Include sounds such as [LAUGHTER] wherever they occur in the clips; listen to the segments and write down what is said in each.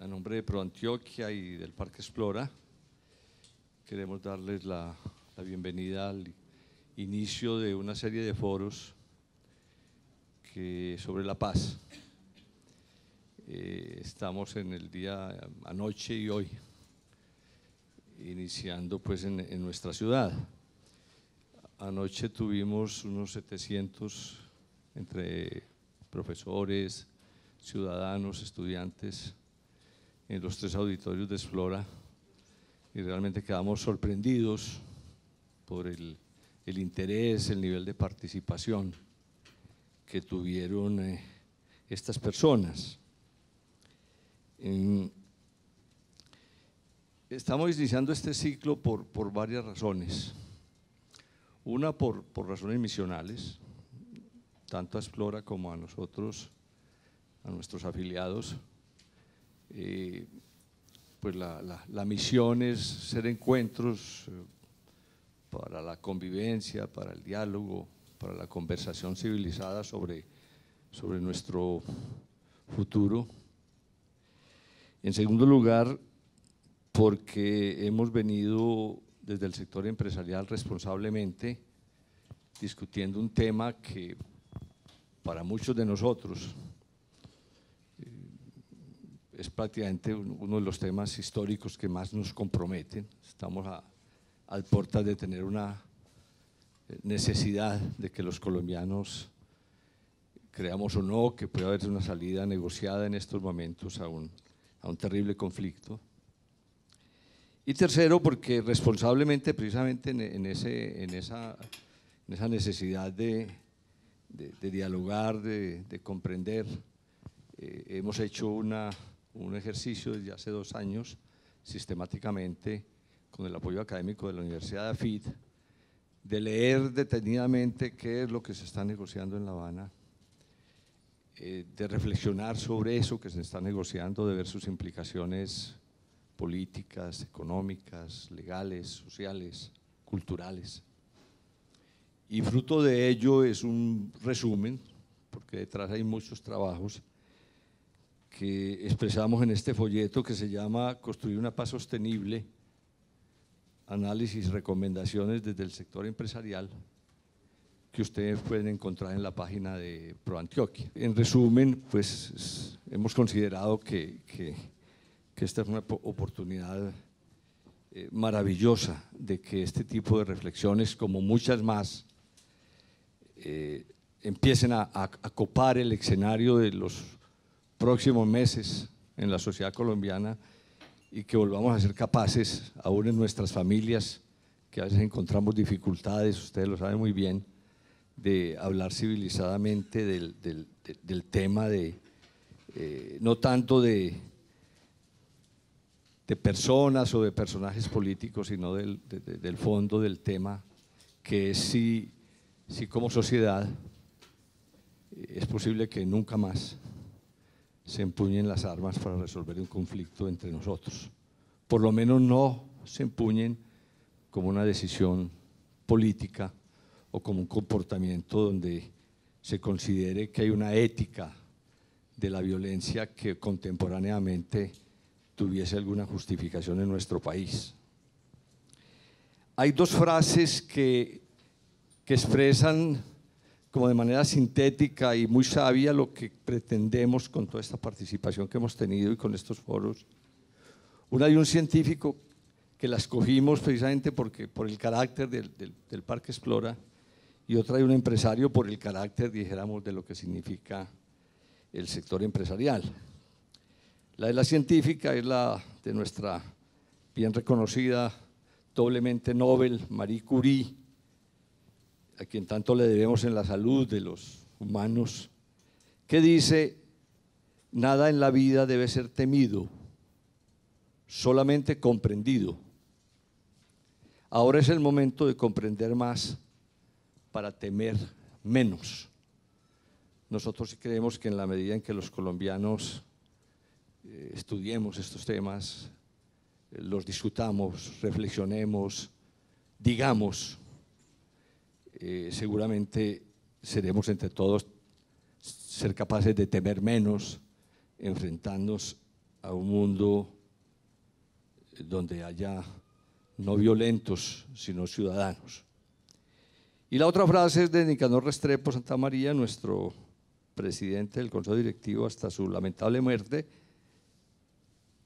a nombre de ProAntioquia y del Parque Explora, queremos darles la, bienvenida al inicio de una serie de foros sobre la paz. Eh, estamos en el día anoche y hoy, iniciando pues en nuestra ciudad. Anoche tuvimos unos 700 entre profesores, ciudadanos, estudiantes, en los tres auditorios de Explora y realmente quedamos sorprendidos por el, interés, el nivel de participación que tuvieron eh, estas personas. estamos iniciando este ciclo por, varias razones. Una por, por razones misionales, tanto a Explora como a nosotros, a nuestros afiliados, eh, pues la, la, la, misión es ser encuentros eh, para la convivencia, para el diálogo, para la conversación civilizada sobre, sobre nuestro futuro. En segundo lugar, porque hemos venido desde el sector empresarial responsablemente discutiendo un tema que para muchos de nosotros es prácticamente uno de los temas históricos que más nos comprometen. Estamos a, portal de tener una eh, necesidad de que los colombianos creamos o no que pueda haber una salida negociada en estos momentos a un, a un terrible conflicto. Y tercero, porque responsablemente, precisamente en, ese, en, esa, en esa, necesidad de, dialogar, de, comprender, eh, hemos hecho una un ejercicio desde hace dos años sistemáticamente con el apoyo académico de la Universidad de AFID, de leer detenidamente qué es lo que se está negociando en La Habana, eh, de reflexionar sobre eso que se está negociando, de ver sus implicaciones políticas, económicas, legales, sociales, culturales. Y fruto de ello es un resumen, porque detrás hay muchos trabajos, que expresamos en este folleto que se llama Construir una paz sostenible, análisis, y recomendaciones desde el sector empresarial, que ustedes pueden encontrar en la página de ProAntioquia. En resumen, pues hemos considerado que, esta es una oportunidad eh, maravillosa de que este tipo de reflexiones, como muchas más, eh, empiecen a, a, a copar el escenario de los próximos meses en la sociedad colombiana y que volvamos a ser capaces, aún en nuestras familias, que a veces encontramos dificultades, ustedes lo saben muy bien, de hablar civilizadamente del, tema de, eh, no tanto de, personas o de personajes políticos, sino del, fondo del tema, que es si, si como sociedad eh, es posible que nunca más se empuñen las armas para resolver un conflicto entre nosotros. Por lo menos no se empuñen como una decisión política o como un comportamiento donde se considere que hay una ética de la violencia que contemporáneamente tuviese alguna justificación en nuestro país. Hay dos frases que, que expresan como de manera sintética y muy sabia lo que pretendemos con toda esta participación que hemos tenido y con estos foros. Una de un científico que la escogimos precisamente porque, por el carácter del, del, del Parque Explora y otra de un empresario por el carácter, dijéramos, de lo que significa el sector empresarial. La de la científica es la de nuestra bien reconocida, doblemente Nobel, Marie Curie, a quien tanto le debemos en la salud de los humanos, que dice, nada en la vida debe ser temido, solamente comprendido. Ahora es el momento de comprender más para temer menos. Nosotros creemos que en la medida en que los colombianos eh, estudiemos estos temas, eh, los discutamos, reflexionemos, digamos eh, seguramente seremos entre todos ser capaces de temer menos, enfrentándonos a un mundo donde haya no violentos, sino ciudadanos. Y la otra frase es de Nicanor Restrepo Santa María, nuestro presidente del Consejo Directivo hasta su lamentable muerte,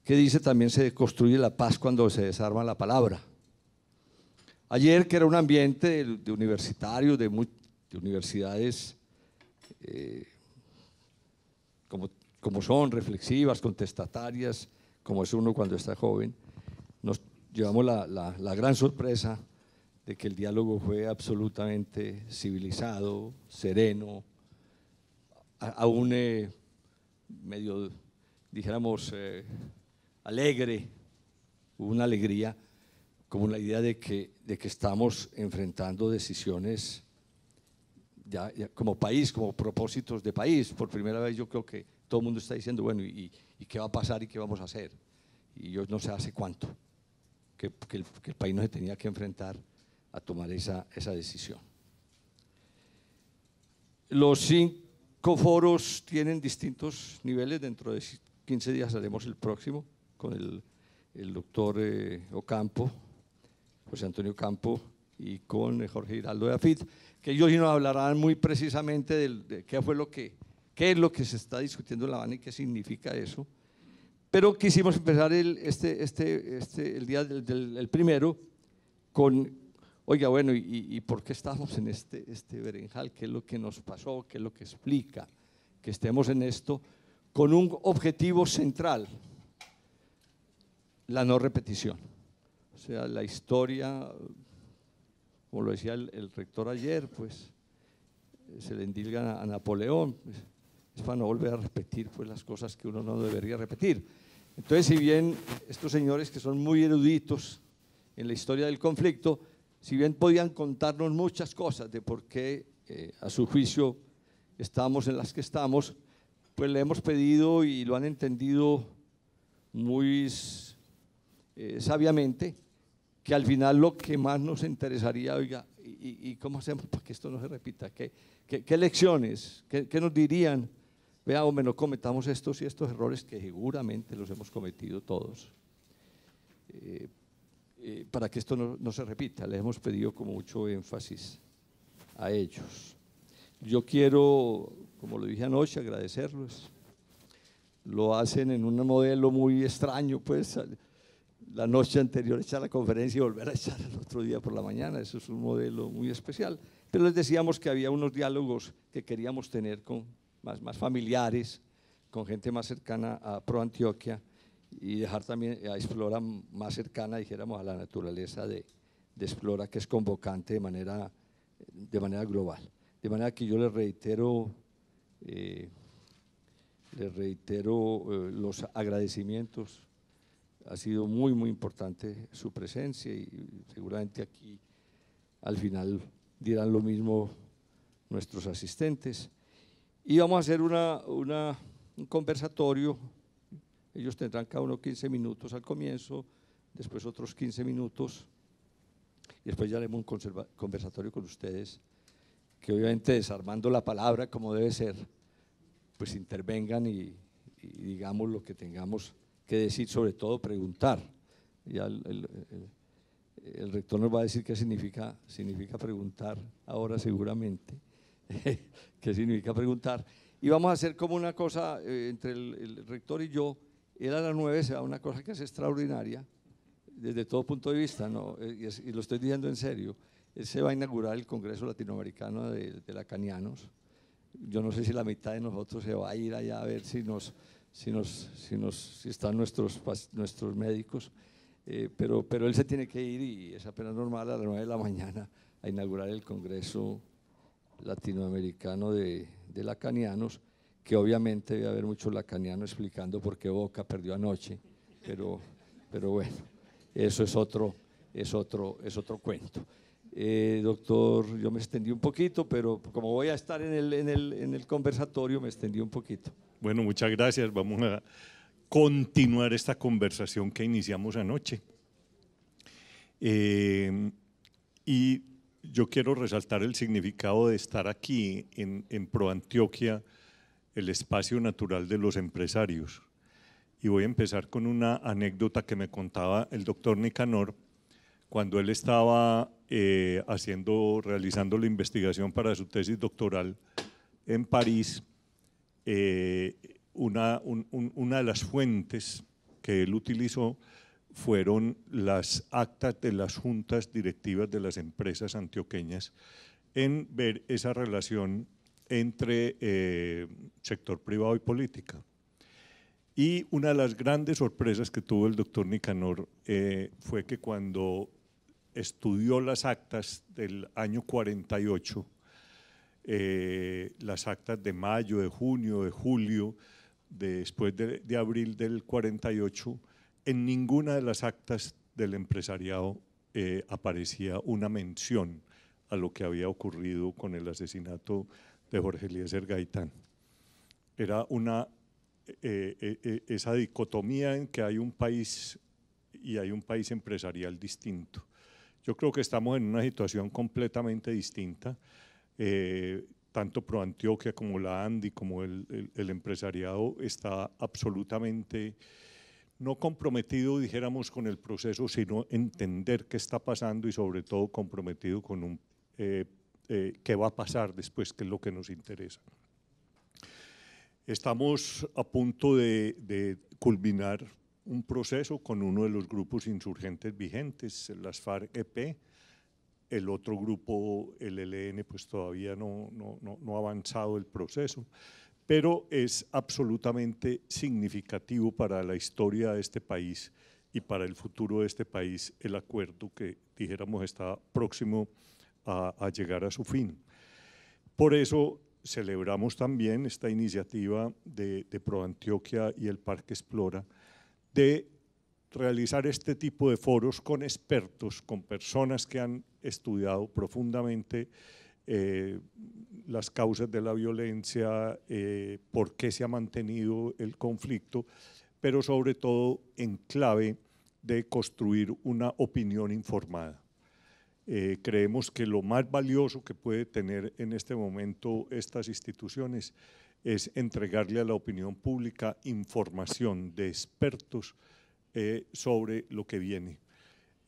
que dice también se construye la paz cuando se desarma la palabra. Ayer, que era un ambiente de, universitarios, de, universidades eh, como, son, reflexivas, contestatarias, como es uno cuando está joven, nos llevamos la, gran sorpresa de que el diálogo fue absolutamente civilizado, sereno, aún eh, medio, dijéramos, eh, alegre, hubo una alegría como la idea de que, de que estamos enfrentando decisiones como país, como propósitos de país. Por primera vez yo creo que todo el mundo está diciendo, bueno, ¿y, qué va a pasar y qué vamos a hacer? Y yo no sé hace cuánto que, el, país no se tenía que enfrentar a tomar esa, esa decisión. Los cinco foros tienen distintos niveles. Dentro de 15 días haremos el próximo con el, doctor eh, Ocampo, José Antonio Campo y con eh, Jorge Hidalgo de Afit, que ellos nos hablarán muy precisamente de, qué fue lo que, qué es lo que se está discutiendo en La Habana y qué significa eso. Pero quisimos empezar el, este, este, este el día del, primero con, oiga, bueno, y, por qué estamos en este, este berenjal? ¿Qué es lo que nos pasó? ¿Qué es lo que explica que estemos en esto con un objetivo central? La no repetición sea, la historia, como lo decía el, rector ayer, pues se le endilga a, Napoleón, pues, es para no volver a repetir pues, las cosas que uno no debería repetir. Entonces, si bien estos señores que son muy eruditos en la historia del conflicto, si bien podían contarnos muchas cosas de por qué eh, a su juicio estamos en las que estamos, pues le hemos pedido y lo han entendido muy eh, sabiamente que al final lo que más nos interesaría, oiga, ¿y, cómo hacemos para que esto no se repita? ¿Qué, qué, lecciones? ¿Qué, nos dirían? Vea, hombre, no cometamos estos y estos errores que seguramente los hemos cometido todos. Eh, eh, para que esto no, se repita, les hemos pedido con mucho énfasis a ellos. Yo quiero, como lo dije anoche, agradecerles, Lo hacen en un modelo muy extraño, pues la noche anterior echar la conferencia y volver a echar el otro día por la mañana. Eso es un modelo muy especial. Pero les decíamos que había unos diálogos que queríamos tener con más, más familiares, con gente más cercana a Pro Antioquia y dejar también a Explora más cercana, dijéramos, a la naturaleza de, de Explora, que es convocante de manera, de manera global. De manera que yo les reitero, eh, les reitero eh, los agradecimientos ha sido muy, muy importante su presencia y seguramente aquí al final dirán lo mismo nuestros asistentes. Y vamos a hacer una, un conversatorio, ellos tendrán cada uno 15 minutos al comienzo, después otros 15 minutos, y después ya haremos un conversatorio con ustedes, que obviamente desarmando la palabra como debe ser, pues intervengan y digamos lo que tengamos que decir, sobre todo preguntar. Ya el, rector nos va a decir qué significa, significa preguntar ahora seguramente, [LAUGHS] qué significa preguntar. Y vamos a hacer como una cosa eh, entre el, rector y yo, él a las nueve se va a una cosa que es extraordinaria, desde todo punto de vista, ¿no? Eh, y, lo estoy diciendo en serio, él se va a inaugurar el Congreso Latinoamericano de, de Lacanianos. Yo no sé si la mitad de nosotros se va a ir allá a ver si nos si, están nuestros, médicos, eh, pero, él se tiene que ir y es apenas normal a las 9 de la mañana a inaugurar el Congreso Latinoamericano de, de Lacanianos, que obviamente a haber mucho lacaniano explicando por qué Boca perdió anoche, pero, bueno, eso es otro, es otro, es otro cuento. Eh, doctor, yo me extendí un poquito, pero como voy a estar en el, en el conversatorio, me extendí un poquito. Bueno, muchas gracias. Vamos a continuar esta conversación que iniciamos anoche. Eh, y yo quiero resaltar el significado de estar aquí en, en Antioquia, el espacio natural de los empresarios. Y voy a empezar con una anécdota que me contaba el doctor Nicanor cuando él estaba eh, haciendo, realizando la investigación para su tesis doctoral en París eh, una, de las fuentes que él utilizó fueron las actas de las juntas directivas de las empresas antioqueñas en ver esa relación entre eh, sector privado y política. Y una de las grandes sorpresas que tuvo el doctor Nicanor eh, fue que cuando estudió las actas del año 48, eh, las actas de mayo, de junio, de julio, después de, abril del 48, en ninguna de las actas del empresariado eh, aparecía una mención a lo que había ocurrido con el asesinato de Jorge Eliezer Gaitán. Era una, eh, esa dicotomía en que hay un país y hay un país empresarial distinto. Yo creo que estamos en una situación completamente distinta. Eh, tanto tanto ProAntioquia como la ANDI, como el, empresariado, está absolutamente no comprometido, dijéramos, con el proceso, sino entender qué está pasando y sobre todo comprometido con eh, eh, qué va a pasar después, qué es lo que nos interesa. Estamos a punto de, de culminar un proceso con uno de los grupos insurgentes vigentes, las FARC-EP, el otro grupo, el LN, pues todavía no, no, ha avanzado el proceso, pero es absolutamente significativo para la historia de este país y para el futuro de este país el acuerdo que, dijéramos, está próximo a, llegar a su fin. Por eso celebramos también esta iniciativa de, ProAntioquia y el Parque Explora de realizar este tipo de foros con expertos, con personas que han estudiado profundamente eh, las causas de la violencia, eh, por qué se ha mantenido el conflicto, pero sobre todo en clave de construir una opinión informada. Eh, creemos que lo más valioso que puede tener en este momento estas instituciones es entregarle a la opinión pública información de expertos sobre lo que viene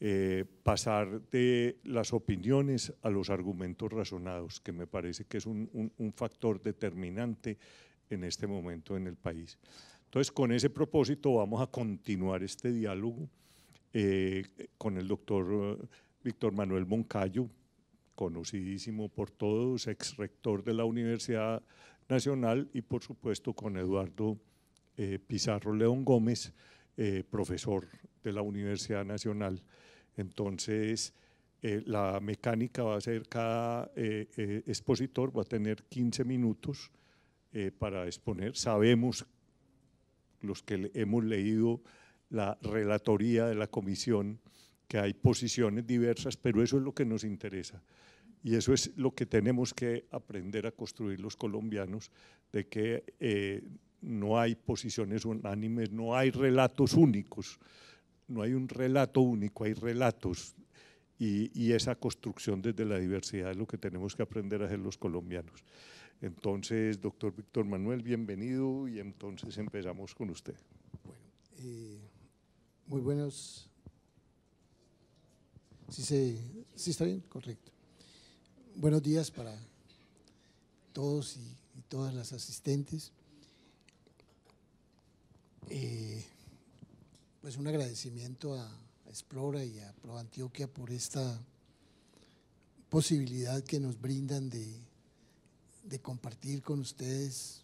eh, pasar de las opiniones a los argumentos razonados, que me parece que es un, factor determinante en este momento en el país. Entonces, con ese propósito vamos a continuar este diálogo eh, con el doctor eh, Víctor Manuel Moncayo, conocidísimo por todos, ex rector de la Universidad Nacional y por supuesto con Eduardo Pizarro León Gómez, profesor de la Universidad Nacional. Entonces, eh, la mecánica va a ser cada eh, eh, expositor va a tener 15 minutos para exponer. Sabemos, los que hemos leído la relatoría de la comisión, que hay posiciones diversas, pero eso es lo que nos interesa. Y eso es lo que tenemos que aprender a construir los colombianos, de que no hay posiciones unánimes, no hay relatos únicos, no hay un relato único, hay relatos. Y, esa construcción desde la diversidad es lo que tenemos que aprender a hacer los colombianos. Entonces, doctor Víctor Manuel, bienvenido y entonces empezamos con usted. Bueno, eh, muy buenos. ¿Sí, está bien? Correcto. Buenos días para todos y, todas las asistentes. Eh, pues un agradecimiento a Explora y a Pro Antioquia por esta posibilidad que nos brindan de, compartir con ustedes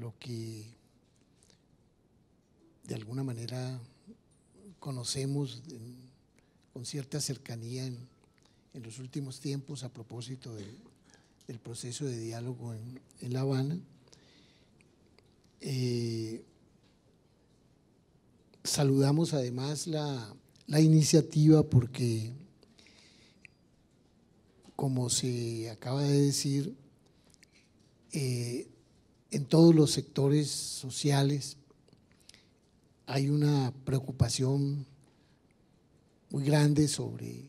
lo que de alguna manera conocemos con cierta cercanía en, los últimos tiempos a propósito del proceso de diálogo en, La Habana. Eh, saludamos además la, iniciativa porque, como se acaba de decir, eh, en todos los sectores sociales hay una preocupación muy grande sobre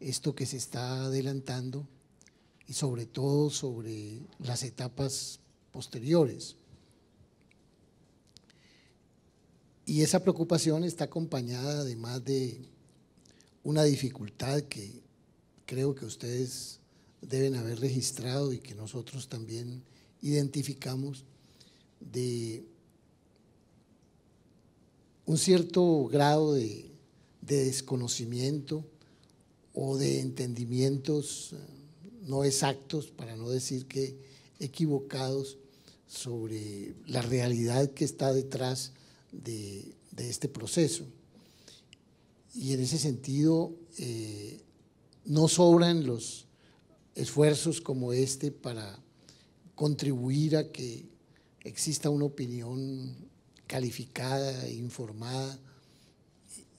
esto que se está adelantando y sobre todo sobre las etapas posteriores. Y esa preocupación está acompañada además de una dificultad que creo que ustedes deben haber registrado y que nosotros también identificamos de un cierto grado de, desconocimiento o de entendimientos eh, no exactos, para no decir que equivocados, sobre la realidad que está detrás de, este proceso. Y en ese sentido, eh, no sobran los esfuerzos como este para contribuir a que exista una opinión calificada, informada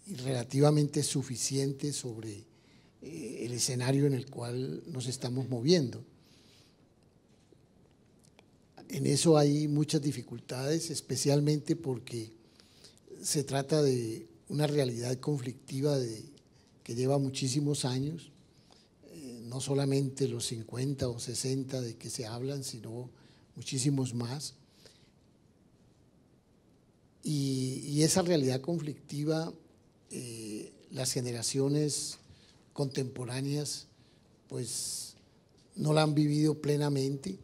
y relativamente suficiente sobre eh, el escenario en el cual nos estamos moviendo. En eso hay muchas dificultades, especialmente porque se trata de una realidad conflictiva que lleva muchísimos años, eh, no solamente los 50 o 60 de que se hablan, sino muchísimos más. Y, esa realidad conflictiva, eh, las generaciones contemporáneas, pues no la han vivido plenamente,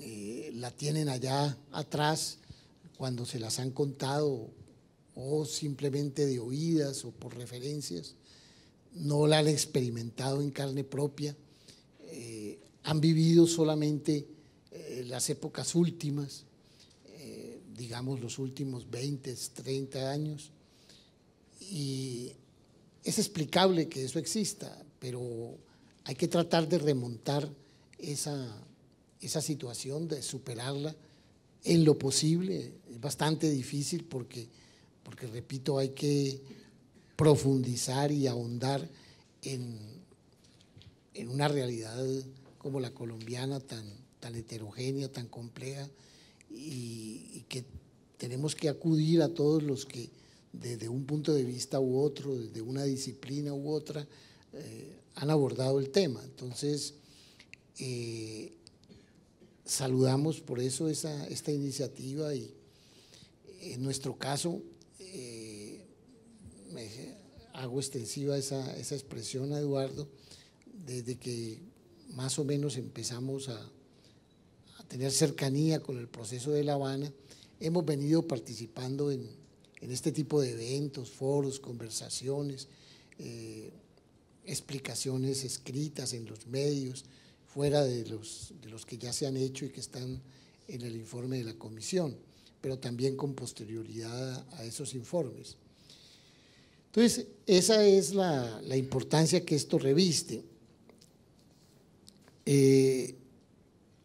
eh, la tienen allá atrás cuando se las han contado o simplemente de oídas o por referencias, no la han experimentado en carne propia, eh, han vivido solamente eh, las épocas últimas, eh, digamos los últimos 20, 30 años, y es explicable que eso exista, pero hay que tratar de remontar esa, esa situación, de superarla en lo posible. Es bastante difícil porque porque repito, hay que profundizar y ahondar en, una realidad como la colombiana, tan, tan heterogénea, tan compleja, y, que tenemos que acudir a todos los que desde un punto de vista u otro, desde una disciplina u otra, eh, han abordado el tema. Entonces, eh, saludamos por eso esta iniciativa y en nuestro caso hago extensiva esa, expresión a Eduardo, desde que más o menos empezamos a, tener cercanía con el proceso de La Habana, hemos venido participando en, este tipo de eventos, foros, conversaciones, eh, explicaciones escritas en los medios, fuera de los, que ya se han hecho y que están en el informe de la comisión, pero también con posterioridad a esos informes. Entonces, esa es la, importancia que esto reviste. Eh,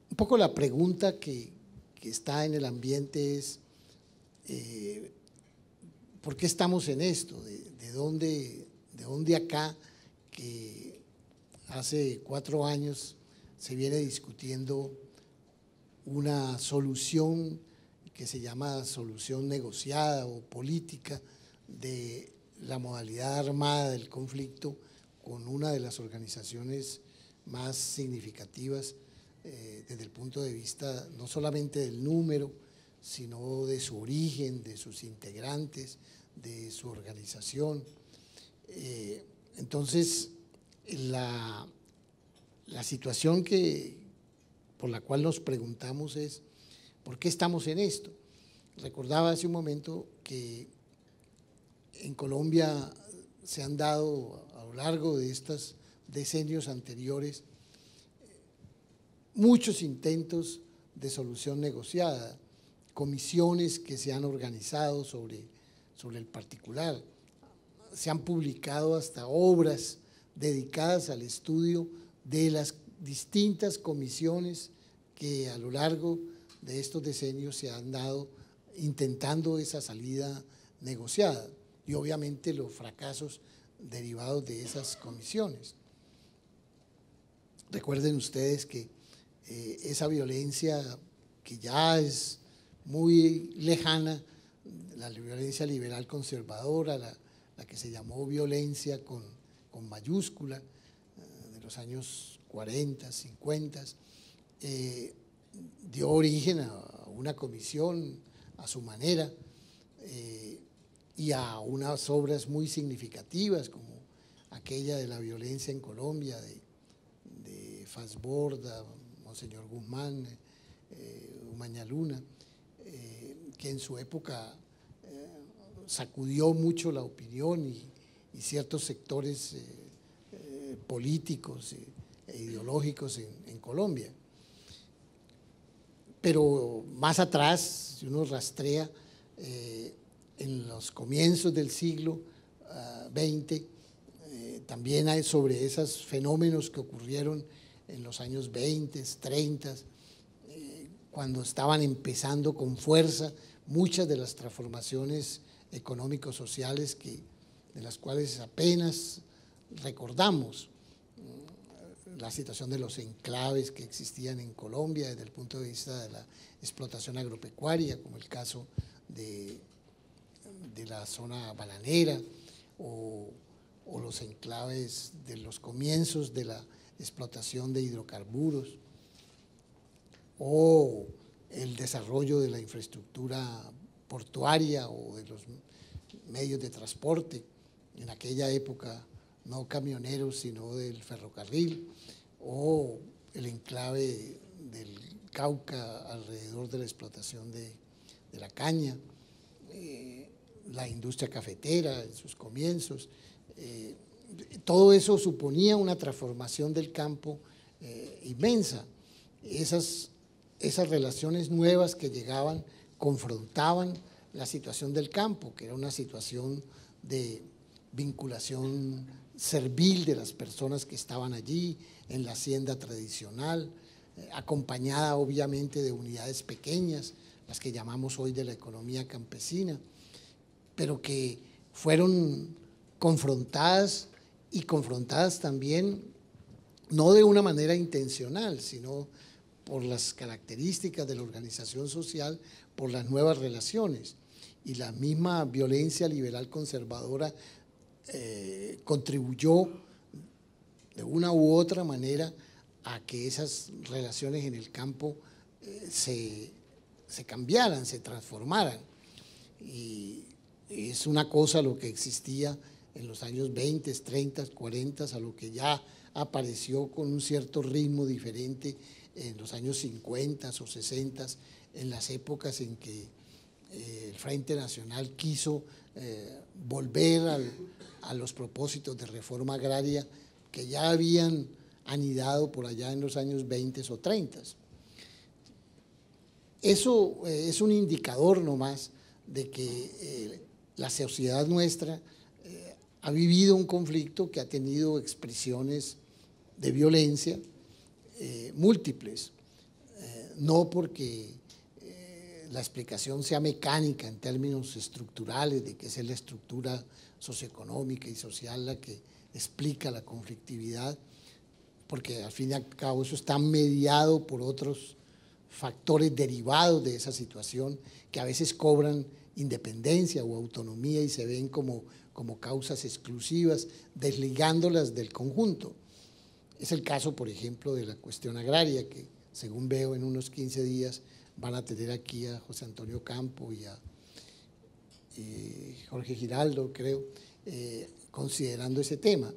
un poco la pregunta que, está en el ambiente es, eh, ¿por qué estamos en esto? ¿De, dónde, ¿De dónde acá que hace cuatro años se viene discutiendo una solución que se llama solución negociada o política de la modalidad armada del conflicto con una de las organizaciones más significativas eh, desde el punto de vista no solamente del número, sino de su origen, de sus integrantes, de su organización. Eh, entonces, la, situación que, por la cual nos preguntamos es, ¿por qué estamos en esto? Recordaba hace un momento que en Colombia se han dado a lo largo de estos decenios anteriores muchos intentos de solución negociada, comisiones que se han organizado sobre, sobre el particular. Se han publicado hasta obras dedicadas al estudio de las distintas comisiones que a lo largo de estos decenios se han dado intentando esa salida negociada y obviamente los fracasos derivados de esas comisiones. Recuerden ustedes que eh, esa violencia que ya es muy lejana, la violencia liberal conservadora, la, que se llamó violencia con, mayúscula eh, de los años 40, 50, eh, dio origen a una comisión a su manera y a unas obras muy significativas como aquella de la violencia en Colombia, de, de Fasborda, Monseñor Guzmán, eh, Mañaluna, eh, que en su época eh, sacudió mucho la opinión y, ciertos sectores políticos e ideológicos en, Colombia. Pero más atrás, si uno rastrea, en los comienzos del siglo XX, ah, eh, también hay sobre esos fenómenos que ocurrieron en los años 20, 30, eh, cuando estaban empezando con fuerza muchas de las transformaciones económico sociales que, de las cuales apenas recordamos mm, la situación de los enclaves que existían en Colombia desde el punto de vista de la explotación agropecuaria, como el caso de de la zona bananera o, los enclaves de los comienzos de la explotación de hidrocarburos o el desarrollo de la infraestructura portuaria o de los medios de transporte, en aquella época no camioneros sino del ferrocarril, o el enclave del Cauca alrededor de la explotación de, la caña. Eh, la industria cafetera en sus comienzos. Eh, todo eso suponía una transformación del campo eh, inmensa. Esas, relaciones nuevas que llegaban confrontaban la situación del campo, que era una situación de vinculación servil de las personas que estaban allí en la hacienda tradicional, eh, acompañada obviamente de unidades pequeñas, las que llamamos hoy de la economía campesina pero que fueron confrontadas y confrontadas también no de una manera intencional, sino por las características de la organización social, por las nuevas relaciones. Y la misma violencia liberal conservadora eh, contribuyó de una u otra manera a que esas relaciones en el campo eh, se, se, cambiaran, se transformaran. Y es una cosa lo que existía en los años 20, 30, 40, a lo que ya apareció con un cierto ritmo diferente en los años 50 o 60, en las épocas en que eh, el Frente Nacional quiso eh, volver a los propósitos de reforma agraria que ya habían anidado por allá en los años 20 o 30. Eso eh, es un indicador nomás de que la sociedad nuestra eh, ha vivido un conflicto que ha tenido expresiones de violencia eh, múltiples, eh, no porque la explicación sea mecánica en términos estructurales, de que es la estructura socioeconómica y social la que explica la conflictividad, porque al fin y al cabo eso está mediado por otros factores derivados de esa situación que a veces cobran independencia o autonomía y se ven como, como causas exclusivas, desligándolas del conjunto. Es el caso, por ejemplo, de la cuestión agraria, que según veo en unos 15 días van a tener aquí a José Antonio Campo y a eh, Jorge Giraldo, creo, eh, considerando ese tema.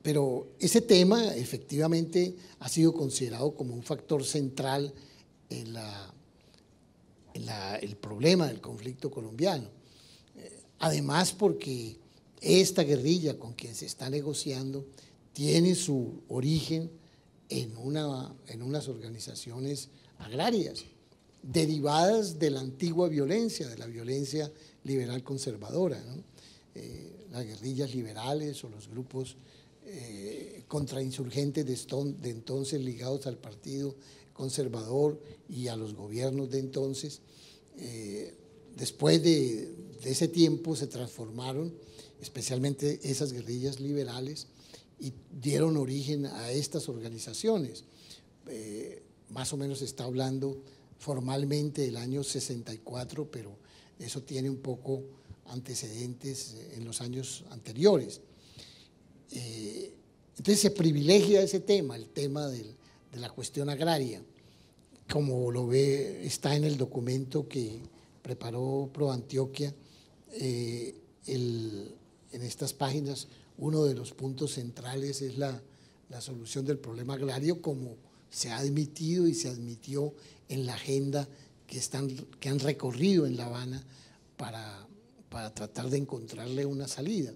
Pero ese tema efectivamente ha sido considerado como un factor central en la el problema del conflicto colombiano. Eh, además porque esta guerrilla con quien se está negociando tiene su origen en, una, en unas organizaciones agrarias, derivadas de la antigua violencia, de la violencia liberal conservadora. Eh, las guerrillas liberales o los grupos eh, contrainsurgentes de, de entonces ligados al partido conservador y a los gobiernos de entonces. Eh, después de, ese tiempo se transformaron, especialmente esas guerrillas liberales, y dieron origen a estas organizaciones. Eh, más o menos se está hablando formalmente del año 64, pero eso tiene un poco antecedentes en los años anteriores. Eh, entonces se privilegia ese tema, el tema del, la cuestión agraria, como lo ve, está en el documento que preparó ProAntioquia, eh, en estas páginas uno de los puntos centrales es la, solución del problema agrario como se ha admitido y se admitió en la agenda que, están, que han recorrido en La Habana para, para tratar de encontrarle una salida.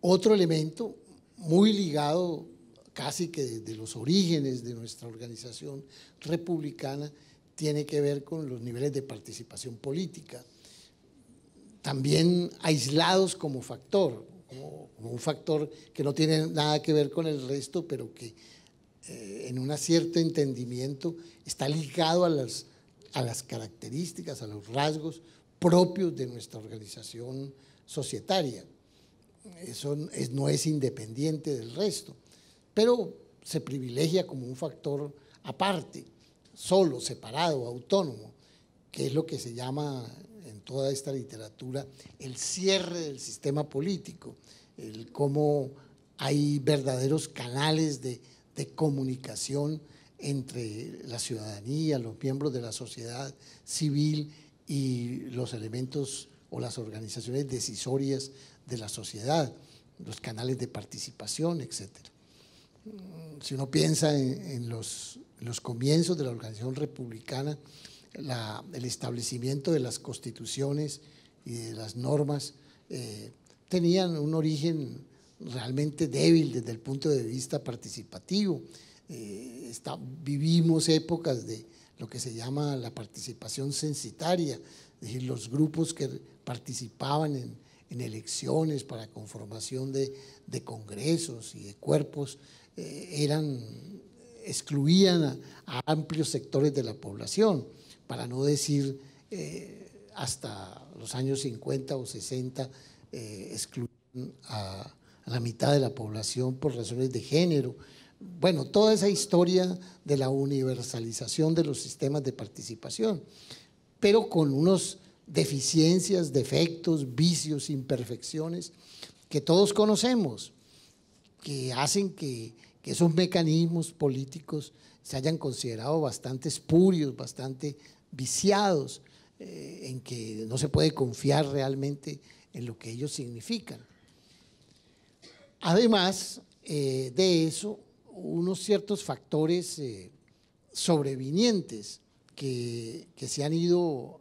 Otro elemento muy ligado casi que desde los orígenes de nuestra organización republicana, tiene que ver con los niveles de participación política, también aislados como factor, como, un factor que no tiene nada que ver con el resto, pero que eh, en un cierto entendimiento está ligado a las, a las características, a los rasgos propios de nuestra organización societaria. Eso no es independiente del resto pero se privilegia como un factor aparte, solo, separado, autónomo, que es lo que se llama en toda esta literatura el cierre del sistema político, el cómo hay verdaderos canales de, comunicación entre la ciudadanía, los miembros de la sociedad civil y los elementos o las organizaciones decisorias de la sociedad, los canales de participación, etcétera. Mm, si uno piensa en, los, los, comienzos de la organización republicana, el establecimiento de las constituciones y de las normas eh, tenían un origen realmente débil desde el punto de vista participativo. Eh, vivimos épocas de lo que se llama la participación censitaria, es decir, los grupos que participaban en, elecciones para conformación de, de congresos y de cuerpos eh, eran, excluían a, amplios sectores de la población, para no decir eh, hasta los años 50 o 60, eh, excluían a, a, la mitad de la población por razones de género. Bueno, toda esa historia de la universalización de los sistemas de participación, pero con unos deficiencias, defectos, vicios, imperfecciones que todos conocemos, que hacen que que esos mecanismos políticos se hayan considerado bastante espurios, bastante viciados, eh, en que no se puede confiar realmente en lo que ellos significan. Además eh, de eso, unos ciertos factores eh, sobrevinientes que, se han ido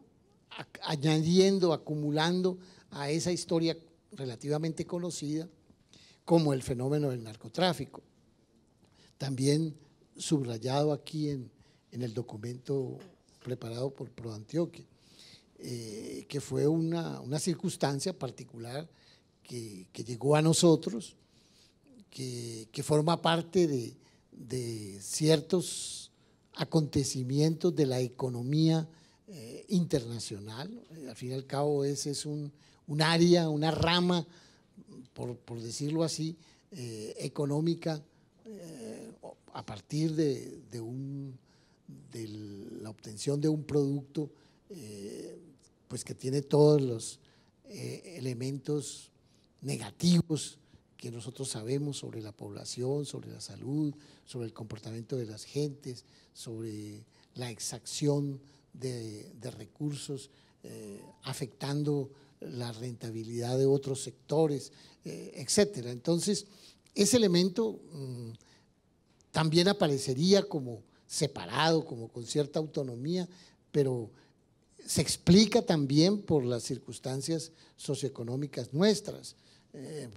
añadiendo, acumulando a esa historia relativamente conocida, como el fenómeno del narcotráfico. También subrayado aquí en, el documento preparado por ProAntioquia, eh, que fue una, circunstancia particular que, llegó a nosotros, que, forma parte de, ciertos acontecimientos de la economía eh, internacional. Al fin y al cabo, ese es un, área, una rama, por, decirlo así, eh, económica eh, a partir de, un, la obtención de un producto eh, pues que tiene todos los eh, elementos negativos que nosotros sabemos sobre la población, sobre la salud, sobre el comportamiento de las gentes, sobre la exacción de, recursos, eh, afectando la rentabilidad de otros sectores, etcétera. Entonces, ese elemento mm, también aparecería como separado, como con cierta autonomía, pero se explica también por las circunstancias socioeconómicas nuestras, eh,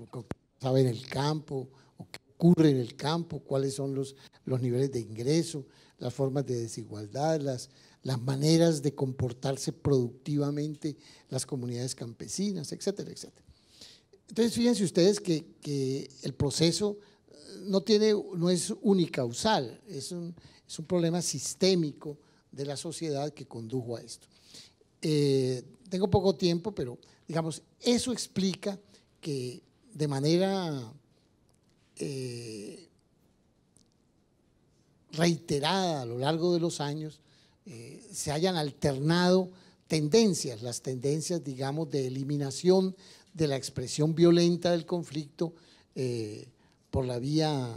saben el campo, o qué ocurre en el campo, cuáles son los, los niveles de ingreso, las formas de desigualdad, las, las maneras de comportarse productivamente las comunidades campesinas, etcétera, etcétera. Entonces, fíjense ustedes que, que el proceso no, tiene, no es unicausal, es un, problema sistémico de la sociedad que condujo a esto. Eh, tengo poco tiempo, pero digamos, eso explica que de manera eh, reiterada a lo largo de los años eh, se hayan alternado tendencias, las tendencias, digamos, de eliminación de la expresión violenta del conflicto por la vía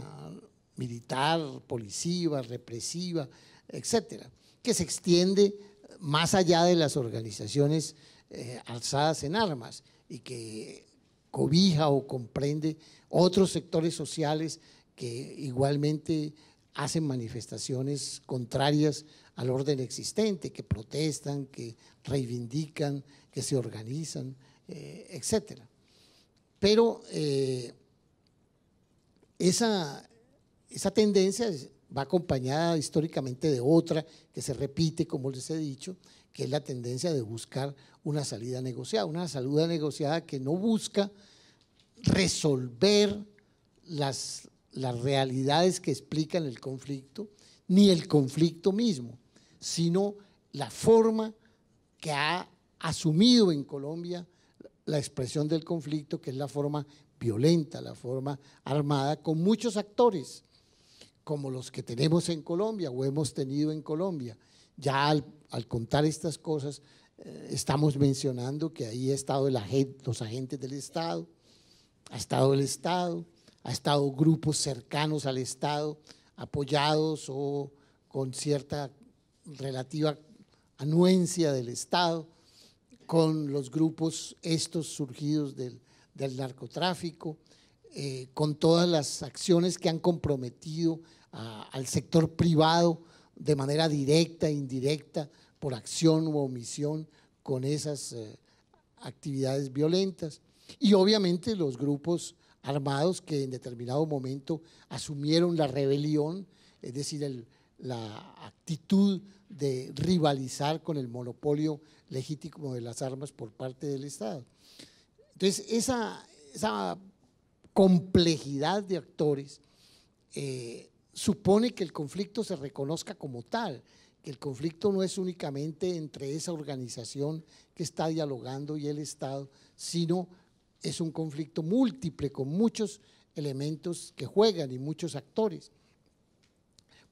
militar, policiva, represiva, etcétera, que se extiende más allá de las organizaciones eh, alzadas en armas y que cobija o comprende otros sectores sociales que igualmente hacen manifestaciones contrarias al orden existente, que protestan, que reivindican, que se organizan, eh, etcétera. Pero eh, esa, esa tendencia va acompañada históricamente de otra que se repite, como les he dicho, que es la tendencia de buscar una salida negociada, una salida negociada que no busca resolver las, las realidades que explican el conflicto, ni el conflicto mismo, sino la forma que ha asumido en Colombia la expresión del conflicto, que es la forma violenta, la forma armada, con muchos actores, como los que tenemos en Colombia o hemos tenido en Colombia. Ya al, contar estas cosas, eh, estamos mencionando que ahí ha estado los agentes del Estado, ha estado el Estado, ha estado grupos cercanos al Estado, apoyados o con cierta relativa anuencia del Estado, con los grupos estos surgidos del, del narcotráfico, eh, con todas las acciones que han comprometido al sector privado de manera directa e indirecta, por acción u omisión, con esas eh, actividades violentas. Y obviamente los grupos armados que en determinado momento asumieron la rebelión, es decir, la actitud de rivalizar con el monopolio legítimo de las armas por parte del Estado. Entonces, esa, complejidad de actores eh, supone que el conflicto se reconozca como tal, que el conflicto no es únicamente entre esa organización que está dialogando y el Estado, sino es un conflicto múltiple con muchos elementos que juegan y muchos actores.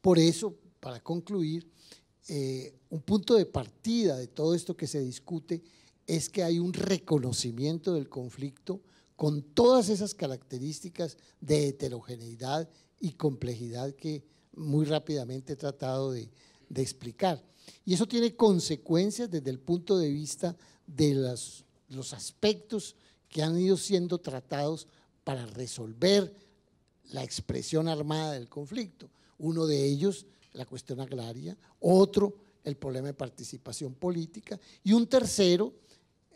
Por eso, para concluir, eh, un punto de partida de todo esto que se discute es que hay un reconocimiento del conflicto con todas esas características de heterogeneidad y complejidad que muy rápidamente he tratado de, explicar. Y eso tiene consecuencias desde el punto de vista de los aspectos que han ido siendo tratados para resolver la expresión armada del conflicto. Uno de ellos, la cuestión agraria, otro, el problema de participación política, y un tercero,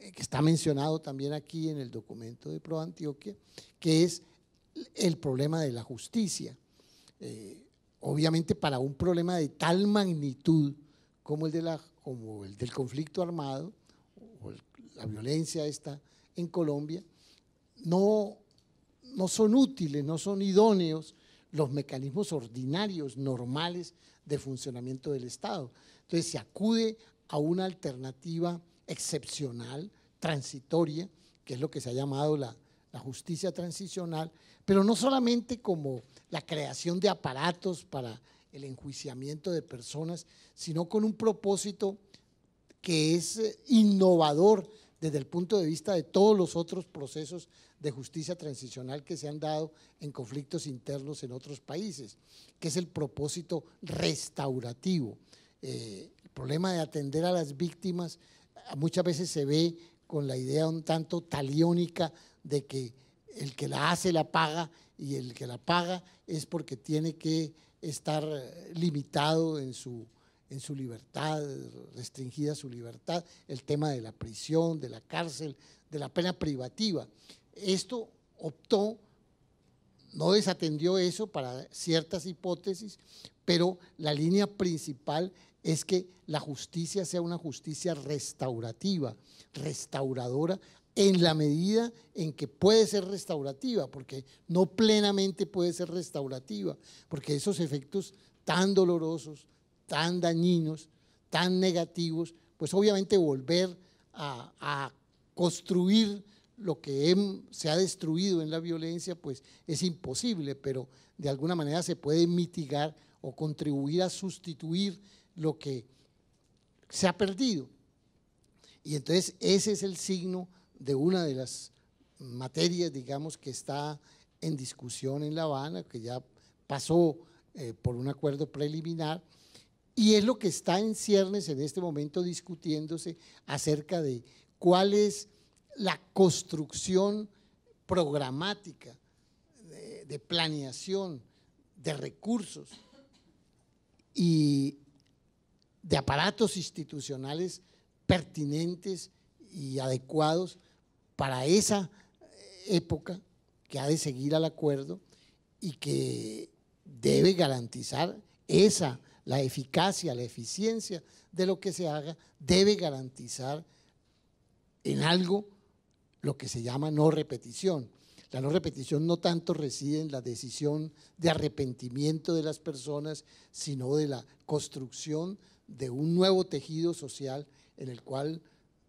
eh, que está mencionado también aquí en el documento de Pro Antioquia, que es el problema de la justicia. Eh, obviamente para un problema de tal magnitud como el, de como el del conflicto armado o la violencia esta en Colombia, no, no son útiles, no son idóneos los mecanismos ordinarios, normales de funcionamiento del Estado. Entonces se acude a una alternativa excepcional, transitoria, que es lo que se ha llamado la, justicia transicional, pero no solamente como la creación de aparatos para el enjuiciamiento de personas, sino con un propósito que es eh, innovador desde el punto de vista de todos los otros procesos de justicia transicional que se han dado en conflictos internos en otros países, que es el propósito restaurativo. Eh, el problema de atender a las víctimas muchas veces se ve con la idea un tanto taliónica de que el que la hace la paga y el que la paga es porque tiene que estar eh, limitado en su, en su libertad, restringida su libertad, el tema de la prisión, de la cárcel, de la pena privativa. Esto optó, no desatendió eso para ciertas hipótesis, pero la línea principal es que la justicia sea una justicia restaurativa, restauradora, en la medida en que puede ser restaurativa, porque no plenamente puede ser restaurativa, porque esos efectos tan dolorosos, tan dañinos, tan negativos, pues obviamente volver a, construir lo que se ha destruido en la violencia, pues es imposible, pero de alguna manera se puede mitigar o contribuir a sustituir lo que se ha perdido. Y entonces ese es el signo de una de las materias, digamos, que está en discusión en La Habana, que ya pasó eh, por un acuerdo preliminar, y es lo que está en ciernes en este momento discutiéndose acerca de cuál es la construcción programática, de, de planeación, de recursos. Y de aparatos institucionales pertinentes y adecuados para esa eh, época que ha de seguir al acuerdo y que debe garantizar esa, la eficacia, la eficiencia de lo que se haga, debe garantizar en algo lo que se llama no repetición. La no repetición no tanto reside en la decisión de arrepentimiento de las personas, sino de la construcción de un nuevo tejido social en el cual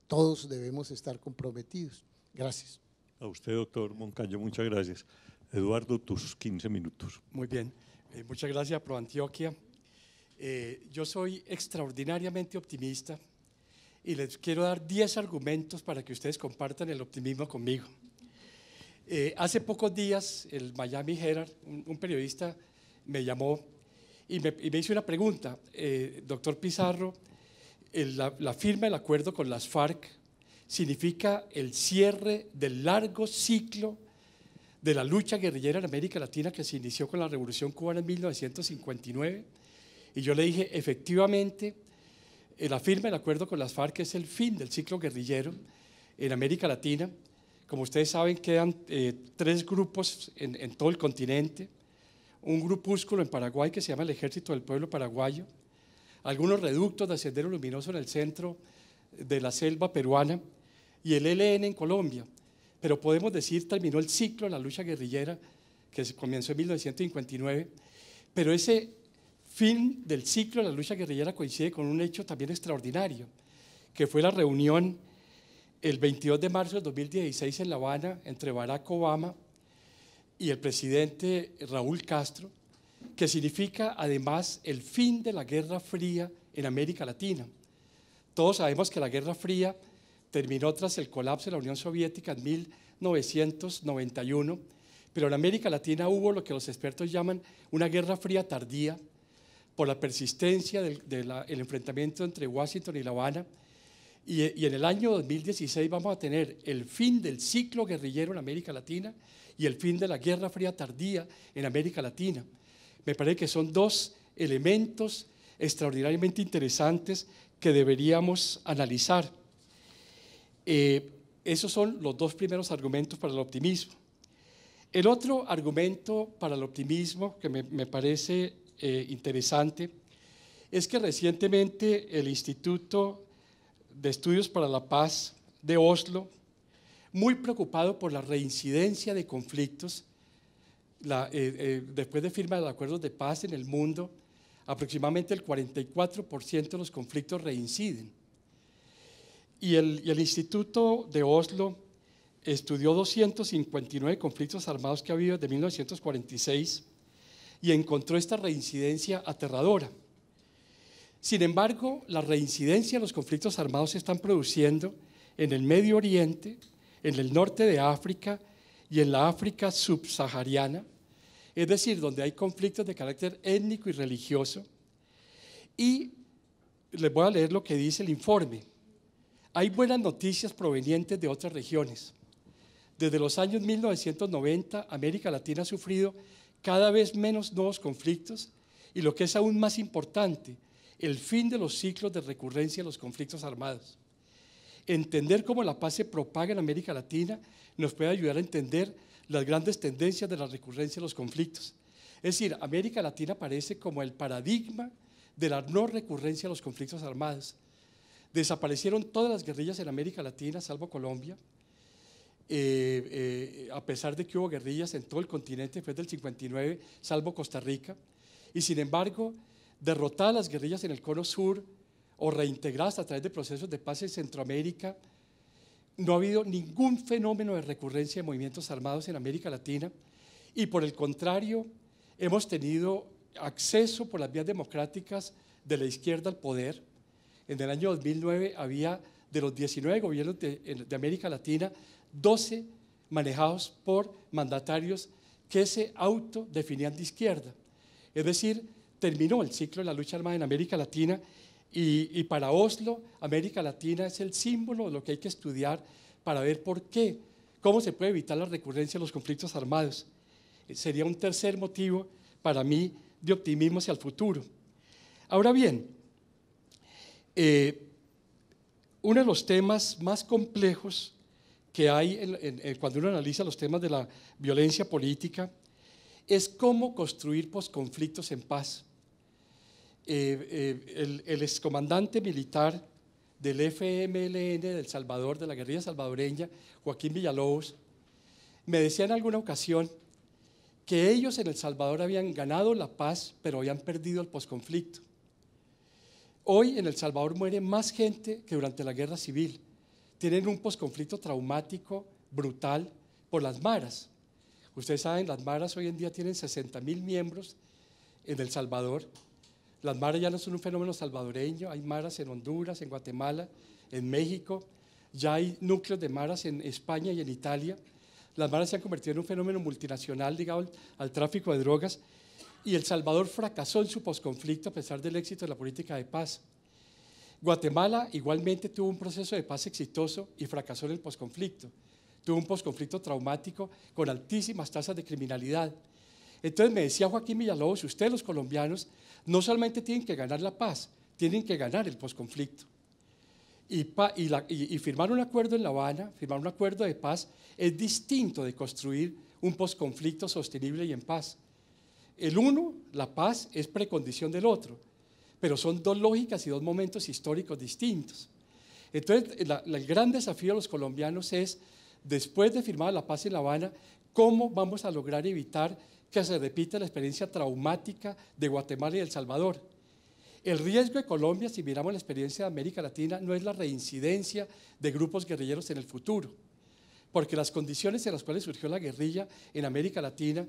todos debemos estar comprometidos. Gracias. A usted, doctor Moncayo, muchas gracias. Eduardo, tus 15 minutos. Muy bien. Eh, muchas gracias, Pro Antioquia. Eh, yo soy extraordinariamente optimista y les quiero dar 10 argumentos para que ustedes compartan el optimismo conmigo. Eh, hace pocos días, el Miami Herald, un periodista, me llamó y me, hizo una pregunta, eh, doctor Pizarro, la, firma del acuerdo con las FARC significa el cierre del largo ciclo de la lucha guerrillera en América Latina que se inició con la Revolución Cubana en 1959. Y yo le dije, efectivamente, eh, la firma del acuerdo con las FARC es el fin del ciclo guerrillero en América Latina. Como ustedes saben, quedan eh, tres grupos en, todo el continente un grupúsculo en Paraguay que se llama el Ejército del Pueblo Paraguayo, algunos reductos de Sendero Luminoso en el centro de la selva peruana y el ELN en Colombia. Pero podemos decir, terminó el ciclo de la lucha guerrillera que comenzó en 1959, pero ese fin del ciclo de la lucha guerrillera coincide con un hecho también extraordinario, que fue la reunión el 22 de marzo de 2016 en La Habana entre Barack Obama, y el presidente Raúl Castro, que significa además el fin de la Guerra Fría en América Latina. Todos sabemos que la Guerra Fría terminó tras el colapso de la Unión Soviética en 1991, pero en América Latina hubo lo que los expertos llaman una Guerra Fría tardía por la persistencia del enfrentamiento entre Washington y La Habana. Y, y en el año 2016 vamos a tener el fin del ciclo guerrillero en América Latina y el fin de la Guerra Fría tardía en América Latina. Me parece que son dos elementos extraordinariamente interesantes que deberíamos analizar. Eh, esos son los dos primeros argumentos para el optimismo. El otro argumento para el optimismo que me, parece eh, interesante es que recientemente el Instituto de Estudios para la Paz de Oslo muy preocupado por la reincidencia de conflictos eh, eh, después de firmar de acuerdos de paz en el mundo, aproximadamente el 44% de los conflictos reinciden. Y el, y el, Instituto de Oslo estudió 259 conflictos armados que ha habido desde 1946 y encontró esta reincidencia aterradora. Sin embargo, la reincidencia de los conflictos armados se están produciendo en el Medio Oriente, en el norte de África y en la África subsahariana, es decir, donde hay conflictos de carácter étnico y religioso. Y les voy a leer lo que dice el informe. Hay buenas noticias provenientes de otras regiones. Desde los años 1990, América Latina ha sufrido cada vez menos nuevos conflictos y lo que es aún más importante, el fin de los ciclos de recurrencia de los conflictos armados entender cómo la paz se propaga en América Latina nos puede ayudar a entender las grandes tendencias de la recurrencia de los conflictos. Es decir, América Latina parece como el paradigma de la no recurrencia a los conflictos armados. Desaparecieron todas las guerrillas en América Latina, salvo Colombia, eh, eh, a pesar de que hubo guerrillas en todo el continente después del 59, salvo Costa Rica. Y sin embargo, derrotadas las guerrillas en el cono sur, o reintegradas a través de procesos de paz en Centroamérica, no ha habido ningún fenómeno de recurrencia de movimientos armados en América Latina y por el contrario, hemos tenido acceso por las vías democráticas de la izquierda al poder. En el año 2009 había de los 19 gobiernos de, de América Latina, 12 manejados por mandatarios que se autodefinían de izquierda. Es decir, terminó el ciclo de la lucha armada en América Latina y, para Oslo, América Latina es el símbolo de lo que hay que estudiar para ver por qué, cómo se puede evitar la recurrencia de los conflictos armados. Eh, sería un tercer motivo para mí de optimismo hacia el futuro. Ahora bien, eh, uno de los temas más complejos que hay cuando uno analiza los temas de la violencia política es cómo construir posconflictos en paz. Eh, eh, el, excomandante militar del FMLN, del Salvador, de la guerrilla salvadoreña, Joaquín Villalobos, me decía en alguna ocasión que ellos en El Salvador habían ganado la paz, pero habían perdido el posconflicto. Hoy en El Salvador muere más gente que durante la guerra civil. Tienen un posconflicto traumático, brutal, por las maras. Ustedes saben, las maras hoy en día tienen 60 mil miembros en El Salvador las maras ya no son un fenómeno salvadoreño, hay maras en Honduras, en Guatemala, en México, ya hay núcleos de maras en España y en Italia. Las maras se han convertido en un fenómeno multinacional ligado al, tráfico de drogas y El Salvador fracasó en su posconflicto a pesar del éxito de la política de paz. Guatemala igualmente tuvo un proceso de paz exitoso y fracasó en el posconflicto. Tuvo un posconflicto traumático con altísimas tasas de criminalidad. Entonces me decía Joaquín Villalobos, ustedes los colombianos no solamente tienen que ganar la paz, tienen que ganar el posconflicto. Y, firmar un acuerdo en La Habana, firmar un acuerdo de paz, es distinto de construir un posconflicto sostenible y en paz. El uno, la paz, es precondición del otro, pero son dos lógicas y dos momentos históricos distintos. Entonces, el gran desafío de los colombianos es, después de firmar la paz en La Habana, cómo vamos a lograr evitar que se repite la experiencia traumática de Guatemala y El Salvador. El riesgo de Colombia, si miramos la experiencia de América Latina, no es la reincidencia de grupos guerrilleros en el futuro, porque las condiciones en las cuales surgió la guerrilla en América Latina,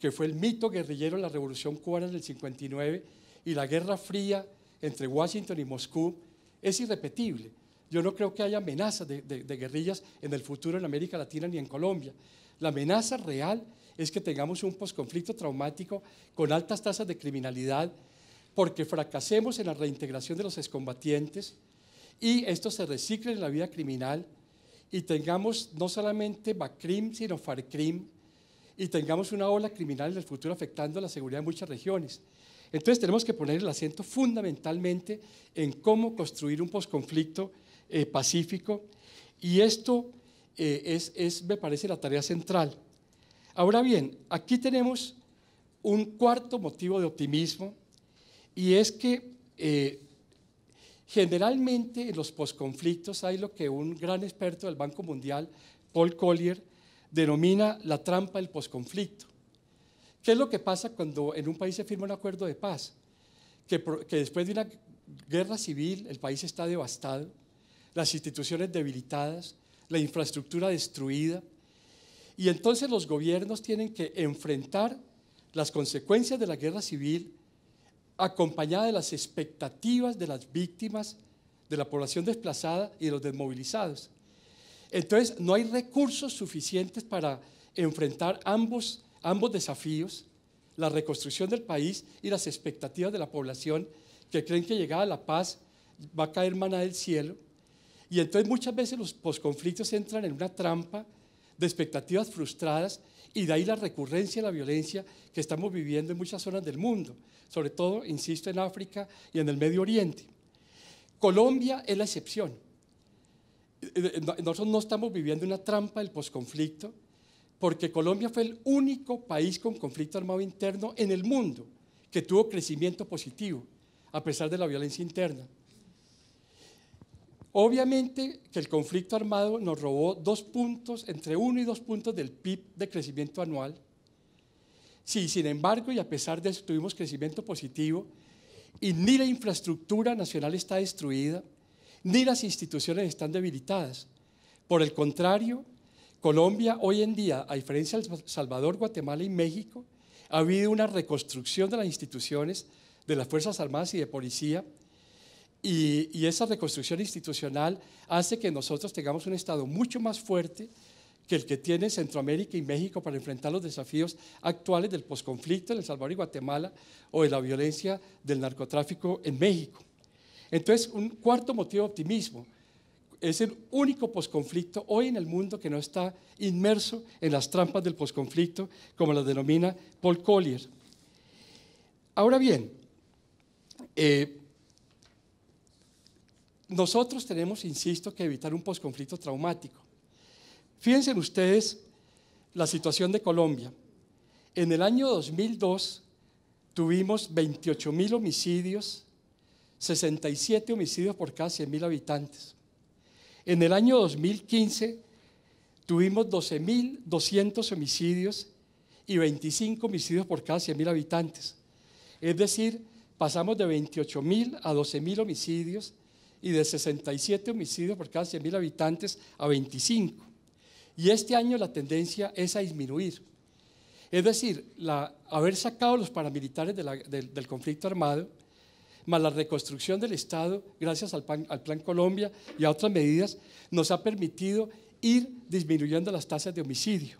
que fue el mito guerrillero en la Revolución Cubana del 59 y la Guerra Fría entre Washington y Moscú, es irrepetible. Yo no creo que haya amenaza de, de guerrillas en el futuro en América Latina ni en Colombia. La amenaza real es que tengamos un posconflicto traumático con altas tasas de criminalidad, porque fracasemos en la reintegración de los excombatientes y esto se reciclen en la vida criminal y tengamos no solamente BACRIM, sino FARCRIM y tengamos una ola criminal en el futuro afectando la seguridad de muchas regiones. Entonces tenemos que poner el acento fundamentalmente en cómo construir un posconflicto eh, pacífico y esto eh, es, me parece, la tarea central. Ahora bien, aquí tenemos un cuarto motivo de optimismo y es que eh, generalmente en los posconflictos hay lo que un gran experto del Banco Mundial, Paul Collier, denomina la trampa del posconflicto. ¿Qué es lo que pasa cuando en un país se firma un acuerdo de paz? que después de una guerra civil el país está devastado, las instituciones debilitadas, la infraestructura destruida, y entonces los gobiernos tienen que enfrentar las consecuencias de la guerra civil acompañada de las expectativas de las víctimas, de la población desplazada y de los desmovilizados. Entonces, no hay recursos suficientes para enfrentar ambos, ambos desafíos, la reconstrucción del país y las expectativas de la población que creen que llegada la paz va a caer maná del cielo. Y entonces muchas veces los posconflictos entran en una trampa de expectativas frustradas y de ahí la recurrencia a la violencia que estamos viviendo en muchas zonas del mundo, sobre todo, insisto, en África y en el Medio Oriente. Colombia es la excepción. Eh, eh, nosotros no estamos viviendo una trampa del posconflicto, porque Colombia fue el único país con conflicto armado interno en el mundo que tuvo crecimiento positivo, a pesar de la violencia interna. Obviamente que el conflicto armado nos robó dos puntos, entre uno y dos puntos del PIB de crecimiento anual. Sí, sin embargo, y a pesar de eso tuvimos crecimiento positivo, y ni la infraestructura nacional está destruida, ni las instituciones están debilitadas. Por el contrario, Colombia hoy en día, a diferencia de El Salvador, Guatemala y México, ha habido una reconstrucción de las instituciones, de las Fuerzas Armadas y de Policía, y, esa reconstrucción institucional hace que nosotros tengamos un Estado mucho más fuerte que el que tiene Centroamérica y México para enfrentar los desafíos actuales del posconflicto en El Salvador y Guatemala o de la violencia del narcotráfico en México. Entonces, un cuarto motivo de optimismo. Es el único posconflicto hoy en el mundo que no está inmerso en las trampas del posconflicto, como lo denomina Paul Collier. Ahora bien, eh, nosotros tenemos, insisto, que evitar un posconflicto traumático. Fíjense ustedes la situación de Colombia. En el año 2002 tuvimos 28 mil homicidios, 67 homicidios por cada 100 mil habitantes. En el año 2015 tuvimos 12 mil 200 homicidios y 25 homicidios por cada mil habitantes. Es decir, pasamos de 28.000 a 12.000 homicidios y de 67 homicidios por cada 100.000 habitantes a 25. Y este año la tendencia es a disminuir. Es decir, la, haber sacado a los paramilitares del conflicto armado, más la reconstrucción del Estado, gracias al, Plan Colombia y a otras medidas, nos ha permitido ir disminuyendo las tasas de homicidio.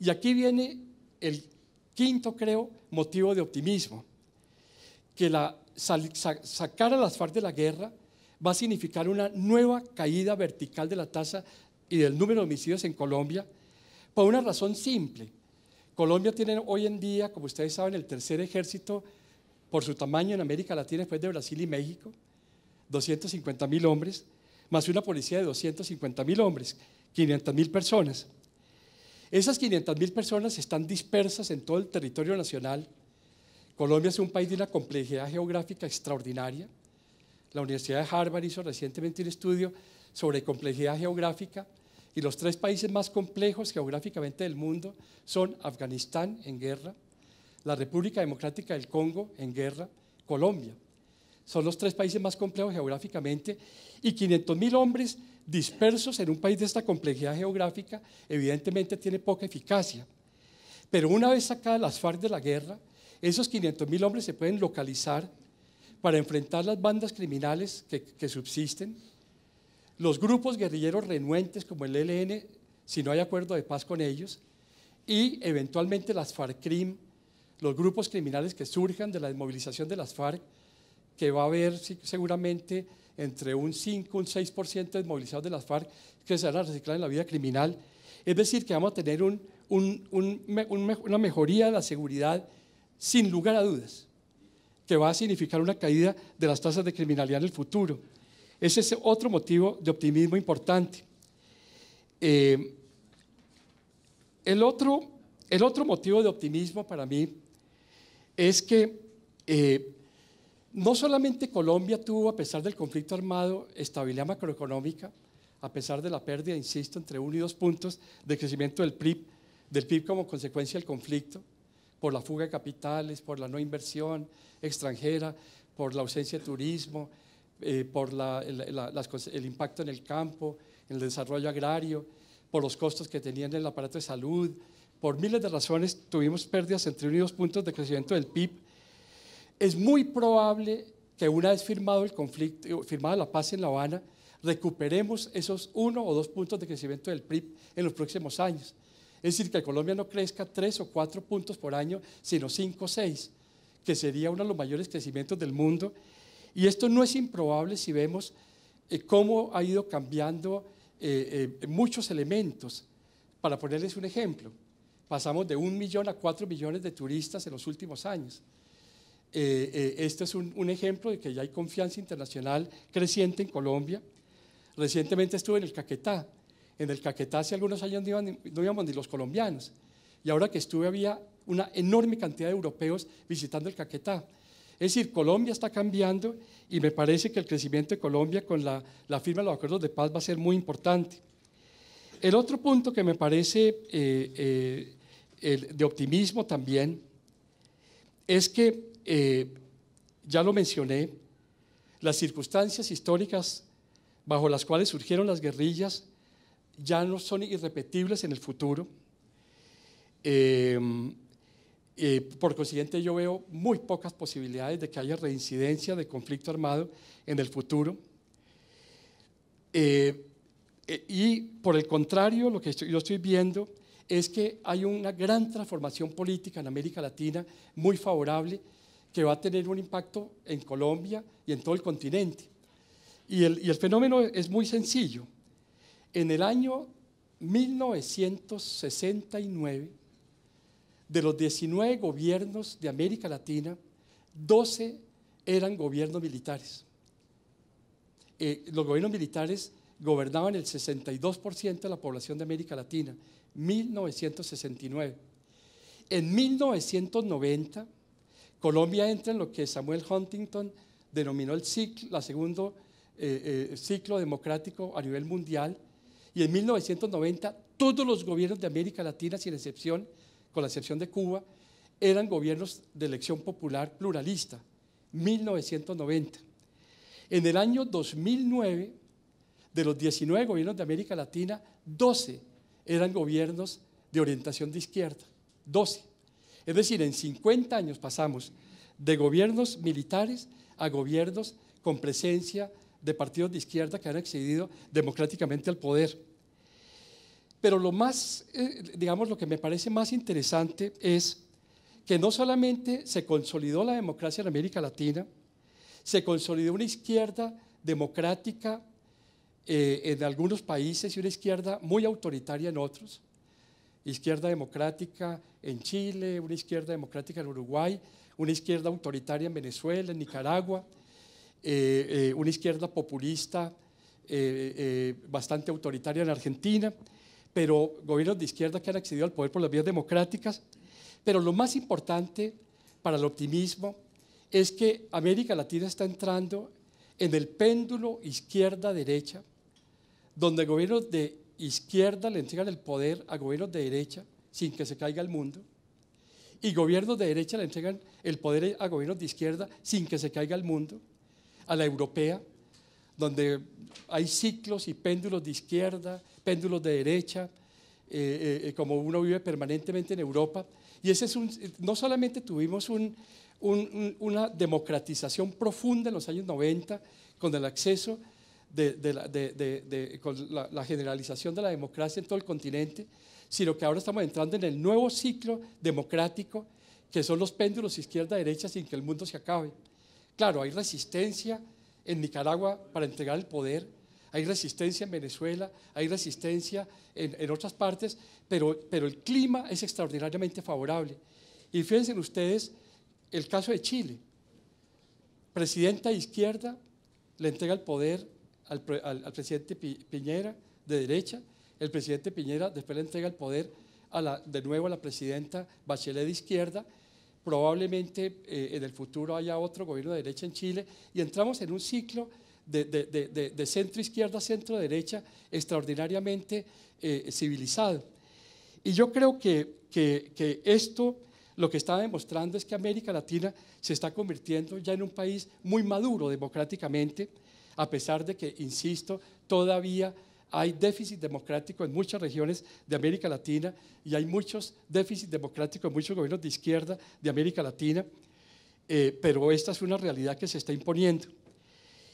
Y aquí viene el quinto, creo, motivo de optimismo, que sacar a las FARC de la guerra va a significar una nueva caída vertical de la tasa y del número de homicidios en Colombia por una razón simple. Colombia tiene hoy en día, como ustedes saben, el tercer ejército por su tamaño en América Latina después de Brasil y México, 250 mil hombres, más una policía de 250 mil hombres, 500 mil personas. Esas 500 mil personas están dispersas en todo el territorio nacional. Colombia es un país de una complejidad geográfica extraordinaria. La Universidad de Harvard hizo recientemente un estudio sobre complejidad geográfica y los tres países más complejos geográficamente del mundo son Afganistán en guerra, la República Democrática del Congo en guerra, Colombia. Son los tres países más complejos geográficamente y 500.000 hombres dispersos en un país de esta complejidad geográfica evidentemente tiene poca eficacia. Pero una vez sacadas las FARC de la guerra, esos 500.000 hombres se pueden localizar para enfrentar las bandas criminales que, subsisten, los grupos guerrilleros renuentes como el ELN, si no hay acuerdo de paz con ellos, y eventualmente las FARCRIM, los grupos criminales que surjan de la desmovilización de las FARC, que va a haber seguramente entre un 5, un 6% desmovilizados de las FARC que se van a reciclar en la vida criminal. Es decir, que vamos a tener una mejoría de la seguridad sin lugar a dudas que va a significar una caída de las tasas de criminalidad en el futuro. Ese es otro motivo de optimismo importante. Eh, el, otro, el otro motivo de optimismo para mí es que eh, no solamente Colombia tuvo, a pesar del conflicto armado, estabilidad macroeconómica, a pesar de la pérdida, insisto, entre uno y dos puntos de crecimiento del PIB, del PIB como consecuencia del conflicto, por la fuga de capitales, por la no inversión extranjera, por la ausencia de turismo, eh, por el impacto en el campo, en el desarrollo agrario, por los costos que tenían el aparato de salud. Por miles de razones tuvimos pérdidas entre unos puntos de crecimiento del PIB. Es muy probable que una vez firmado el conflicto, firmada la paz en La Habana, recuperemos esos uno o dos puntos de crecimiento del PIB en los próximos años. Es decir, que Colombia no crezca tres o cuatro puntos por año, sino cinco o seis, que sería uno de los mayores crecimientos del mundo. Y esto no es improbable si vemos eh, cómo ha ido cambiando eh, eh, muchos elementos. Para ponerles un ejemplo, pasamos de un millón a cuatro millones de turistas en los últimos años. este es un ejemplo de que ya hay confianza internacional creciente en Colombia. Recientemente estuve en el Caquetá, en el Caquetá hace algunos años no, íbamos ni los colombianos. Y ahora que estuve había una enorme cantidad de europeos visitando el Caquetá. Es decir, Colombia está cambiando y me parece que el crecimiento de Colombia con la, firma de los acuerdos de paz va a ser muy importante. El otro punto que me parece eh, eh, de optimismo también es que, eh, ya lo mencioné, las circunstancias históricas bajo las cuales surgieron las guerrillas ya no son irrepetibles en el futuro. Eh, eh, por consiguiente, yo veo muy pocas posibilidades de que haya reincidencia de conflicto armado en el futuro. Eh, y por el contrario, lo que yo estoy viendo es que hay una gran transformación política en América Latina muy favorable que va a tener un impacto en Colombia y en todo el continente. y el fenómeno es muy sencillo. En el año 1969, de los 19 gobiernos de América Latina, 12 eran gobiernos militares. Eh, los gobiernos militares gobernaban el 62% de la población de América Latina, 1969. En 1990, Colombia entra en lo que Samuel Huntington denominó el ciclo, la segundo eh, eh, ciclo democrático a nivel mundial, y en 1990 todos los gobiernos de América Latina, sin excepción, con la excepción de Cuba, eran gobiernos de elección popular pluralista. 1990. En el año 2009, de los 19 gobiernos de América Latina, 12 eran gobiernos de orientación de izquierda. 12. Es decir, en 50 años pasamos de gobiernos militares a gobiernos con presencia de partidos de izquierda que han accedido democráticamente al poder. Pero lo más, eh, digamos, lo que me parece más interesante es que no solamente se consolidó la democracia en América Latina, se consolidó una izquierda democrática eh, en algunos países y una izquierda muy autoritaria en otros. Izquierda democrática en Chile, una izquierda democrática en Uruguay, una izquierda autoritaria en Venezuela, en Nicaragua, eh, una izquierda populista bastante autoritaria en Argentina pero gobiernos de izquierda que han accedido al poder por las vías democráticas. Pero lo más importante para el optimismo es que América Latina está entrando en el péndulo izquierda-derecha, donde gobiernos de izquierda le entregan el poder a gobiernos de derecha sin que se caiga el mundo, y gobiernos de derecha le entregan el poder a gobiernos de izquierda sin que se caiga el mundo, a la europea, donde hay ciclos y péndulos de izquierda, péndulos de derecha, eh, eh, eh, como uno vive permanentemente en Europa. Y ese es un, no solamente tuvimos una democratización profunda en los años 90 con el acceso, de, con la, la, generalización de la democracia en todo el continente, sino que ahora estamos entrando en el nuevo ciclo democrático, que son los péndulos izquierda-derecha sin que el mundo se acabe. Claro, hay resistencia en Nicaragua para entregar el poder, hay resistencia en Venezuela, hay resistencia en, otras partes, pero, pero el clima es extraordinariamente favorable. Y fíjense ustedes el caso de Chile. Presidenta izquierda le entrega el poder al, presidente Piñera de derecha, el presidente Piñera después le entrega el poder de nuevo a la presidenta Bachelet de izquierda probablemente eh, en el futuro haya otro gobierno de derecha en Chile y entramos en un ciclo de, centro izquierda, centro derecha extraordinariamente eh, civilizado. Y yo creo que, que esto lo que está demostrando es que América Latina se está convirtiendo ya en un país muy maduro democráticamente, a pesar de que, insisto, todavía hay déficit democrático en muchas regiones de América Latina y hay muchos déficits democráticos, en muchos gobiernos de izquierda de América Latina, eh, pero esta es una realidad que se está imponiendo.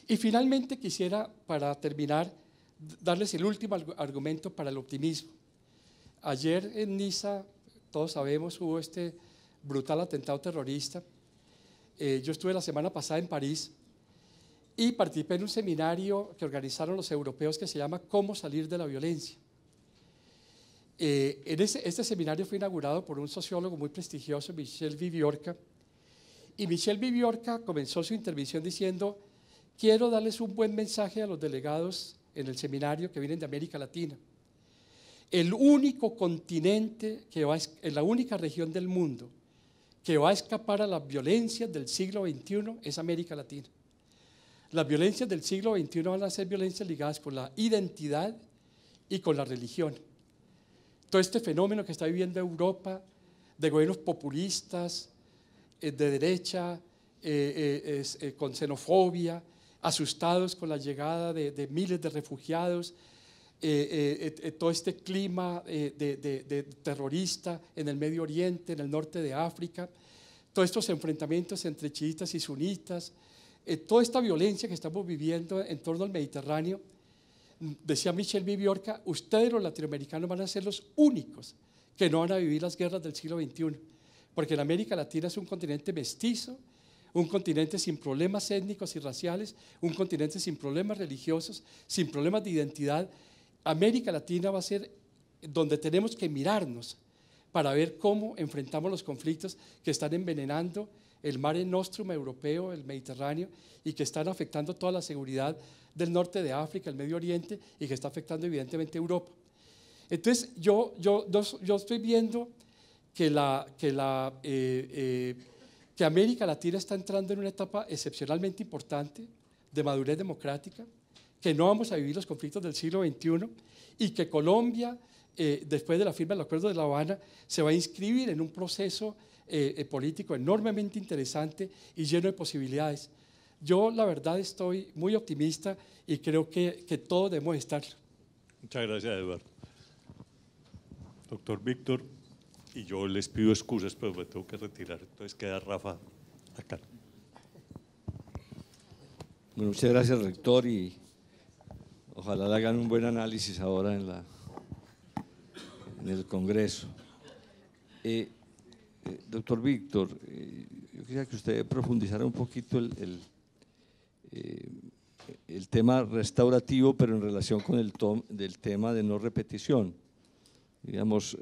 Y finalmente quisiera, para terminar, darles el último argumento para el optimismo. Ayer en Niza, todos sabemos, hubo este brutal atentado terrorista. Eh, yo estuve la semana pasada en París y participé en un seminario que organizaron los europeos que se llama Cómo salir de la violencia. Eh, en ese, este seminario fue inaugurado por un sociólogo muy prestigioso, Michel Viviorca, y Michel Viviorca comenzó su intervención diciendo, quiero darles un buen mensaje a los delegados en el seminario que vienen de América Latina. El único continente, que va, en la única región del mundo que va a escapar a la violencia del siglo XXI es América Latina. Las violencias del siglo XXI van a ser violencias ligadas con la identidad y con la religión. Todo este fenómeno que está viviendo Europa de gobiernos populistas, eh, de derecha, eh, eh, con xenofobia, asustados con la llegada de, miles de refugiados, todo este clima de, terrorista en el Medio Oriente, en el norte de África, todos estos enfrentamientos entre chiitas y sunitas, eh, toda esta violencia que estamos viviendo en torno al Mediterráneo, mm, decía Michelle Viviorca, ustedes los latinoamericanos van a ser los únicos que no van a vivir las guerras del siglo XXI, porque la América Latina es un continente mestizo, un continente sin problemas étnicos y raciales, un continente sin problemas religiosos, sin problemas de identidad. América Latina va a ser donde tenemos que mirarnos para ver cómo enfrentamos los conflictos que están envenenando el Mare Nostrum europeo, el Mediterráneo, y que están afectando toda la seguridad del norte de África, el Medio Oriente, y que está afectando evidentemente Europa. Entonces, yo, yo, yo estoy viendo que, la, que, la, eh, eh, que América Latina está entrando en una etapa excepcionalmente importante de madurez democrática, que no vamos a vivir los conflictos del siglo XXI y que Colombia, eh, después de la firma del Acuerdo de La Habana, se va a inscribir en un proceso eh, eh, político enormemente interesante y lleno de posibilidades. Yo la verdad estoy muy optimista y creo que, que todos debemos estarlo. Muchas gracias, Eduardo. Doctor Víctor, y yo les pido excusas, pero me tengo que retirar. Entonces queda Rafa acá. muchas gracias, rector, y ojalá le hagan un buen análisis ahora en, la, en el Congreso. Eh, eh, doctor Víctor, eh, yo quería que usted profundizara un poquito el, eh, el, tema restaurativo, pero en relación con el del tema de no repetición. Digamos,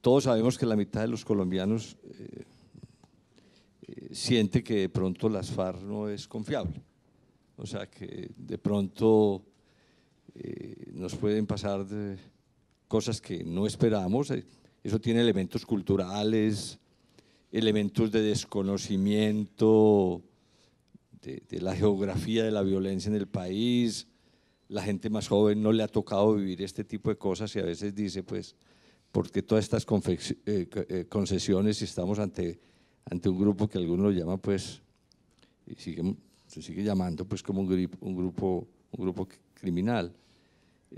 todos sabemos que la mitad de los colombianos siente que de pronto las FARC no es confiable. O sea, que de pronto nos pueden pasar cosas que no esperamos eso tiene elementos culturales, elementos de desconocimiento de, la geografía de la violencia en el país. La gente más joven no le ha tocado vivir este tipo de cosas y a veces dice, pues, porque todas estas eh, eh, concesiones si estamos ante, ante un grupo que algunos lo llaman, pues, y se sigue llamando, pues, como un, un grupo, un grupo criminal?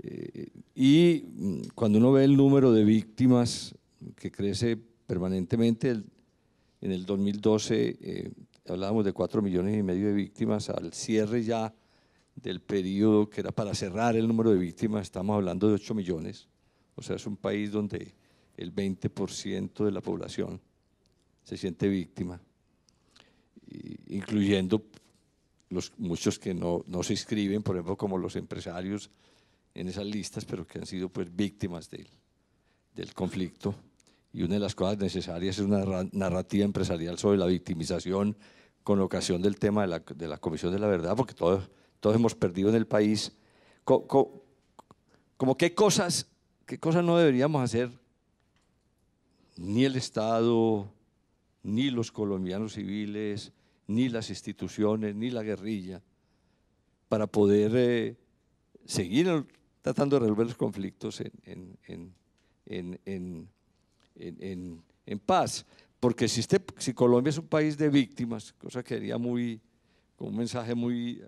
Eh, y mm, cuando uno ve el número de víctimas que crece permanentemente, en el 2012 eh, hablábamos de 4 millones y medio de víctimas, al cierre ya del periodo que era para cerrar el número de víctimas, estamos hablando de 8 millones, o sea, es un país donde el 20% de la población se siente víctima, incluyendo los muchos que no, no se inscriben, por ejemplo, como los empresarios en esas listas, pero que han sido pues víctimas del, del conflicto. Y una de las cosas necesarias es una narrativa empresarial sobre la victimización con ocasión del tema de la, de la Comisión de la Verdad, porque todos, todos hemos perdido en el país. como qué cosas, qué cosas no deberíamos hacer ni el Estado, ni los colombianos civiles, ni las instituciones, ni la guerrilla, para poder eh, en el tratando de resolver los conflictos en, paz. Porque si, este, si Colombia es un país de víctimas, cosa que sería muy, con un mensaje muy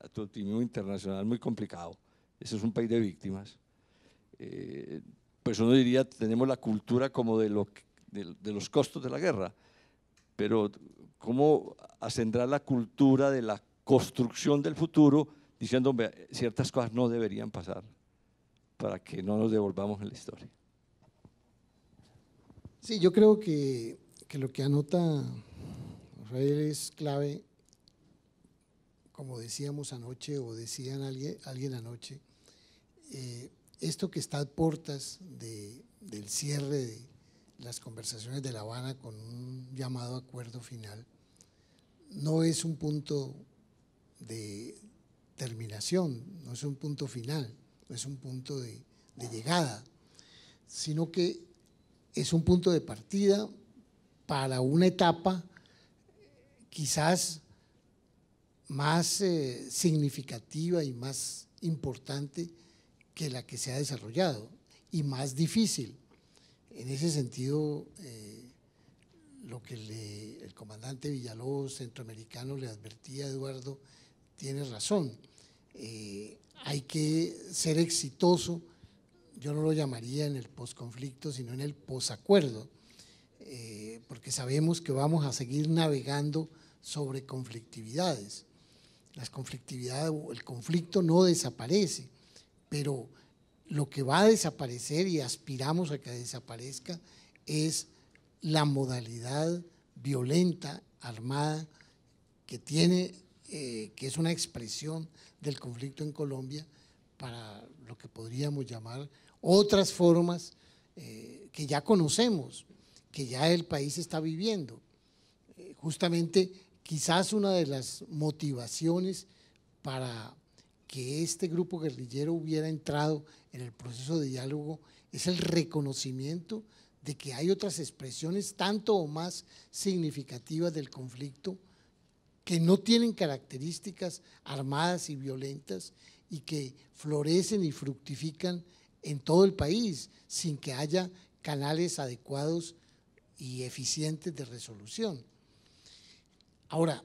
a tu optimismo internacional muy complicado, ese es un país de víctimas, eh, pues uno diría, tenemos la cultura como de, lo, de, los costos de la guerra, pero ¿cómo ascendrá la cultura de la construcción del futuro diciendo, ciertas cosas no deberían pasar? para que no nos devolvamos en la historia. Sí, yo creo que, lo que anota Rafael es clave, como decíamos anoche o decían alguien, anoche, eh, esto que está a portas del cierre de las conversaciones de La Habana con un llamado acuerdo final, no es un punto de terminación, no es un punto final es un punto de, llegada, sino que es un punto de partida para una etapa quizás más eh, significativa y más importante que la que se ha desarrollado y más difícil. En ese sentido, eh, lo que el comandante Villalobos centroamericano le advertía a Eduardo tiene razón. Eh, hay que ser exitoso, yo no lo llamaría en el posconflicto, sino en el posacuerdo, eh, porque sabemos que vamos a seguir navegando sobre conflictividades. Las conflictividades, el conflicto no desaparece, pero lo que va a desaparecer y aspiramos a que desaparezca es la modalidad violenta, armada, que tiene eh, que es una expresión del conflicto en Colombia para lo que podríamos llamar otras formas eh, que ya conocemos, que ya el país está viviendo. Eh, justamente quizás una de las motivaciones para que este grupo guerrillero hubiera entrado en el proceso de diálogo es el reconocimiento de que hay otras expresiones tanto o más significativas del conflicto que no tienen características armadas y violentas y que florecen y fructifican en todo el país sin que haya canales adecuados y eficientes de resolución. Ahora,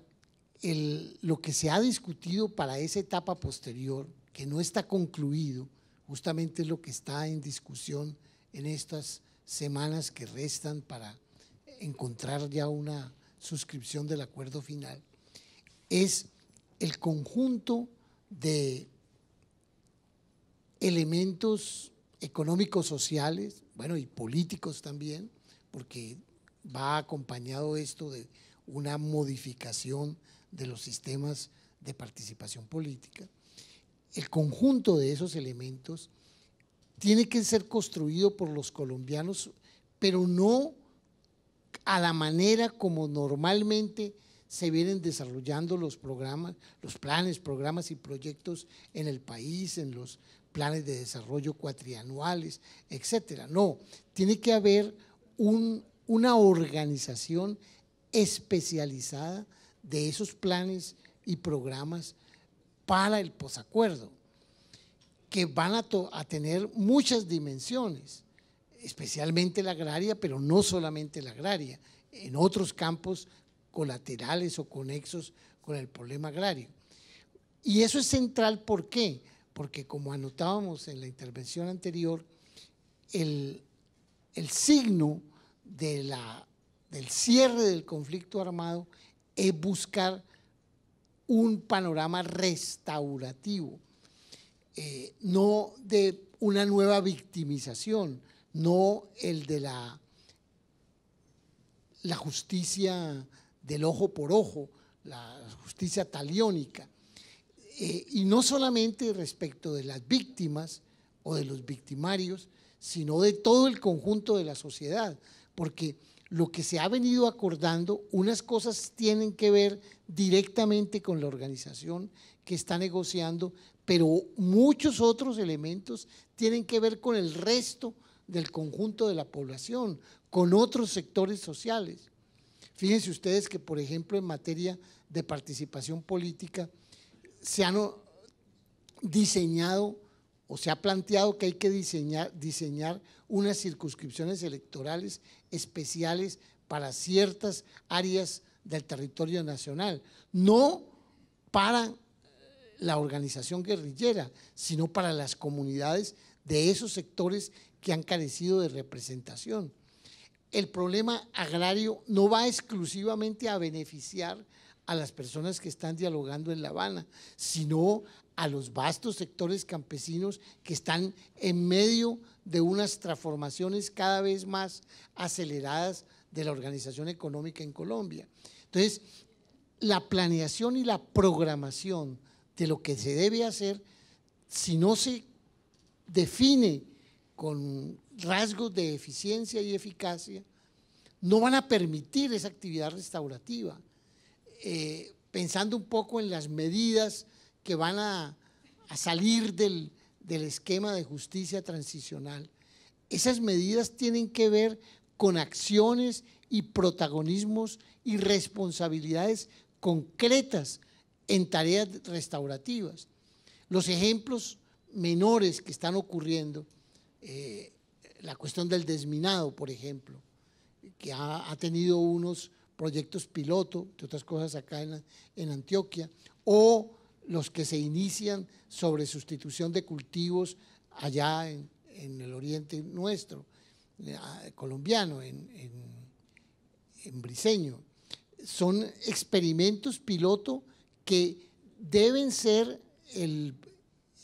lo que se ha discutido para esa etapa posterior, que no está concluido, justamente es lo que está en discusión en estas semanas que restan para encontrar ya una suscripción del acuerdo final es el conjunto de elementos económicos, sociales, bueno, y políticos también, porque va acompañado esto de una modificación de los sistemas de participación política. El conjunto de esos elementos tiene que ser construido por los colombianos, pero no a la manera como normalmente se vienen desarrollando los programas, los planes, programas y proyectos en el país, en los planes de desarrollo cuatrianuales, etcétera. No, tiene que haber una organización especializada de esos planes y programas para el posacuerdo, que van a, a tener muchas dimensiones, especialmente la agraria, pero no solamente la agraria, en otros campos colaterales o conexos con el problema agrario. Y eso es central, ¿por qué? Porque como anotábamos en la intervención anterior, el, signo de la, del cierre del conflicto armado es buscar un panorama restaurativo, eh, no de una nueva victimización, no el de la, la justicia del ojo por ojo, la justicia taliónica. Eh, y no solamente respecto de las víctimas o de los victimarios, sino de todo el conjunto de la sociedad, porque lo que se ha venido acordando, unas cosas tienen que ver directamente con la organización que está negociando, pero muchos otros elementos tienen que ver con el resto del conjunto de la población, con otros sectores sociales. Fíjense ustedes que, por ejemplo, en materia de participación política, se han diseñado o se ha planteado que hay que diseñar, diseñar unas circunscripciones electorales especiales para ciertas áreas del territorio nacional, no para eh, la organización guerrillera, sino para las comunidades de esos sectores que han carecido de representación el problema agrario no va exclusivamente a beneficiar a las personas que están dialogando en La Habana, sino a los vastos sectores campesinos que están en medio de unas transformaciones cada vez más aceleradas de la organización económica en Colombia. Entonces, la planeación y la programación de lo que se debe hacer, si no se define con rasgos de eficiencia y eficacia, no van a permitir esa actividad restaurativa, eh, pensando un poco en las medidas que van a, salir del esquema de justicia transicional. Esas medidas tienen que ver con acciones y protagonismos y responsabilidades concretas en tareas restaurativas. Los ejemplos menores que están ocurriendo eh, la cuestión del desminado, por ejemplo, que ha, tenido unos proyectos piloto, de otras cosas acá en, Antioquia, o los que se inician sobre sustitución de cultivos allá en, el oriente nuestro, eh, colombiano, en, en, briseño. Son experimentos piloto que deben ser el,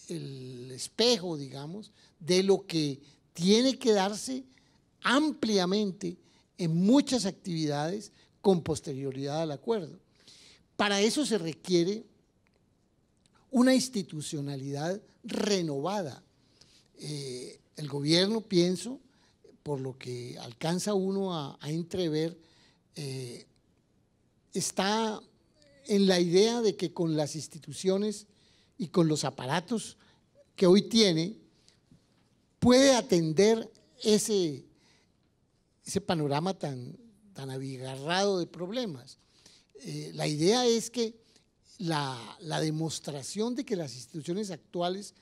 el espejo, digamos, de lo que tiene que darse ampliamente en muchas actividades con posterioridad al acuerdo. Para eso se requiere una institucionalidad renovada. Eh, el gobierno, pienso, por lo que alcanza uno a, entrever, eh, está en la idea de que con las instituciones y con los aparatos que hoy tiene, puede atender ese, ese panorama tan, tan abigarrado de problemas. Eh, la idea es que la, la, demostración de que las instituciones actuales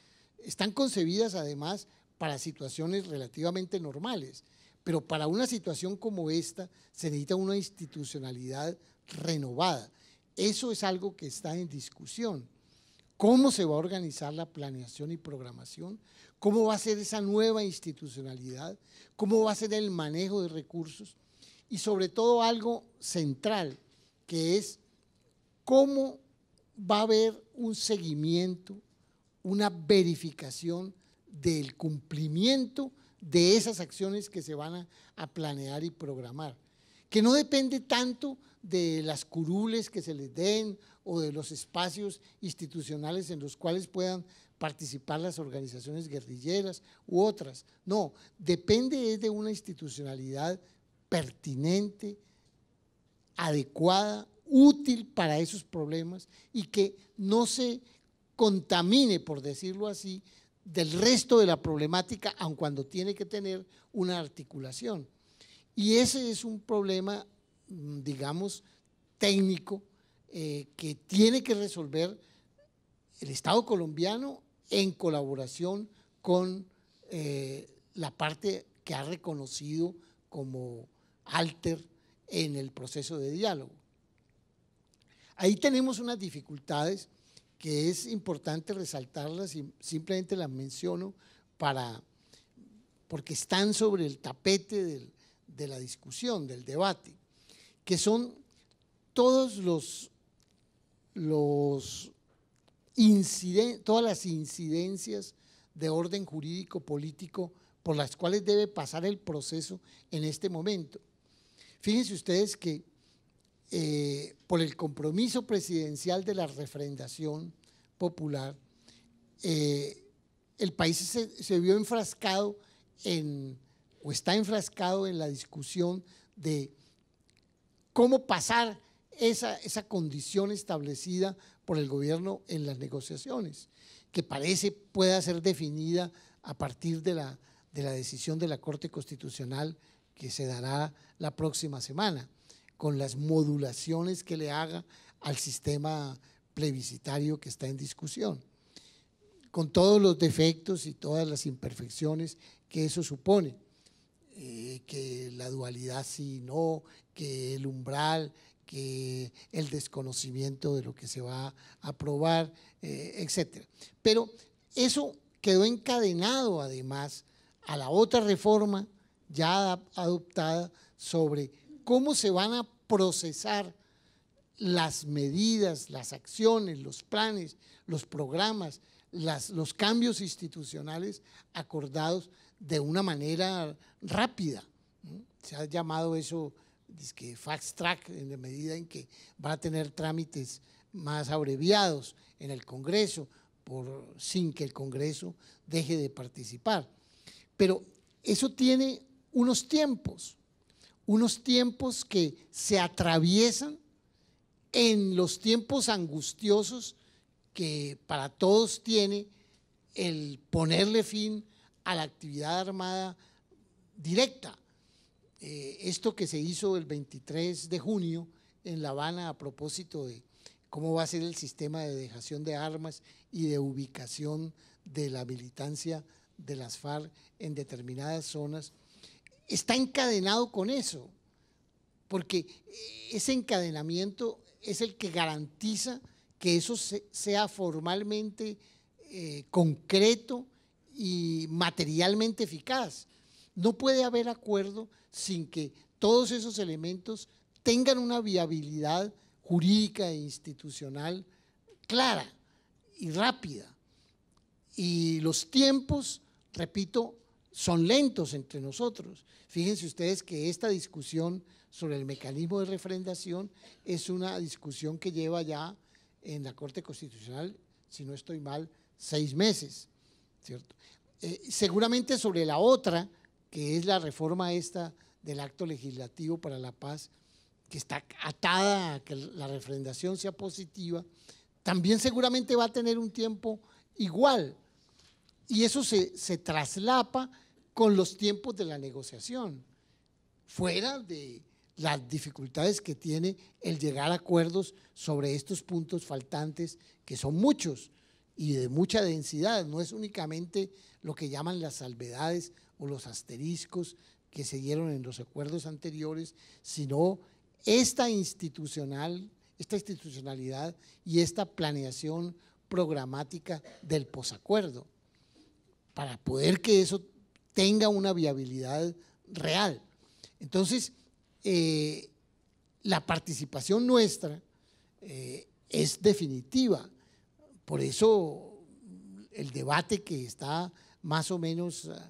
están concebidas además para situaciones relativamente normales, pero para una situación como esta se necesita una institucionalidad renovada. Eso es algo que está en discusión. ¿Cómo se va a organizar la planeación y programación? ¿Cómo va a ser esa nueva institucionalidad? ¿Cómo va a ser el manejo de recursos? Y sobre todo algo central, que es cómo va a haber un seguimiento, una verificación del cumplimiento de esas acciones que se van a, planear y programar, que no depende tanto de las curules que se les den o de los espacios institucionales en los cuales puedan participar las organizaciones guerrilleras u otras. No, depende de una institucionalidad pertinente, adecuada, útil para esos problemas y que no se contamine, por decirlo así, del resto de la problemática, aun cuando tiene que tener una articulación. Y ese es un problema, mm, digamos, técnico eh, que tiene que resolver el Estado colombiano en colaboración con eh, la parte que ha reconocido como alter en el proceso de diálogo. Ahí tenemos unas dificultades que es importante resaltarlas y simplemente las menciono para, porque están sobre el tapete de la discusión, del debate, que son todos los, los todas las incidencias de orden jurídico político por las cuales debe pasar el proceso en este momento. Fíjense ustedes que eh, por el compromiso presidencial de la refrendación popular, eh, el país se, se, vio enfrascado en, o está enfrascado en la discusión de cómo pasar esa, condición establecida por el gobierno en las negociaciones, que parece pueda ser definida a partir de la, decisión de la Corte Constitucional que se dará la próxima semana, con las modulaciones que le haga al sistema plebiscitario que está en discusión, con todos los defectos y todas las imperfecciones que eso supone, eh, que la dualidad sí y no, que el umbral, que el desconocimiento de lo que se va a aprobar, eh, etcétera. etc. Pero eso quedó encadenado además a la otra reforma ya adoptada sobre cómo se van a procesar las medidas, las acciones, los planes, los programas, los cambios institucionales acordados de una manera rápida. Se ha llamado eso Dice que fast track en la medida en que va a tener trámites más abreviados en el Congreso, por, sin que el Congreso deje de participar. Pero eso tiene unos tiempos, unos tiempos que se atraviesan en los tiempos angustiosos que para todos tiene el ponerle fin a la actividad armada directa eh, esto que se hizo el 23 de junio en La Habana a propósito de cómo va a ser el sistema de dejación de armas y de ubicación de la militancia de las FARC en determinadas zonas, está encadenado con eso, porque ese encadenamiento es el que garantiza que eso sea formalmente eh, concreto y materialmente eficaz. No puede haber acuerdo sin que todos esos elementos tengan una viabilidad jurídica e institucional clara y rápida. Y los tiempos, repito, son lentos entre nosotros. Fíjense ustedes que esta discusión sobre el mecanismo de refrendación es una discusión que lleva ya en la Corte Constitucional, si no estoy mal, seis meses, eh, seguramente sobre la otra que es la reforma esta del acto legislativo para la paz, que está atada a que la refrendación sea positiva, también seguramente va a tener un tiempo igual. Y eso se, se traslapa con los tiempos de la negociación, fuera de las dificultades que tiene el llegar a acuerdos sobre estos puntos faltantes, que son muchos y de mucha densidad, no es únicamente lo que llaman las salvedades o los asteriscos que se dieron en los acuerdos anteriores, sino esta institucional, esta institucionalidad y esta planeación programática del posacuerdo, para poder que eso tenga una viabilidad real. Entonces, eh, la participación nuestra eh, es definitiva. Por eso el debate que está más o menos ah,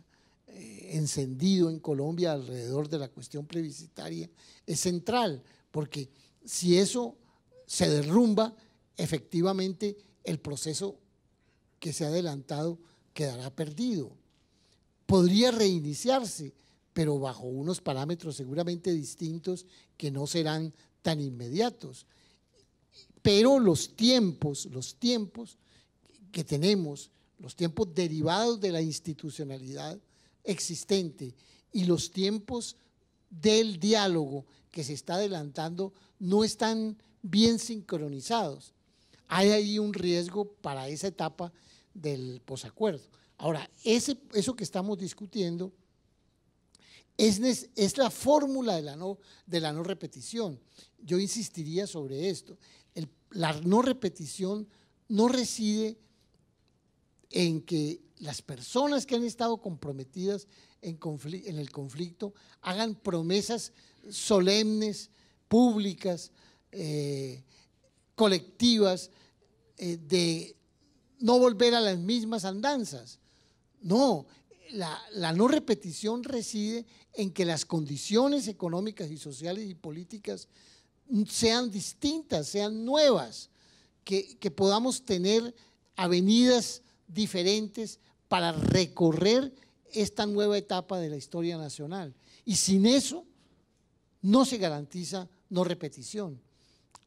eh, encendido en Colombia alrededor de la cuestión plebiscitaria es central, porque si eso se derrumba, efectivamente el proceso que se ha adelantado quedará perdido. Podría reiniciarse, pero bajo unos parámetros seguramente distintos que no serán tan inmediatos. Pero los tiempos, los tiempos que tenemos, los tiempos derivados de la institucionalidad, existente y los tiempos del diálogo que se está adelantando no están bien sincronizados. Hay ahí un riesgo para esa etapa del posacuerdo. Ahora, ese, eso que estamos discutiendo es, es la fórmula de la, no, de la no repetición. Yo insistiría sobre esto. la no repetición no reside en que las personas que han estado comprometidas en, en el conflicto hagan promesas solemnes, públicas, eh, colectivas, eh, de no volver a las mismas andanzas. No, la, no repetición reside en que las condiciones económicas y sociales y políticas sean distintas, sean nuevas, que, que podamos tener avenidas diferentes para recorrer esta nueva etapa de la historia nacional. Y sin eso no se garantiza no repetición.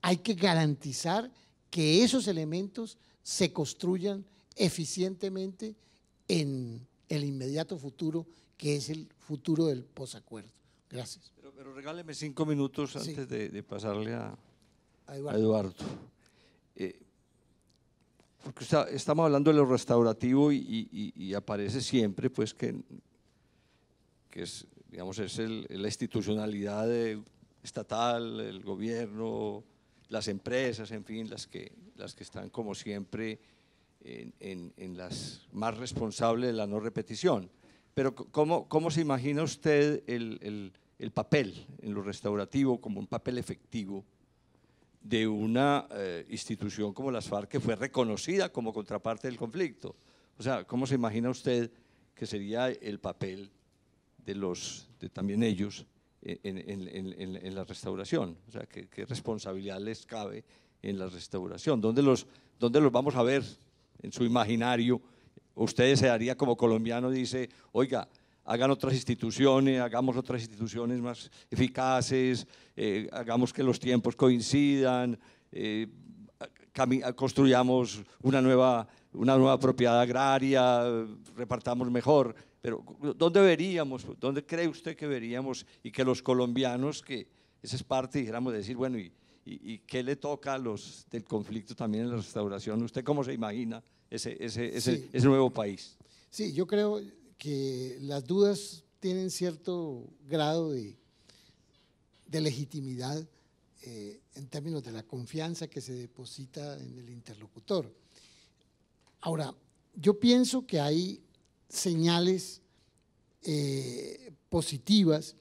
Hay que garantizar que esos elementos se construyan eficientemente en el inmediato futuro, que es el futuro del posacuerdo. Gracias. Pero, regáleme cinco minutos antes de, pasarle a, Eduardo. A eh, porque estamos hablando de lo restaurativo y, aparece siempre, pues, que, es, digamos, es la institucionalidad estatal, el gobierno, las empresas, en fin, las que, las que están como siempre en, las más responsables de la no repetición. Pero ¿cómo, cómo se imagina usted el papel en lo restaurativo como un papel efectivo de una eh, institución como las FARC que fue reconocida como contraparte del conflicto. O sea, ¿cómo se imagina usted que sería el papel de los, también ellos, eh, en, la restauración? O sea, ¿qué, responsabilidad les cabe en la restauración? ¿Dónde los, ¿Dónde los vamos a ver en su imaginario? Usted se haría como colombiano, dice, oiga, hagan otras instituciones, hagamos otras instituciones más eficaces, eh, hagamos que los tiempos coincidan, eh, construyamos una nueva, una nueva propiedad agraria, repartamos mejor. Pero ¿dónde veríamos, dónde cree usted que veríamos y que los colombianos, que esa es parte, dijéramos, decir, bueno, ¿y, qué le toca a los del conflicto también en la restauración? ¿Usted cómo se imagina ese, ese, ese nuevo país? Sí, yo creo, que las dudas tienen cierto grado de, legitimidad eh, en términos de la confianza que se deposita en el interlocutor. Ahora, yo pienso que hay señales eh, positivas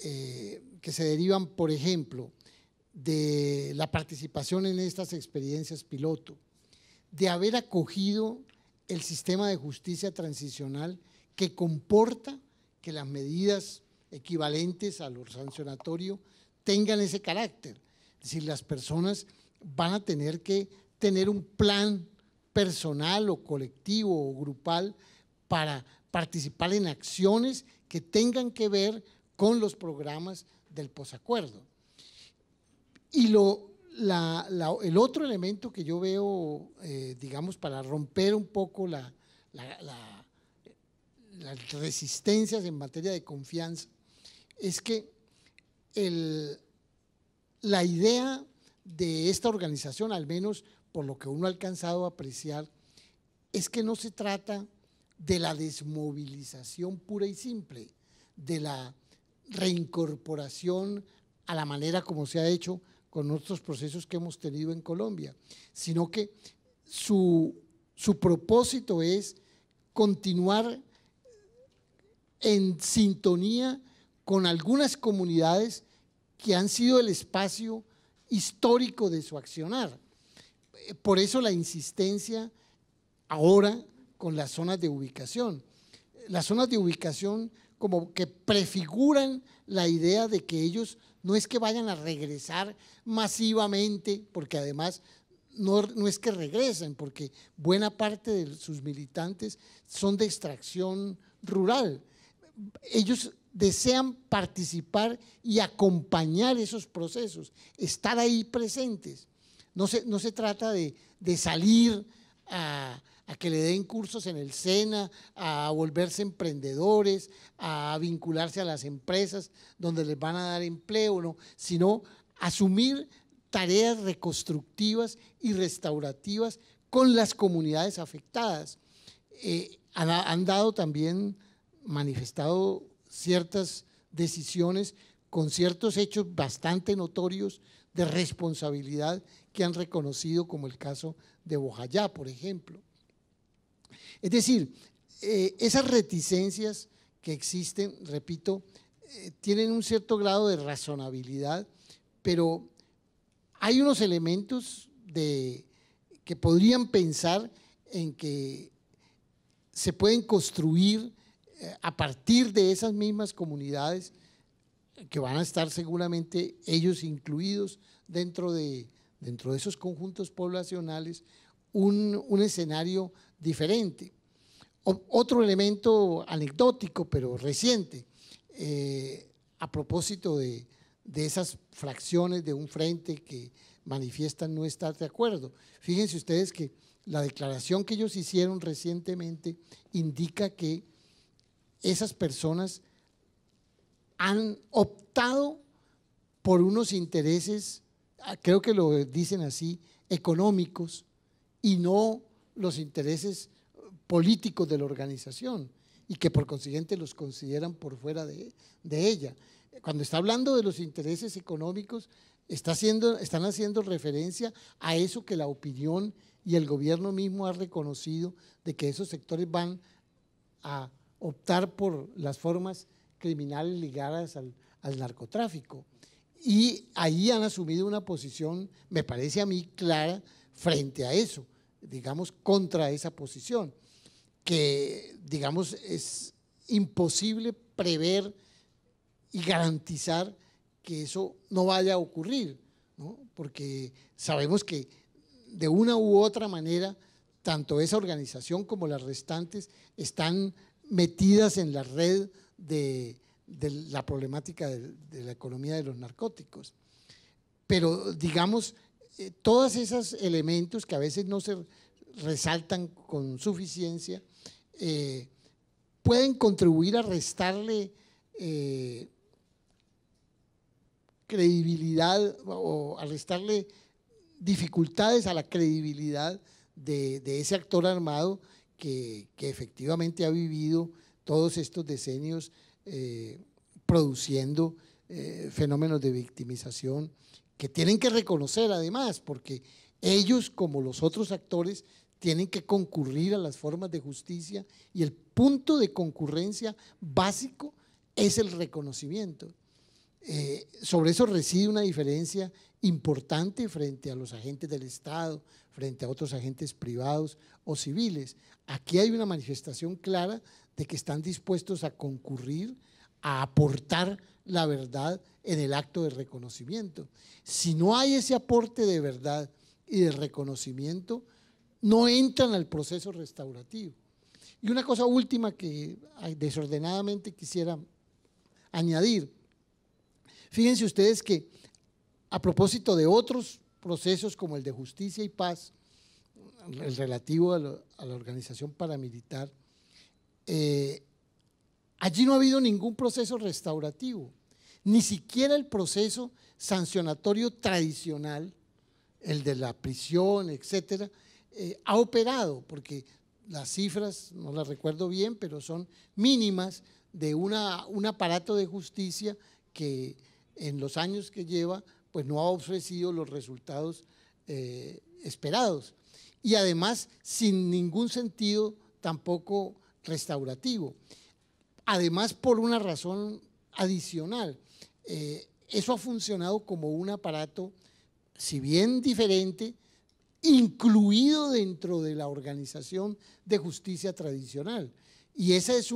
eh, que se derivan, por ejemplo, de la participación en estas experiencias piloto, de haber acogido el sistema de justicia transicional que comporta que las medidas equivalentes a lo sancionatorio tengan ese carácter. Es decir, las personas van a tener que tener un plan personal o colectivo o grupal para participar en acciones que tengan que ver con los programas del posacuerdo. Y lo, el otro elemento que yo veo, eh, digamos, para romper un poco la las resistencias en materia de confianza es que la idea de esta organización, al menos por lo que uno ha alcanzado a apreciar, es que no se trata de la desmovilización pura y simple, de la reincorporación a la manera como se ha hecho con otros procesos que hemos tenido en Colombia, sino que su, su propósito es continuar en sintonía con algunas comunidades que han sido el espacio histórico de su accionar. Eh, por eso la insistencia ahora con las zonas de ubicación. Las zonas de ubicación como que prefiguran la idea de que ellos no es que vayan a regresar masivamente, porque además no, es que regresen, porque buena parte de sus militantes son de extracción rural ellos desean participar y acompañar esos procesos, estar ahí presentes. No se, no se trata de, salir a, que le den cursos en el SENA, a volverse emprendedores, a vincularse a las empresas donde les van a dar empleo, ¿no? sino asumir tareas reconstructivas y restaurativas con las comunidades afectadas. Eh, han dado también manifestado ciertas decisiones con ciertos hechos bastante notorios de responsabilidad que han reconocido, como el caso de Bojayá, por ejemplo. Es decir, eh, esas reticencias que existen, repito, eh, tienen un cierto grado de razonabilidad, pero hay unos elementos de, que podrían pensar en que se pueden construir eh, a partir de esas mismas comunidades que van a estar seguramente ellos incluidos dentro de, dentro de esos conjuntos poblacionales, un, escenario diferente. otro elemento anecdótico, pero reciente, eh, a propósito de esas fracciones de un frente que manifiestan no estar de acuerdo. Fíjense ustedes que la declaración que ellos hicieron recientemente indica que esas personas han optado por unos intereses, ah, creo que lo dicen así, económicos y no los intereses políticos de la organización y que por consiguiente los consideran por fuera de, ella. Cuando está hablando de los intereses económicos, está haciendo, están haciendo referencia a eso que la opinión y el gobierno mismo ha reconocido de que esos sectores van a optar por las formas criminales ligadas al, narcotráfico. Y ahí han asumido una posición, me parece a mí, clara frente a eso, digamos, contra esa posición, que, digamos, es imposible prever y garantizar que eso no vaya a ocurrir, porque sabemos que de una u otra manera, tanto esa organización como las restantes están metidas en la red de, la problemática de, la economía de los narcóticos. Pero digamos, eh, todos esos elementos que a veces no se resaltan con suficiencia, eh, pueden contribuir a restarle eh, credibilidad o a restarle dificultades a la credibilidad de ese actor armado que, efectivamente ha vivido todos estos decenios eh, produciendo eh, fenómenos de victimización que tienen que reconocer además, porque ellos, como los otros actores, tienen que concurrir a las formas de justicia y el punto de concurrencia básico es el reconocimiento. Eh, sobre eso reside una diferencia importante frente a los agentes del Estado, frente a otros agentes privados o civiles. Aquí hay una manifestación clara de que están dispuestos a concurrir, a aportar la verdad en el acto de reconocimiento. Si no hay ese aporte de verdad y de reconocimiento, no entran al proceso restaurativo. Y una cosa última que desordenadamente quisiera añadir Fíjense ustedes que a propósito de otros procesos como el de justicia y paz, el relativo a, la organización paramilitar, eh, allí no ha habido ningún proceso restaurativo, ni siquiera el proceso sancionatorio tradicional, el de la prisión, etcétera, eh, ha operado, porque las cifras, no las recuerdo bien, pero son mínimas de una, un aparato de justicia que en los años que lleva, pues no ha ofrecido los resultados eh, esperados. Y además, sin ningún sentido tampoco restaurativo. Además, por una razón adicional, eh, eso ha funcionado como un aparato, si bien diferente, incluido dentro de la organización de justicia tradicional. Y esa es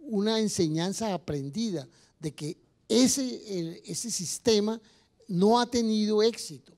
una enseñanza aprendida de que ese, ese sistema no ha tenido éxito.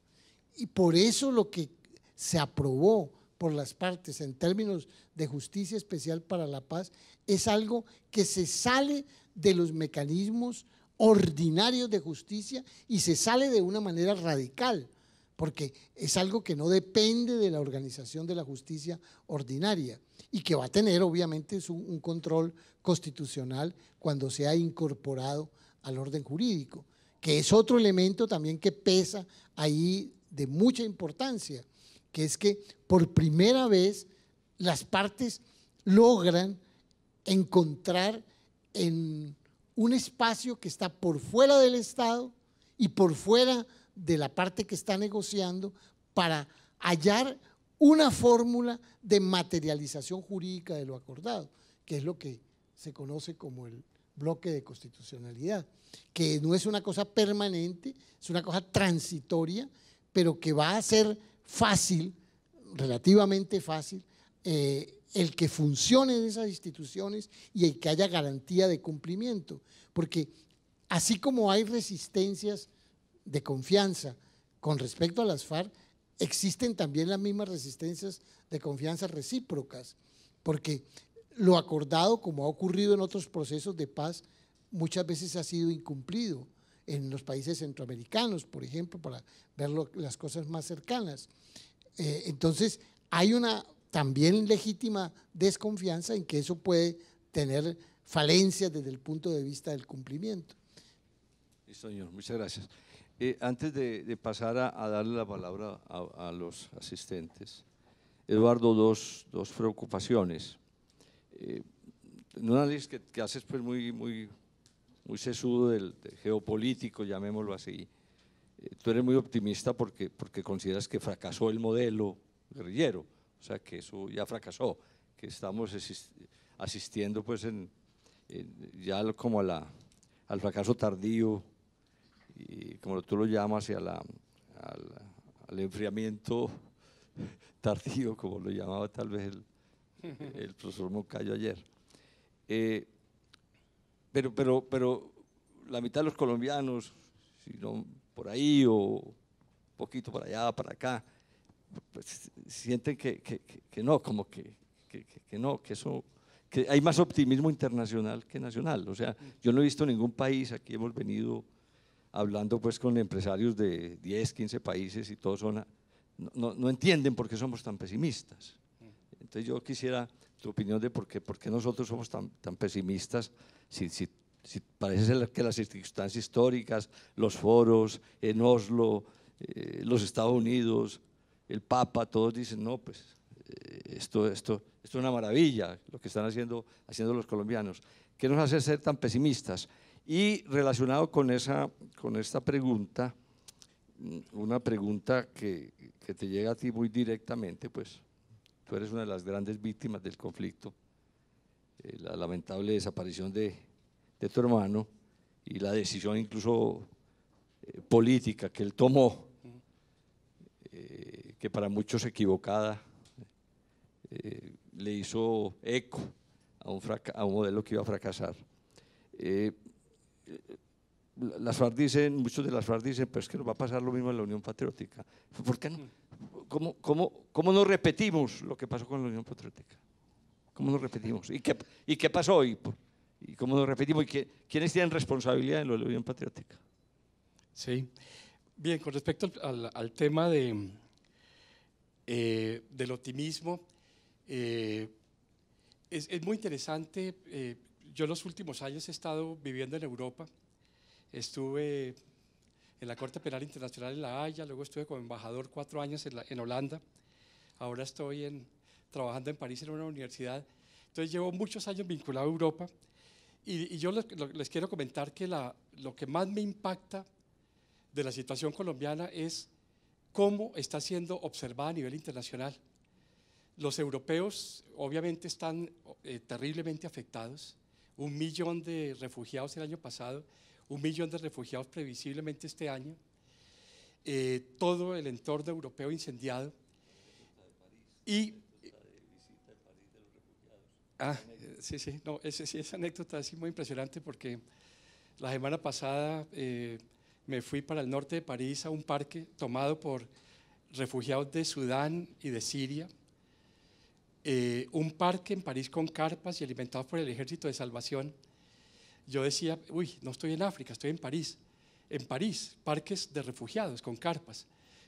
Y por eso lo que se aprobó por las partes en términos de justicia especial para la paz es algo que se sale de los mecanismos ordinarios de justicia y se sale de una manera radical, porque es algo que no depende de la organización de la justicia ordinaria y que va a tener obviamente un control constitucional cuando sea incorporado al orden jurídico, que es otro elemento también que pesa ahí de mucha importancia, que es que por primera vez las partes logran encontrar en un espacio que está por fuera del Estado y por fuera de la parte que está negociando para hallar una fórmula de materialización jurídica de lo acordado, que es lo que se conoce como el bloque de constitucionalidad, que no es una cosa permanente, es una cosa transitoria, pero que va a ser fácil, relativamente fácil, eh, el que funcionen esas instituciones y el que haya garantía de cumplimiento. Porque así como hay resistencias de confianza con respecto a las FARC, existen también las mismas resistencias de confianza recíprocas, porque lo acordado, como ha ocurrido en otros procesos de paz, muchas veces ha sido incumplido en los países centroamericanos, por ejemplo, para ver las cosas más cercanas. Eh, entonces, hay una también legítima desconfianza en que eso puede tener falencias desde el punto de vista del cumplimiento. señor, muchas gracias. Eh, antes de, pasar a, darle la palabra a, los asistentes, Eduardo, dos preocupaciones eh, en un análisis que, haces pues muy, muy, muy sesudo del, geopolítico, llamémoslo así, eh, tú eres muy optimista porque, porque consideras que fracasó el modelo guerrillero, o sea, que eso ya fracasó, que estamos asistiendo pues en, ya como la, al fracaso tardío, y como tú lo llamas, y al, al enfriamiento [LAUGHS] tardío, como lo llamaba tal vez el el profesor Moncayo ayer. Eh, pero, pero, pero la mitad de los colombianos, si no por ahí o poquito para allá, para acá, pues, sienten que, no, como que, no, que eso, que hay más optimismo internacional que nacional. O sea, yo no he visto ningún país, aquí hemos venido hablando pues con empresarios de 10, 15 países y todos son, no entienden por qué somos tan pesimistas. Entonces yo quisiera tu opinión de por qué, nosotros somos tan, tan pesimistas si, si, parece ser que las circunstancias históricas, los foros en Oslo, eh, los Estados Unidos, el Papa, todos dicen, no, pues eh, esto, esto, esto es una maravilla lo que están haciendo, haciendo los colombianos. ¿Qué nos hace ser tan pesimistas? Y relacionado con, esa, con esta pregunta, mm, una pregunta que, que te llega a ti muy directamente, pues eres una de las grandes víctimas del conflicto, eh, la lamentable desaparición de, tu hermano y la decisión incluso eh, política que él tomó, eh, que para muchos equivocada, le hizo eco a un, modelo que iba a fracasar. las muchos de las FARC dicen, pero es que nos va a pasar lo mismo en la Unión Patriótica. ¿Por qué no? ¿Cómo, cómo, cómo no repetimos lo que pasó con la Unión Patriótica? ¿Cómo nos repetimos? ¿Y qué, y qué pasó hoy? ¿Y cómo nos repetimos? ¿Y ¿Quiénes tienen responsabilidad en lo de la Unión Patriótica? Sí. Bien, con respecto al, tema de, eh, del optimismo, eh, es, es, muy interesante. Eh, yo los últimos años he estado viviendo en Europa. Estuve en la Corte Penal Internacional en La Haya, luego estuve como embajador cuatro años en, en Holanda, ahora estoy en, trabajando en París en una universidad, entonces llevo muchos años vinculado a Europa y, yo les, quiero comentar que lo que más me impacta de la situación colombiana es cómo está siendo observada a nivel internacional. Los europeos obviamente están eh, terriblemente afectados, un millón de refugiados el año pasado, un millón de refugiados previsiblemente este año, eh, todo el entorno europeo incendiado. Y... Ah, sí, sí, no, ese, sí, esa anécdota es muy impresionante porque la semana pasada eh, me fui para el norte de París a un parque tomado por refugiados de Sudán y de Siria, eh, un parque en París con carpas y alimentado por el Ejército de Salvación yo decía, uy, no estoy en África, estoy en París. En París, parques de refugiados con carpas.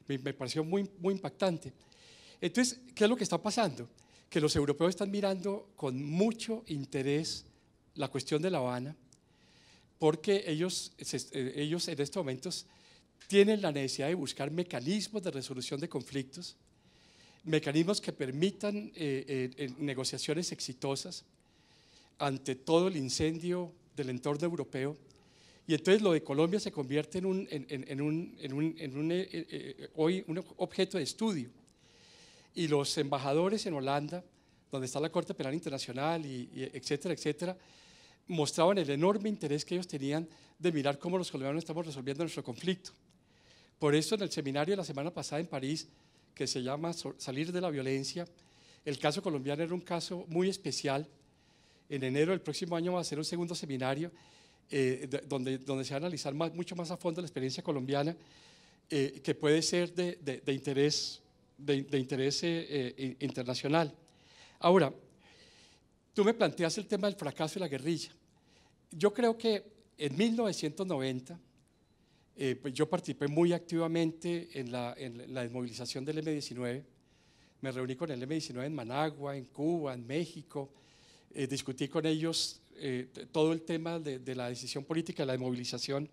Me, pareció muy, muy impactante. Entonces, ¿qué es lo que está pasando? Que los europeos están mirando con mucho interés la cuestión de La Habana, porque ellos, eh, ellos en estos momentos tienen la necesidad de buscar mecanismos de resolución de conflictos, mecanismos que permitan eh, eh, negociaciones exitosas ante todo el incendio del entorno europeo. Y entonces lo de Colombia se convierte en un, hoy un objeto de estudio. Y los embajadores en Holanda, donde está la Corte Penal Internacional, y, etcétera, etcétera, mostraban el enorme interés que ellos tenían de mirar cómo los colombianos estamos resolviendo nuestro conflicto. Por eso en el seminario de la semana pasada en París, que se llama Salir de la Violencia, el caso colombiano era un caso muy especial en enero del próximo año va a ser un segundo seminario eh, donde, donde se va a analizar mucho más a fondo la experiencia colombiana, eh, que puede ser de, de, interés, de, interés eh, internacional. Ahora, tú me planteas el tema del fracaso de la guerrilla. Yo creo que en 1990, pues yo participé muy activamente en la, en la desmovilización del M-19. Me reuní con el M-19 en Managua, en Cuba, en México, eh, discutí con ellos eh, todo el tema de, la decisión política, la movilización.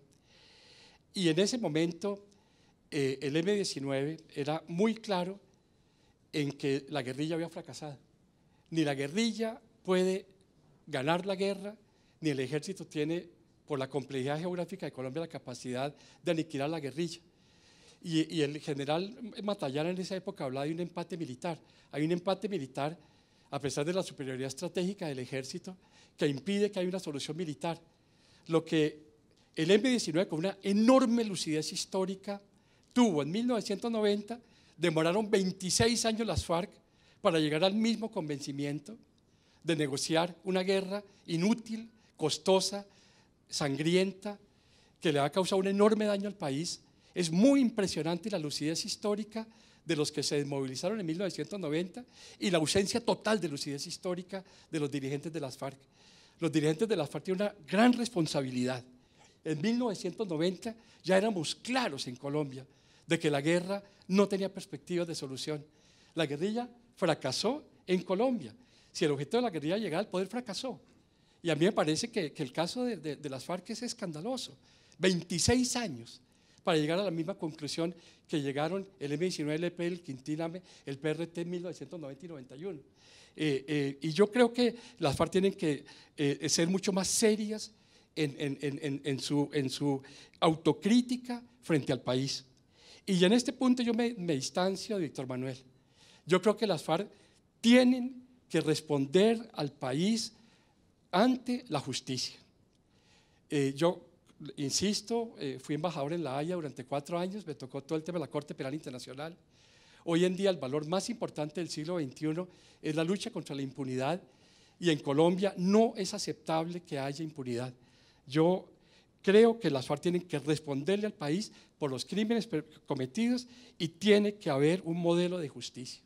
Y en ese momento eh, el M-19 era muy claro en que la guerrilla había fracasado. Ni la guerrilla puede ganar la guerra, ni el ejército tiene, por la complejidad geográfica de Colombia, la capacidad de aniquilar la guerrilla. Y, y el general Matallana en esa época hablaba de un empate militar. Hay un empate militar a pesar de la superioridad estratégica del ejército, que impide que haya una solución militar. Lo que el M-19, con una enorme lucidez histórica, tuvo en 1990, demoraron 26 años las FARC para llegar al mismo convencimiento de negociar una guerra inútil, costosa, sangrienta, que le ha causado un enorme daño al país. Es muy impresionante la lucidez histórica de los que se desmovilizaron en 1990 y la ausencia total de lucidez histórica de los dirigentes de las FARC. Los dirigentes de las FARC tienen una gran responsabilidad. En 1990 ya éramos claros en Colombia de que la guerra no tenía perspectiva de solución. La guerrilla fracasó en Colombia. Si el objeto de la guerrilla llegaba al poder, fracasó. Y a mí me parece que, el caso de, de las FARC es escandaloso. 26 años para llegar a la misma conclusión que llegaron el M19, el EP, el Quintíname, el PRT 1991 1990 y 91. Eh, eh, y yo creo que las FARC tienen que eh, ser mucho más serias en, su, en su autocrítica frente al país. Y en este punto yo me, me distancio de Víctor Manuel. Yo creo que las FARC tienen que responder al país ante la justicia. Eh, yo insisto, eh, fui embajador en La Haya durante cuatro años, me tocó todo el tema de la Corte Penal Internacional. Hoy en día el valor más importante del siglo XXI es la lucha contra la impunidad y en Colombia no es aceptable que haya impunidad. Yo creo que las FARC tienen que responderle al país por los crímenes cometidos y tiene que haber un modelo de justicia.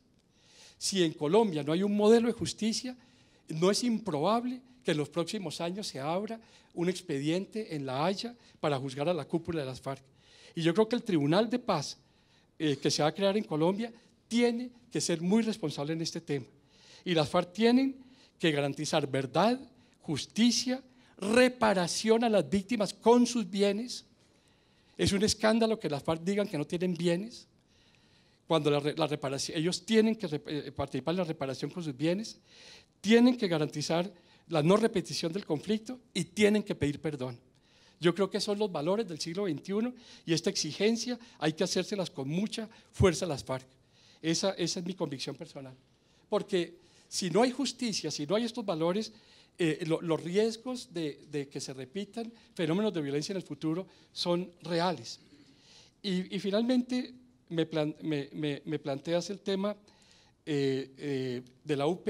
Si en Colombia no hay un modelo de justicia, no es improbable que en los próximos años se abra un expediente en La Haya para juzgar a la cúpula de las FARC. Y yo creo que el Tribunal de Paz eh, que se va a crear en Colombia tiene que ser muy responsable en este tema. Y las FARC tienen que garantizar verdad, justicia, reparación a las víctimas con sus bienes. Es un escándalo que las FARC digan que no tienen bienes cuando reparación, ellos tienen que eh, participar en la reparación con sus bienes, tienen que garantizar la no repetición del conflicto y tienen que pedir perdón. Yo creo que son los valores del siglo XXI y esta exigencia hay que hacérselas con mucha fuerza a las FARC. Esa, esa es mi convicción personal. Porque si no hay justicia, si no hay estos valores, eh, los riesgos de, que se repitan fenómenos de violencia en el futuro son reales. Y, finalmente me, planteas el tema eh, eh, de la UP.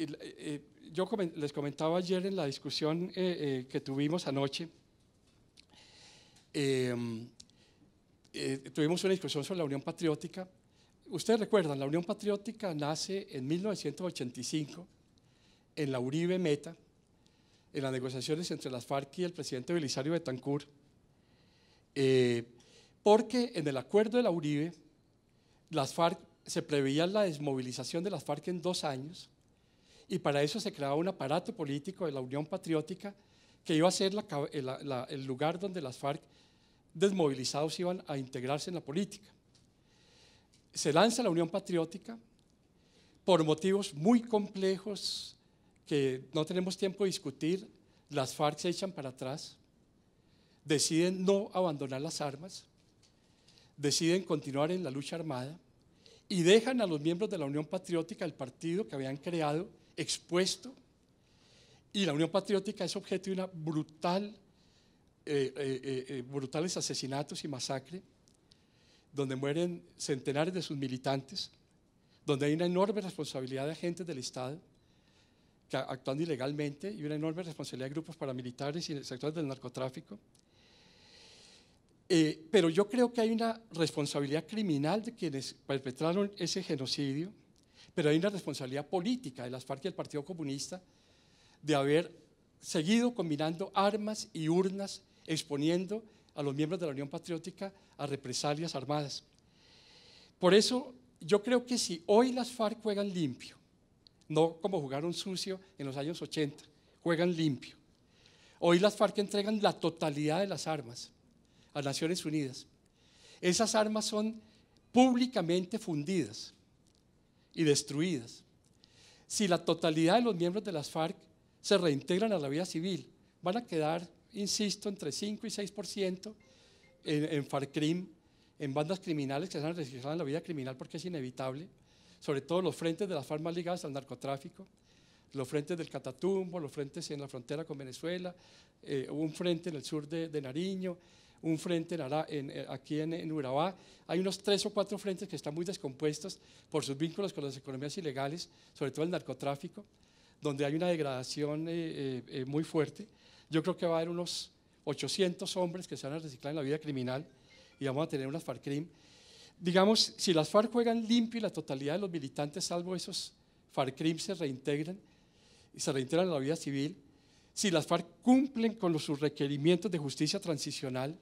Eh, eh, yo les comentaba ayer en la discusión eh, que tuvimos anoche, em, tuvimos una discusión sobre la Unión Patriótica. Ustedes recuerdan, la Unión Patriótica nace en 1985 en la Uribe Meta, en las negociaciones entre las FARC y el presidente Belisario Betancur, porque en el acuerdo de la Uribe, las FARC se preveía la desmovilización de las FARC en dos años y para eso se creaba un aparato político de la Unión Patriótica que iba a ser el lugar donde las FARC desmovilizados iban a integrarse en la política. Se lanza la Unión Patriótica por motivos muy complejos que no tenemos tiempo de discutir, las FARC se echan para atrás, deciden no abandonar las armas, deciden continuar en la lucha armada y dejan a los miembros de la Unión Patriótica, el partido que habían creado, expuesto y la Unión Patriótica es objeto de una brutal, eh, eh, eh, brutales asesinatos y masacres, donde mueren centenares de sus militantes, donde hay una enorme responsabilidad de agentes del Estado que actúan ilegalmente y una enorme responsabilidad de grupos paramilitares y sectores del narcotráfico. pero yo creo que hay una responsabilidad criminal de quienes perpetraron ese genocidio, pero hay una responsabilidad política de las FARC y del Partido Comunista de haber seguido combinando armas y urnas, exponiendo a los miembros de la Unión Patriótica a represalias armadas. Por eso yo creo que si hoy las FARC juegan limpio, no como jugaron sucio en los años 80, juegan limpio. Hoy las FARC entregan la totalidad de las armas a Naciones Unidas. Esas armas son públicamente fundidas y destruidas. Si la totalidad de los miembros de las FARC se reintegran a la vida civil, van a quedar, insisto, entre 5 y 6% en, en FARCRIM, en bandas criminales que se han registrado en la vida criminal porque es inevitable, sobre todo los frentes de las FARC más ligadas al narcotráfico, los frentes del Catatumbo, los frentes en la frontera con Venezuela, eh, un frente en el sur de, de Nariño, un frente en eh, aquí en, Urabá. Hay unos tres o cuatro frentes que están muy descompuestos por sus vínculos con las economías ilegales, sobre todo el narcotráfico, donde hay una degradación eh, eh, muy fuerte. Yo creo que va a haber unos 800 hombres que se van a reciclar en la vida criminal y vamos a tener unas FARCRIM. Digamos, si las FARC juegan limpio y la totalidad de los militantes, salvo esos FARCRIM, se reintegran y se reintegran a la vida civil, si las FARC cumplen con los, sus requerimientos de justicia transicional,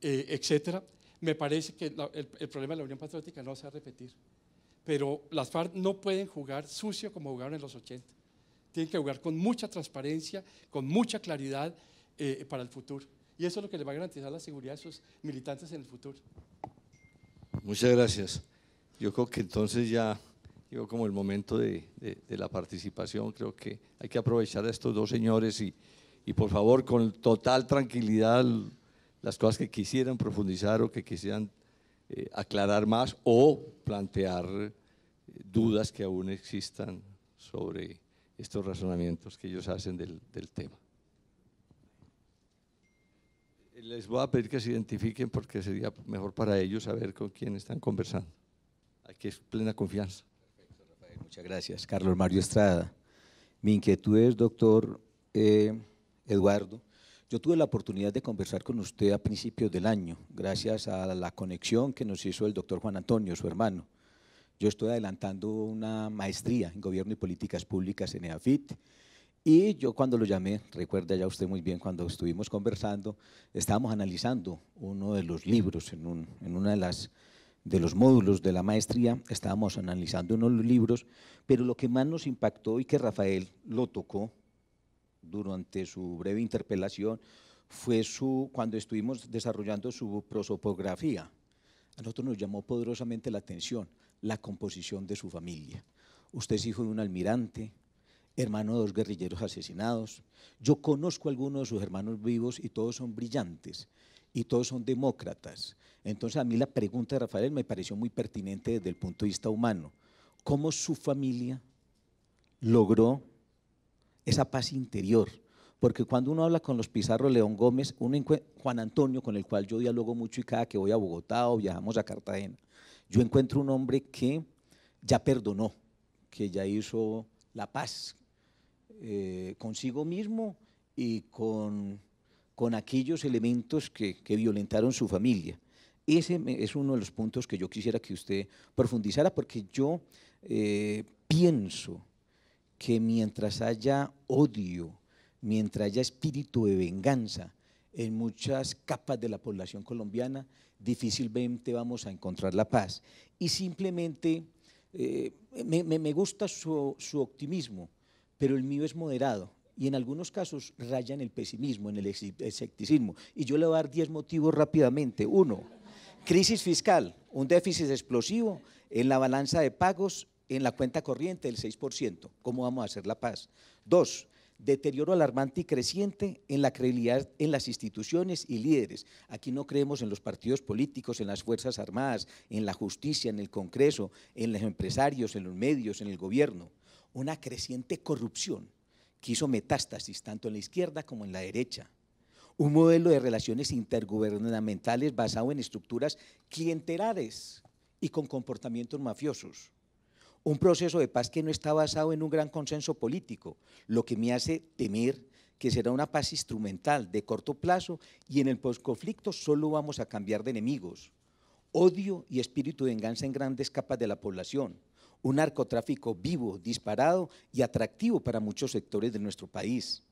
eh, etcétera, me parece que el, problema de la Unión Patriótica no se va a repetir. Pero las FARC no pueden jugar sucio como jugaron en los 80. Tienen que jugar con mucha transparencia, con mucha claridad eh, para el futuro. Y eso es lo que les va a garantizar la seguridad de sus militantes en el futuro. Muchas gracias. Yo creo que entonces ya llegó como el momento de, la participación. Creo que hay que aprovechar a estos dos señores y, y por favor, con total tranquilidad las cosas que quisieran profundizar o que quisieran eh, aclarar más o plantear eh, dudas que aún existan sobre estos razonamientos que ellos hacen del, tema. Les voy a pedir que se identifiquen porque sería mejor para ellos saber con quién están conversando. Aquí es plena confianza. Perfecto, Rafael, muchas gracias. Carlos Mario Estrada. Mi inquietud es, doctor eh, Eduardo, yo tuve la oportunidad de conversar con usted a principios del año, gracias a la conexión que nos hizo el doctor Juan Antonio, su hermano. Yo estoy adelantando una maestría en Gobierno y Políticas Públicas en EAFIT. Y yo cuando lo llamé, recuerda ya usted muy bien, cuando estuvimos conversando, estábamos analizando uno de los libros en, un, una de de los módulos de la maestría, estábamos analizando uno de los libros, pero lo que más nos impactó y que Rafael lo tocó durante su breve interpelación fue su, cuando estuvimos desarrollando su prosopografía. A nosotros nos llamó poderosamente la atención la composición de su familia. Usted es hijo de un almirante, hermano de dos guerrilleros asesinados. Yo conozco algunos de sus hermanos vivos y todos son brillantes y todos son demócratas. Entonces a mí la pregunta de Rafael me pareció muy pertinente desde el punto de vista humano. ¿Cómo su familia logró esa paz interior. Porque cuando uno habla con los Pizarro León Gómez, Juan Antonio, con el cual yo dialogo mucho y cada que voy a Bogotá o viajamos a Cartagena, yo encuentro un hombre que ya perdonó, que ya hizo la paz eh, consigo mismo y con, con aquellos elementos que, violentaron su familia. Ese es uno de los puntos que yo quisiera que usted profundizara, porque yo eh, pienso que mientras haya odio, mientras haya espíritu de venganza en muchas capas de la población colombiana, difícilmente vamos a encontrar la paz. Y simplemente eh, me, gusta su, optimismo, pero el mío es moderado y en algunos casos raya en el pesimismo, en el escepticismo. Y yo le voy a dar 10 motivos rápidamente. Uno, crisis fiscal, un déficit explosivo en la balanza de pagos en la cuenta corriente del 6%. ¿Cómo vamos a hacer la paz? Dos, deterioro alarmante y creciente en la credibilidad en las instituciones y líderes. Aquí no creemos en los partidos políticos, en las Fuerzas Armadas, en la justicia, en el Congreso, en los empresarios, en los medios, en el gobierno. Una creciente corrupción que hizo metástasis tanto en la izquierda como en la derecha. Un modelo de relaciones intergubernamentales basado en estructuras clientelares y con comportamientos mafiosos un proceso de paz que no está basado en un gran consenso político, lo que me hace temer que será una paz instrumental de corto plazo y en el posconflicto solo vamos a cambiar de enemigos. Odio y espíritu de venganza en grandes capas de la población. Un narcotráfico vivo, disparado y atractivo para muchos sectores de nuestro país.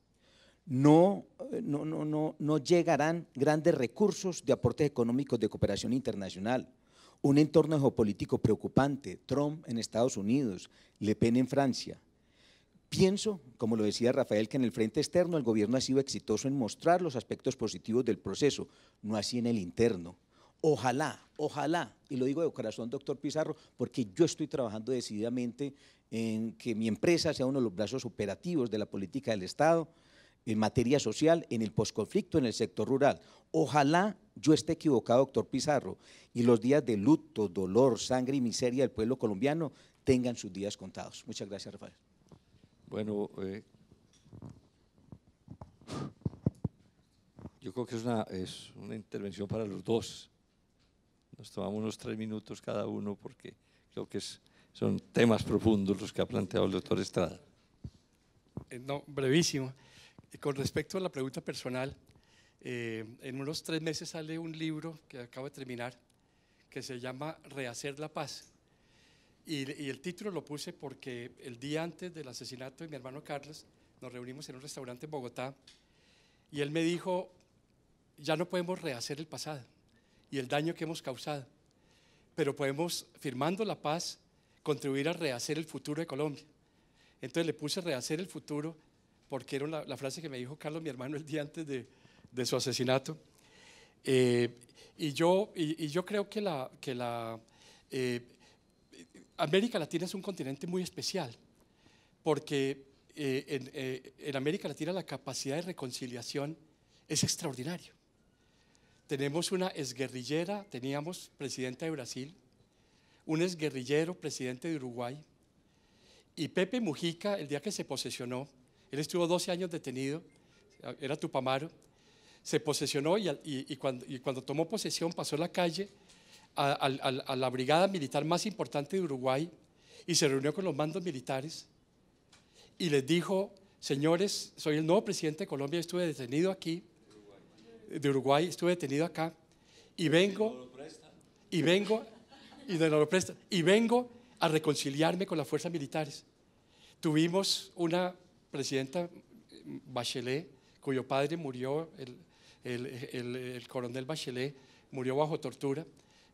No, eh, no, no, no, no llegarán grandes recursos de aportes económicos de cooperación internacional un entorno geopolítico preocupante, Trump en Estados Unidos, Le Pen en Francia. Pienso, como lo decía Rafael, que en el frente externo el gobierno ha sido exitoso en mostrar los aspectos positivos del proceso, no así en el interno. Ojalá, ojalá, y lo digo de corazón, doctor Pizarro, porque yo estoy trabajando decididamente en que mi empresa sea uno de los brazos operativos de la política del Estado en materia social, en el posconflicto, en el sector rural. Ojalá yo esté equivocado, doctor Pizarro, y los días de luto, dolor, sangre y miseria del pueblo colombiano tengan sus días contados. Muchas gracias, Rafael. Bueno, eh, yo creo que es una, intervención para los dos. Nos tomamos unos tres minutos cada uno porque creo que son temas profundos los que ha planteado el doctor Estrada. Eh, no, brevísimo. Eh, con respecto a la pregunta personal, eh, en unos tres meses sale un libro que acabo de terminar que se llama Rehacer la Paz. Y, el título lo puse porque el día antes del asesinato de mi hermano Carlos nos reunimos en un restaurante en Bogotá y él me dijo, ya no podemos rehacer el pasado y el daño que hemos causado, pero podemos, firmando la paz, contribuir a rehacer el futuro de Colombia. Entonces le puse rehacer el futuro porque era la frase que me dijo Carlos, mi hermano, el día antes de, de su asesinato. Eh, y, yo, y, yo creo que, la, que la, eh, América Latina es un continente muy especial, porque eh, en, en, América Latina la capacidad de reconciliación es extraordinaria. Tenemos una exguerrillera, teníamos presidenta de Brasil, un exguerrillero presidente de Uruguay, y Pepe Mujica, el día que se posesionó, él estuvo 12 años detenido, era Tupamaro, se posesionó y, cuando, tomó posesión pasó la calle a, la brigada militar más importante de Uruguay y se reunió con los mandos militares y les dijo, señores, soy el nuevo presidente de Colombia, estuve detenido aquí, de Uruguay, estuve detenido acá, y vengo, y vengo, y de presta, y vengo a reconciliarme con las fuerzas militares. Tuvimos una presidenta, mm, Bachelet, cuyo padre murió el, coronel Bachelet murió bajo tortura,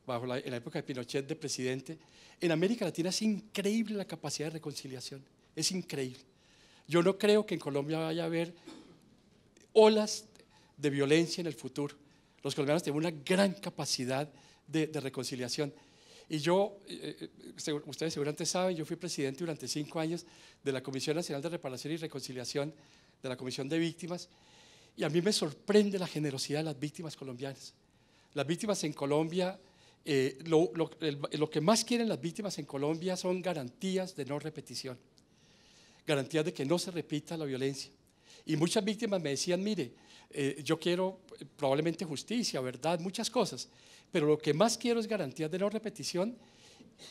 bajo la, en la época de Pinochet de presidente. En América Latina es increíble la capacidad de reconciliación, es increíble. Yo no creo que en Colombia vaya a haber olas de violencia en el futuro. Los colombianos tienen una gran capacidad de, reconciliación. Y yo, eh, eh, ustedes seguramente saben, yo fui presidente durante cinco años de la Comisión Nacional de Reparación y Reconciliación, de la Comisión de Víctimas, y a mí me sorprende la generosidad de las víctimas colombianas. Las víctimas en Colombia, eh, lo, que más quieren las víctimas en Colombia son garantías de no repetición, garantías de que no se repita la violencia. Y muchas víctimas me decían, mire, eh, yo quiero eh, probablemente justicia, verdad, muchas cosas, pero lo que más quiero es garantías de no repetición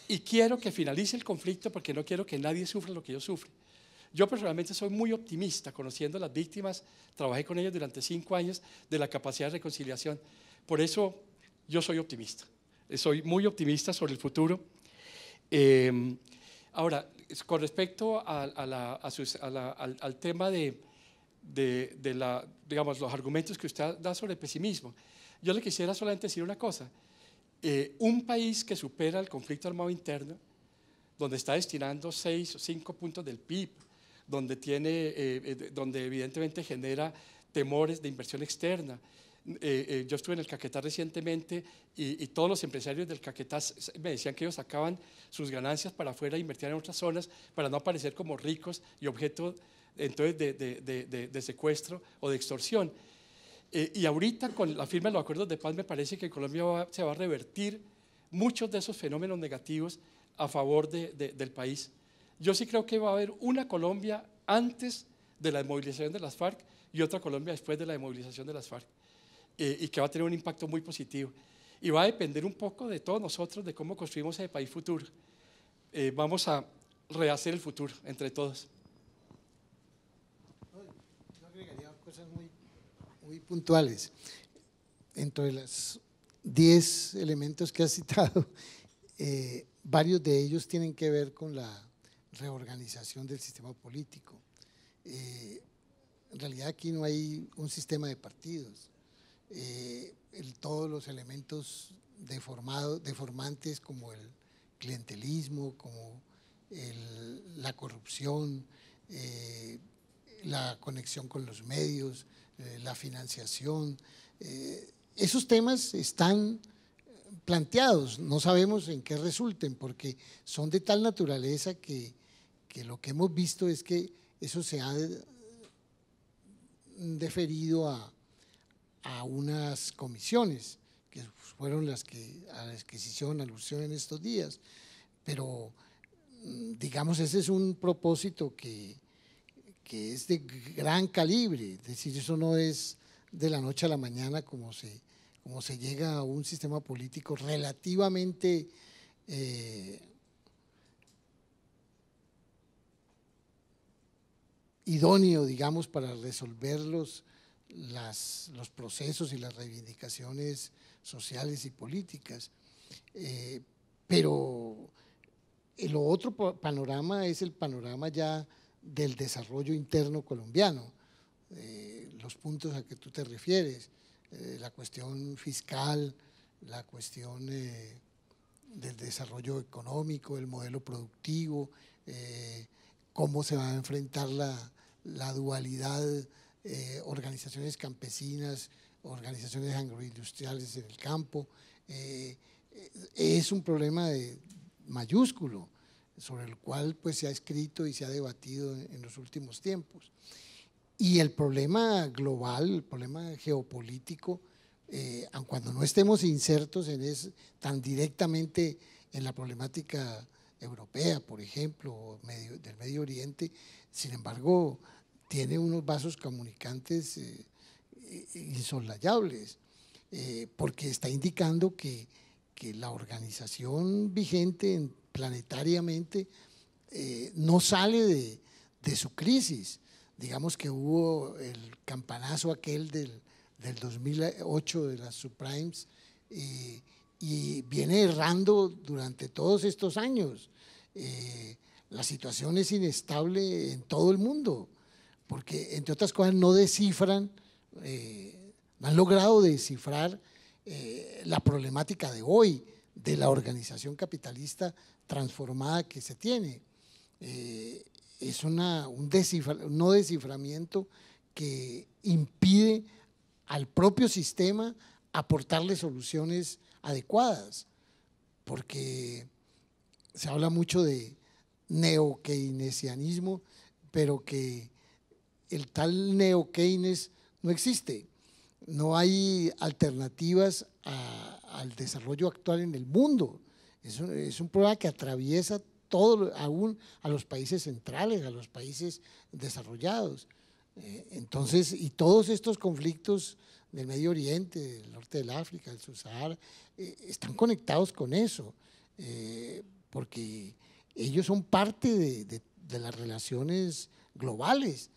y quiero que finalice el conflicto porque no quiero que nadie sufra lo que yo sufro. Yo personalmente soy muy optimista, conociendo a las víctimas, trabajé con ellas durante cinco años de la capacidad de reconciliación. Por eso yo soy optimista, soy muy optimista sobre el futuro. Em, ahora, con respecto a, al, tema de, la, digamos, los argumentos que usted da sobre el pesimismo, yo le quisiera solamente decir una cosa. Eh, un país que supera el conflicto armado interno, donde está destinando seis o cinco puntos del PIB donde, tiene, eh, eh, donde evidentemente genera temores de inversión externa. Eh, yo estuve en el Caquetá recientemente y, todos los empresarios del Caquetá me decían que ellos sacaban sus ganancias para afuera e invertían en otras zonas para no aparecer como ricos y objeto entonces de, secuestro o de extorsión. y ahorita con la firma de los acuerdos de paz me parece que Colombia se va a revertir muchos de esos fenómenos negativos a favor del país. Yo sí creo que va a haber una Colombia antes de la desmovilización de las FARC y otra Colombia después de la desmovilización de las FARC, eh, y que va a tener un impacto muy positivo. Y va a depender un poco de todos nosotros, de cómo construimos ese país futuro. Eh, vamos a rehacer el futuro entre todos. Yo agregaría cosas muy, muy puntuales. Entre los 10 elementos que has citado, eh, varios de ellos tienen que ver con la reorganización del sistema político. Eh, en realidad aquí no hay un sistema de partidos. Eh, todos los elementos deformantes como el clientelismo, como la corrupción, eh, la conexión con los medios, la financiación. esos temas están planteados, no sabemos en qué resulten, porque son de tal naturaleza que que lo que hemos visto es que eso se ha eh, deferido a, unas comisiones, que fueron las que a las que se hicieron alusión en estos días. Pero, mm, digamos, ese es un propósito que, es de gran calibre, es decir, eso no es de la noche a la mañana como se, como se llega a un sistema político relativamente eh, idóneo, digamos, para resolver los, los procesos y las reivindicaciones sociales y políticas. Eh, pero el otro panorama es el panorama ya del desarrollo interno colombiano, eh, los puntos a que tú te refieres, eh, la cuestión fiscal, la cuestión del desarrollo económico, el modelo productivo, cómo se va a enfrentar la, dualidad, eh, organizaciones campesinas, organizaciones agroindustriales en el campo. Eh, es un problema de mayúsculo sobre el cual pues, se ha escrito y se ha debatido en, los últimos tiempos. Y el problema global, el problema geopolítico, eh, aun cuando no estemos insertos en es, tan directamente en la problemática europea, por ejemplo, del Medio Oriente, sin embargo, tiene unos vasos comunicantes eh, eh, insolayables, eh, porque está indicando que, la organización vigente planetariamente no sale de, su crisis. Digamos que hubo el campanazo aquel del, del 2008 de las subprimes. y y viene errando durante todos estos años. Eh, la situación es inestable en todo el mundo, porque entre otras cosas no descifran, eh, no han logrado descifrar eh, la problemática de hoy, de la organización capitalista transformada que se tiene. es una, un no desciframiento que impide al propio sistema aportarle soluciones adecuadas, porque se habla mucho de neo-keynesianismo, pero que el tal neo-keynes no existe. No hay alternativas al desarrollo actual en el mundo. Es un, es un problema que atraviesa todo, aún a los países centrales, a los países desarrollados. Eh, entonces, y todos estos conflictos del Medio Oriente, del norte del África, del sub eh, están conectados con eso, eh, porque ellos son parte de, las relaciones globales,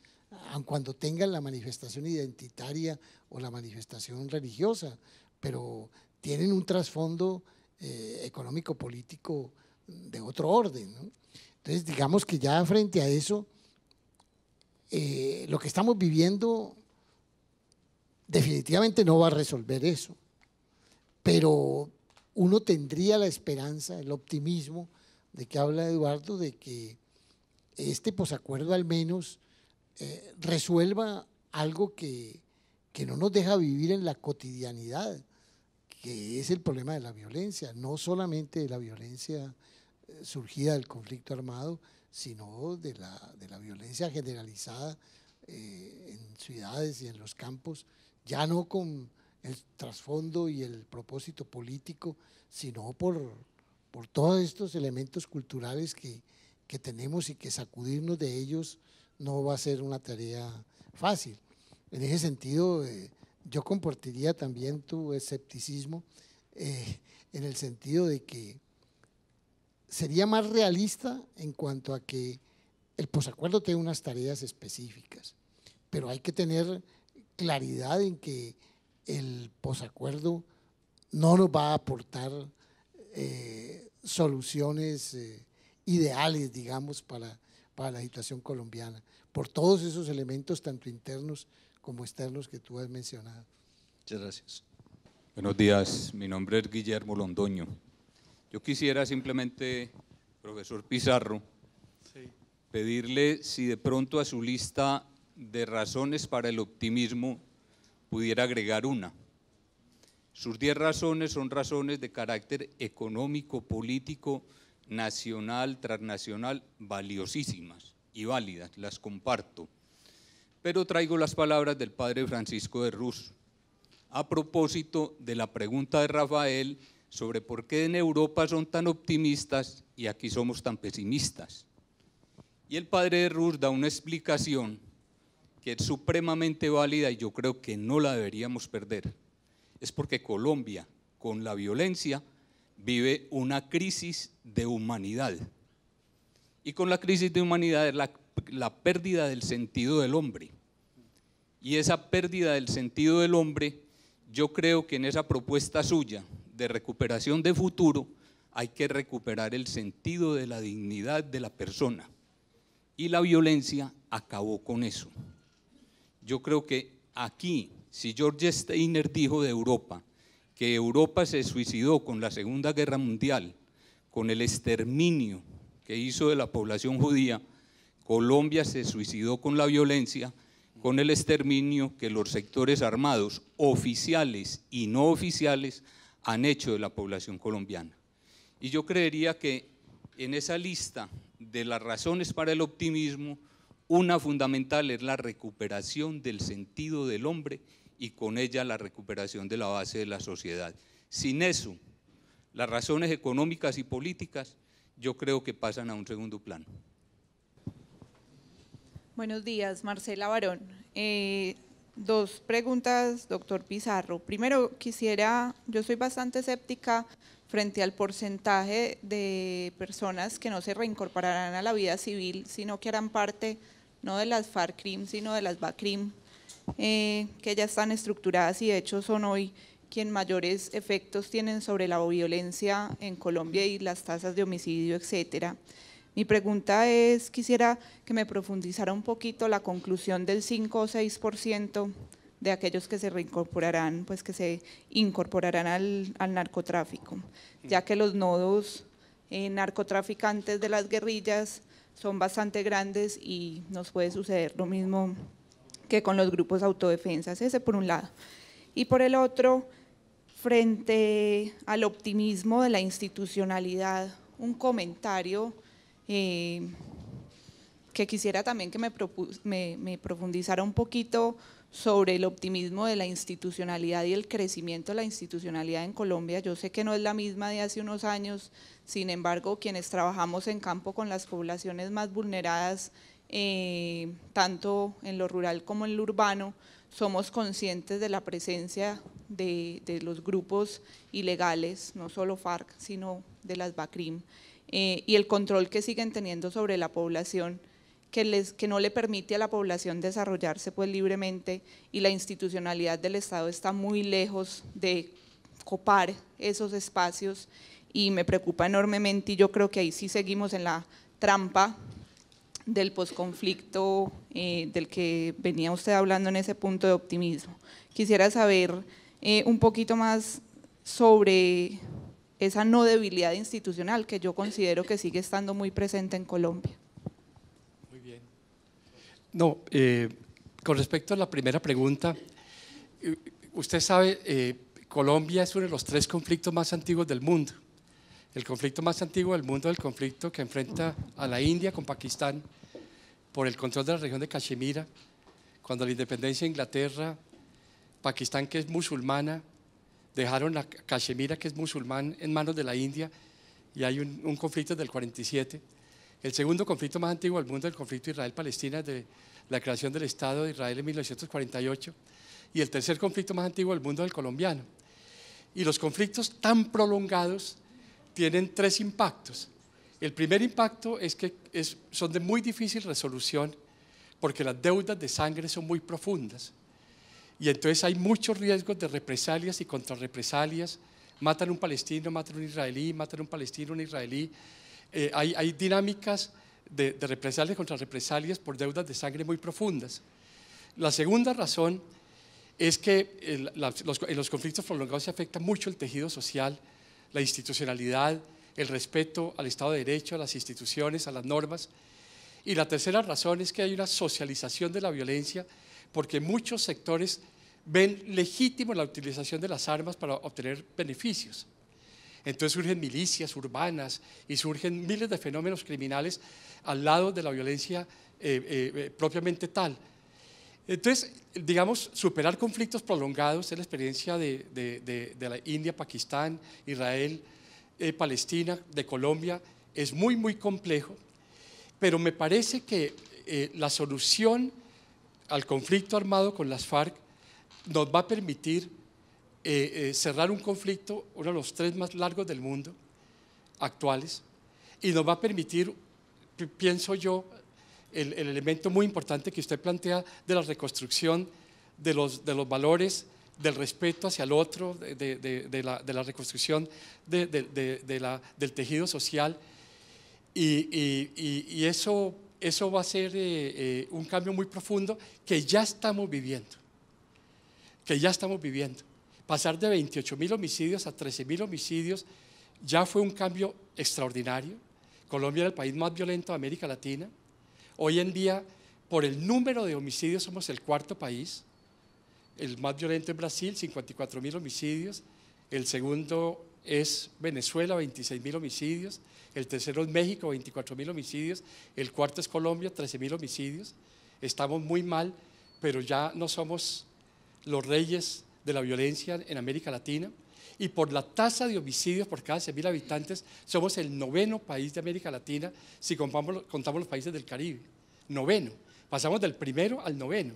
aun cuando tengan la manifestación identitaria o la manifestación religiosa, pero tienen un trasfondo eh, económico-político de otro orden. Entonces, digamos que ya frente a eso, lo que estamos viviendo definitivamente no va a resolver eso. Pero uno tendría la esperanza, el optimismo de que habla Eduardo, de que este posacuerdo al menos eh, resuelva algo que, no nos deja vivir en la cotidianidad, que es el problema de la violencia, no solamente de la violencia eh, surgida del conflicto armado, sino de la, violencia generalizada eh, en ciudades y en los campos ya no con el trasfondo y el propósito político, sino por, todos estos elementos culturales que, tenemos y que sacudirnos de ellos no va a ser una tarea fácil. En ese sentido, eh, yo compartiría también tu escepticismo eh, en el sentido de que sería más realista en cuanto a que el posacuerdo tiene unas tareas específicas, pero hay que tener claridad en que el posacuerdo no nos va a aportar eh, soluciones eh, ideales, digamos, para, la situación colombiana, por todos esos elementos, tanto internos como externos, que tú has mencionado. Muchas gracias. Buenos días, mi nombre es Guillermo Londoño. Yo quisiera simplemente, profesor Pizarro, pedirle si de pronto a su lista de razones para el optimismo pudiera agregar una. Sus diez razones son razones de carácter económico, político, nacional, transnacional, valiosísimas y válidas, las comparto. Pero traigo las palabras del padre Francisco de Rus a propósito de la pregunta de Rafael sobre por qué en Europa son tan optimistas y aquí somos tan pesimistas. Y el padre de Rus da una explicación que es supremamente válida y yo creo que no la deberíamos perder, es porque Colombia, con la violencia, vive una crisis de humanidad. Y con la crisis de humanidad es la, la pérdida del sentido del hombre. Y esa pérdida del sentido del hombre, yo creo que en esa propuesta suya de recuperación de futuro, hay que recuperar el sentido de la dignidad de la persona. Y la violencia acabó con eso yo creo que aquí, si George Steiner dijo de Europa, que Europa se suicidó con la Segunda Guerra Mundial, con el exterminio que hizo de la población judía, Colombia se suicidó con la violencia, con el exterminio que los sectores armados, oficiales y no oficiales, han hecho de la población colombiana. Y yo creería que en esa lista de las razones para el optimismo, una fundamental es la recuperación del sentido del hombre y con ella la recuperación de la base de la sociedad. Sin eso, las razones económicas y políticas yo creo que pasan a un segundo plano. Buenos días, Marcela Barón. Eh, Dos preguntas, doctor Pizarro. Primero, quisiera, yo soy bastante escéptica frente al porcentaje de personas que no se reincorporarán a la vida civil, sino que harán parte no de las FARCRIM, sino de las BACRIM, eh, que ya están estructuradas y de hecho son hoy quien mayores efectos tienen sobre la violencia en Colombia y las tasas de homicidio, etcétera. Mi pregunta es, quisiera que me profundizara un poquito la conclusión del 5 o 6% de aquellos que se reincorporarán, pues que se incorporarán al, narcotráfico, ya que los nodos eh, narcotraficantes de las guerrillas son bastante grandes y nos puede suceder lo mismo que con los grupos autodefensas, ese por un lado. Y por el otro, frente al optimismo de la institucionalidad, un comentario eh, que quisiera también que me, profundizara un poquito sobre el optimismo de la institucionalidad y el crecimiento de la institucionalidad en Colombia. Yo sé que no es la misma de hace unos años, sin embargo, quienes trabajamos en campo con las poblaciones más vulneradas, eh, tanto en lo rural como en lo urbano, somos conscientes de la presencia de, de los grupos ilegales, no solo FARC, sino de las BACRIM, eh, y el control que siguen teniendo sobre la población, que, les, que no le permite a la población desarrollarse pues libremente y la institucionalidad del Estado está muy lejos de copar esos espacios y me preocupa enormemente y yo creo que ahí sí seguimos en la trampa del posconflicto eh, del que venía usted hablando en ese punto de optimismo. Quisiera saber eh, un poquito más sobre esa no debilidad institucional que yo considero que sigue estando muy presente en Colombia. Muy bien. No, eh, con respecto a la primera pregunta, eh, usted sabe, eh, Colombia es uno de los tres conflictos más antiguos del mundo. El conflicto más antiguo del mundo es el conflicto que enfrenta a la India con Pakistán por el control de la región de Cachemira, cuando la independencia de Inglaterra, Pakistán que es musulmana, dejaron la Cachemira, que es musulmán, en manos de la India, y hay un, conflicto del 47. El segundo conflicto más antiguo del mundo, es el conflicto Israel-Palestina, de la creación del Estado de Israel en 1948. Y el tercer conflicto más antiguo del mundo, es el colombiano. Y los conflictos tan prolongados tienen tres impactos. El primer impacto es que son de muy difícil resolución porque las deudas de sangre son muy profundas y entonces hay muchos riesgos de represalias y contrarrepresalias. Matan un palestino, matan un israelí, matan un palestino, un israelí. Eh, hay, hay, dinámicas de, represalias contra represalias por deudas de sangre muy profundas. La segunda razón es que los, en los conflictos prolongados se afecta mucho el tejido social, la institucionalidad, el respeto al Estado de Derecho, a las instituciones, a las normas. Y la tercera razón es que hay una socialización de la violencia porque muchos sectores ven legítimo la utilización de las armas para obtener beneficios. Entonces surgen milicias urbanas y surgen miles de fenómenos criminales al lado de la violencia eh, eh, eh, propiamente tal. Entonces, digamos, superar conflictos prolongados es la experiencia de, la India, Pakistán, Israel, Palestina, de Colombia, es muy, muy complejo, pero me parece que la solución al conflicto armado con las FARC nos va a permitir eh, eh, cerrar un conflicto, uno de los tres más largos del mundo, actuales, y nos va a permitir, pienso yo, el, elemento muy importante que usted plantea de la reconstrucción de los, de los valores, del respeto hacia el otro, de, la, reconstrucción del tejido social. Y, eso, eso va a ser eh, un cambio muy profundo que ya estamos viviendo que ya estamos viviendo. Pasar de 28 mil homicidios a 13 mil homicidios ya fue un cambio extraordinario. Colombia era el país más violento de América Latina. Hoy en día, por el número de homicidios, somos el cuarto país. El más violento es Brasil, 54 mil homicidios. El segundo es Venezuela, 26 mil homicidios. El tercero es México, 24 mil homicidios. El cuarto es Colombia, 13 mil homicidios. Estamos muy mal, pero ya no somos los reyes de la violencia en América Latina y por la tasa de homicidios por cada 100.000 habitantes somos el noveno país de América Latina si contamos, los países del Caribe. Noveno. Pasamos del primero al noveno.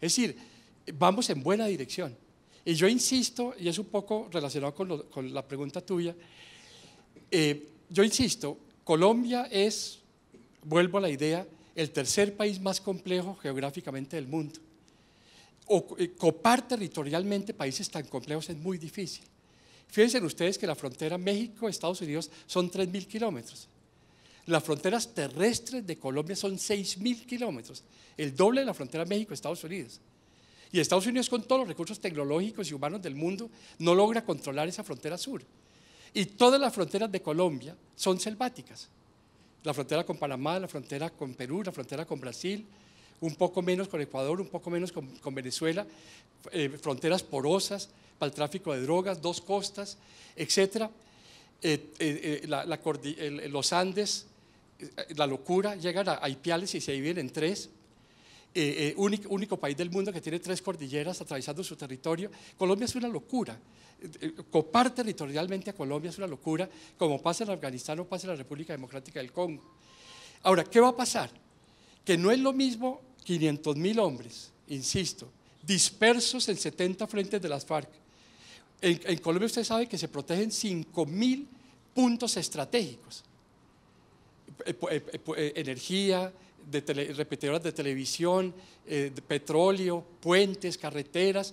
Es decir, vamos en buena dirección. Y yo insisto, y es un poco relacionado con, la pregunta tuya, eh, yo insisto, Colombia es, vuelvo a la idea, el tercer país más complejo geográficamente del mundo o eh, copar territorialmente países tan complejos es muy difícil. Fíjense ustedes que la frontera México-Estados Unidos son 3.000 kilómetros. Las fronteras terrestres de Colombia son 6.000 kilómetros, el doble de la frontera México-Estados Unidos. Y Estados Unidos, con todos los recursos tecnológicos y humanos del mundo, no logra controlar esa frontera sur. Y todas las fronteras de Colombia son selváticas. La frontera con Panamá, la frontera con Perú, la frontera con Brasil, un poco menos con Ecuador, un poco menos con, Venezuela, eh, fronteras porosas para el tráfico de drogas, dos costas, etc. Eh, eh, los Andes, la locura, llegan a, Ipiales y se dividen en tres. único, país del mundo que tiene tres cordilleras atravesando su territorio. Colombia es una locura. copar territorialmente a Colombia es una locura, como pasa en Afganistán o pasa en la República Democrática del Congo. Ahora, ¿qué va a pasar? Que no es lo mismo 500 mil hombres, insisto, dispersos en 70 frentes de las FARC. En, Colombia usted sabe que se protegen 5 mil puntos estratégicos. Eh, eh, eh, energía, de repetidoras de televisión, petróleo, puentes, carreteras.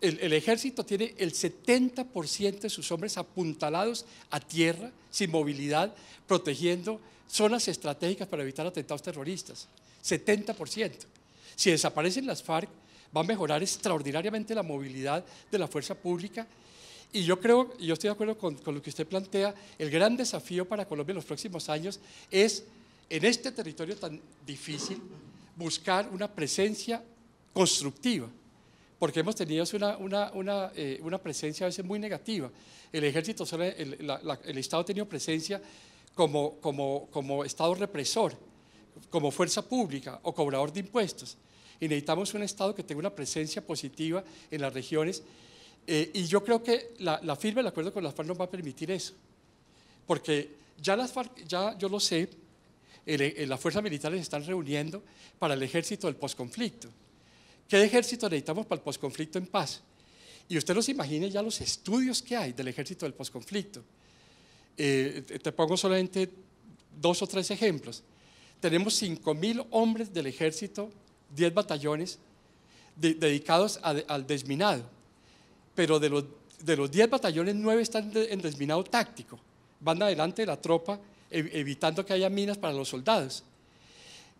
el ejército tiene el 70% de sus hombres apuntalados a tierra, sin movilidad, protegiendo zonas estratégicas para evitar atentados terroristas. 70%. Si desaparecen las FARC, va a mejorar extraordinariamente la movilidad de la fuerza pública. Y yo creo, yo estoy de acuerdo con, lo que usted plantea, el gran desafío para Colombia en los próximos años es, en este territorio tan difícil, buscar una presencia constructiva porque hemos tenido una, una, una, eh, una, presencia a veces muy negativa. El ejército, el, el, Estado ha tenido presencia como, como, como Estado represor, como fuerza pública o cobrador de impuestos y necesitamos un Estado que tenga una presencia positiva en las regiones. Eh, y yo creo que la, firma del acuerdo con las FARC nos va a permitir eso, porque ya las ya yo lo sé, las fuerzas militares se están reuniendo para el ejército del posconflicto. ¿Qué ejército necesitamos para el posconflicto en paz? Y usted los imagine ya los estudios que hay del ejército del posconflicto. Eh, te pongo solamente dos o tres ejemplos. Tenemos 5.000 hombres del ejército 10 batallones dedicados al desminado, pero de los, de 10 batallones, 9 están en desminado táctico, van adelante de la tropa evitando que haya minas para los soldados.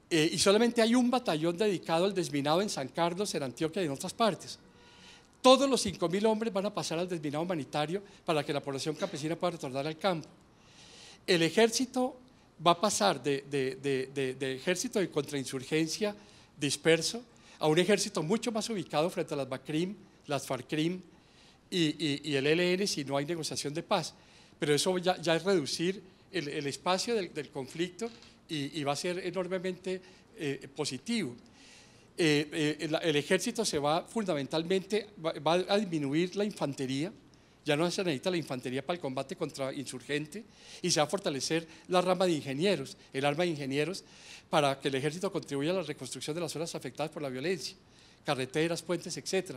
Eh, y solamente hay un batallón dedicado al desminado en San Carlos, en Antioquia y en otras partes. Todos los 5.000 hombres van a pasar al desminado humanitario para que la población campesina pueda retornar al campo. El ejército va a pasar de, de, de ejército de contrainsurgencia disperso a un ejército mucho más ubicado frente a las BACRIM, las FARCRIM y, el ELN si no hay negociación de paz. Pero eso ya, es reducir el, espacio del, conflicto y, va a ser enormemente eh, positivo. Eh, eh, el, ejército se va fundamentalmente, va a disminuir la infantería, ya no se necesita la infantería para el combate contra insurgente y se va a fortalecer la rama de ingenieros, el arma de ingenieros, para que el ejército contribuya a la reconstrucción de las zonas afectadas por la violencia, carreteras, puentes, etc.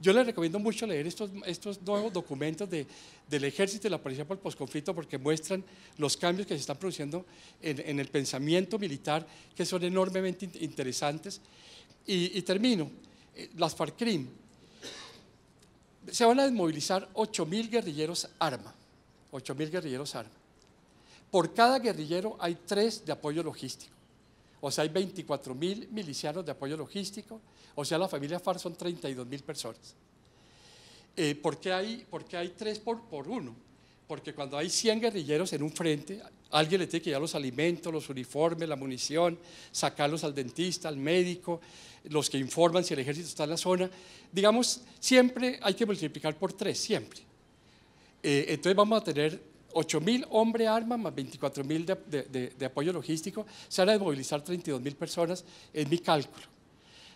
Yo les recomiendo mucho leer estos, estos nuevos documentos del ejército y la policía por el posconflicto porque muestran los cambios que se están produciendo en, el pensamiento militar que son enormemente interesantes. Y, y termino, eh, las FARCRIM se van a desmovilizar 8.000 guerrilleros arma. 8.000 guerrilleros arma. Por cada guerrillero hay tres de apoyo logístico. O sea, hay 24.000 milicianos de apoyo logístico. O sea, la familia FARC son 32.000 personas. Eh, ¿por, qué hay, porque hay tres por, por uno? porque cuando hay 100 guerrilleros en un frente, alguien le tiene que llevar los alimentos, los uniformes, la munición, sacarlos al dentista, al médico, los que informan si el ejército está en la zona. Digamos, siempre hay que multiplicar por tres, siempre. Eh, entonces vamos a tener 8.000 hombres arma más 24.000 de, de, apoyo logístico, se van a movilizar 32.000 personas en mi cálculo.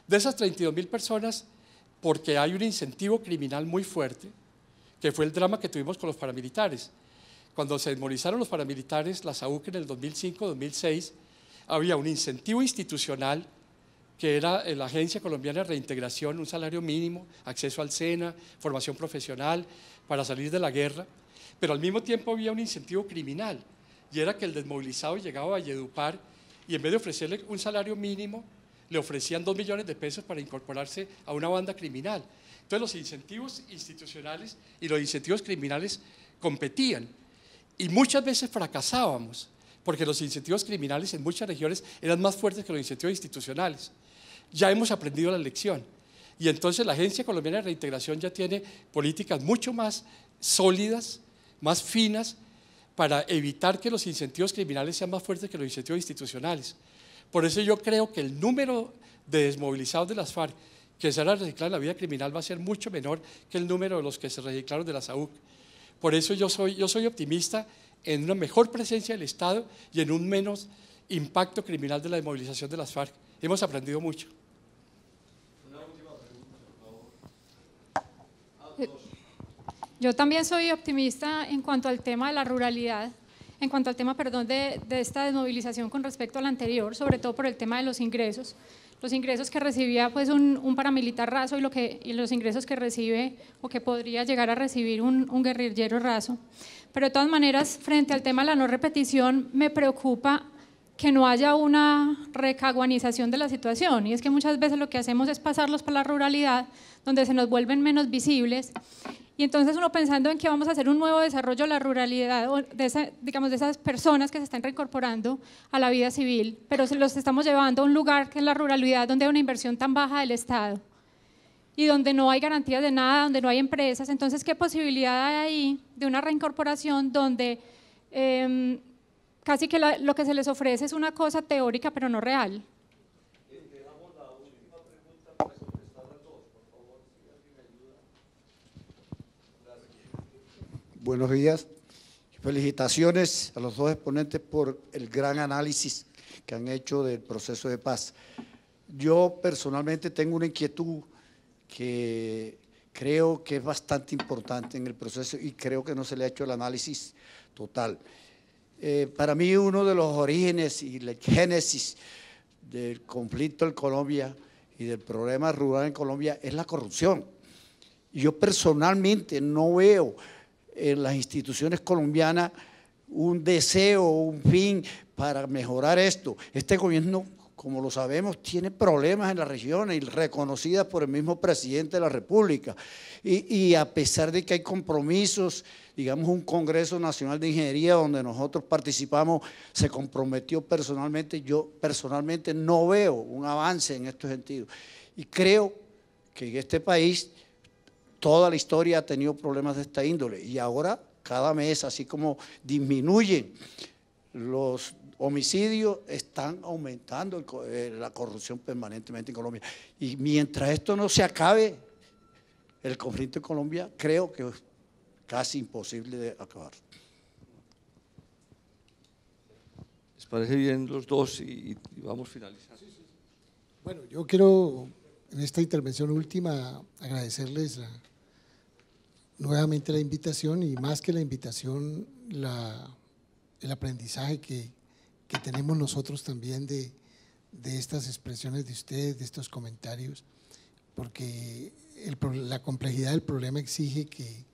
De esas 32.000 personas, porque hay un incentivo criminal muy fuerte, que fue el drama que tuvimos con los paramilitares. Cuando se desmovilizaron los paramilitares, la SAUC en el 2005-2006, había un incentivo institucional que era eh, la Agencia Colombiana de Reintegración, un salario mínimo, acceso al SENA, formación profesional para salir de la guerra, pero al mismo tiempo había un incentivo criminal y era que el desmovilizado llegaba a Valledupar y en vez de ofrecerle un salario mínimo, le ofrecían dos millones de pesos para incorporarse a una banda criminal. Entonces los incentivos institucionales y los incentivos criminales competían y muchas veces fracasábamos porque los incentivos criminales en muchas regiones eran más fuertes que los incentivos institucionales. Ya hemos aprendido la lección y entonces la Agencia Colombiana de Reintegración ya tiene políticas mucho más sólidas, más finas, para evitar que los incentivos criminales sean más fuertes que los incentivos institucionales. Por eso yo creo que el número de desmovilizados de las FARC que se van reciclar en la vida criminal va a ser mucho menor que el número de los que se reciclaron de la SAUC. Por eso yo soy, yo soy optimista en una mejor presencia del Estado y en un menos impacto criminal de la desmovilización de las FARC. Hemos aprendido mucho. Eh, yo también soy optimista en cuanto al tema de la ruralidad, en cuanto al tema, perdón, de, de esta desmovilización con respecto al anterior, sobre todo por el tema de los ingresos los ingresos que recibía pues un, paramilitar raso y, lo que, los ingresos que recibe o que podría llegar a recibir un, guerrillero raso. Pero de todas maneras, frente al tema de la no repetición, me preocupa que no haya una recaguanización de la situación. Y es que muchas veces lo que hacemos es pasarlos para la ruralidad, donde se nos vuelven menos visibles y entonces uno pensando en que vamos a hacer un nuevo desarrollo de la ruralidad, de digamos, de esas personas que se están reincorporando a la vida civil, pero se los estamos llevando a un lugar que es la ruralidad, donde hay una inversión tan baja del Estado y donde no hay garantías de nada, donde no hay empresas. Entonces, ¿qué posibilidad hay ahí de una reincorporación donde em, casi que lo que se les ofrece es una cosa teórica pero no real? buenos días. Felicitaciones a los dos exponentes por el gran análisis que han hecho del proceso de paz. Yo personalmente tengo una inquietud que creo que es bastante importante en el proceso y creo que no se le ha hecho el análisis total. Eh, para mí uno de los orígenes y la génesis del conflicto en Colombia y del problema rural en Colombia es la corrupción. Yo personalmente no veo en las instituciones colombianas un deseo, un fin para mejorar esto. Este gobierno, como lo sabemos, tiene problemas en las regiones reconocidas por el mismo presidente de la República. Y, y a pesar de que hay compromisos, digamos un Congreso Nacional de Ingeniería donde nosotros participamos, se comprometió personalmente, yo personalmente no veo un avance en este sentido. Y creo que en este país Toda la historia ha tenido problemas de esta índole y ahora cada mes, así como disminuyen los homicidios, están aumentando eh, la corrupción permanentemente en Colombia. Y mientras esto no se acabe, el conflicto en Colombia creo que es casi imposible de acabar. ¿Les parece bien los dos y, vamos finalizando? Bueno, yo quiero en esta intervención última agradecerles nuevamente la invitación y más que la invitación, el aprendizaje que, tenemos nosotros también de, estas expresiones de ustedes, de estos comentarios, porque la complejidad del problema exige que,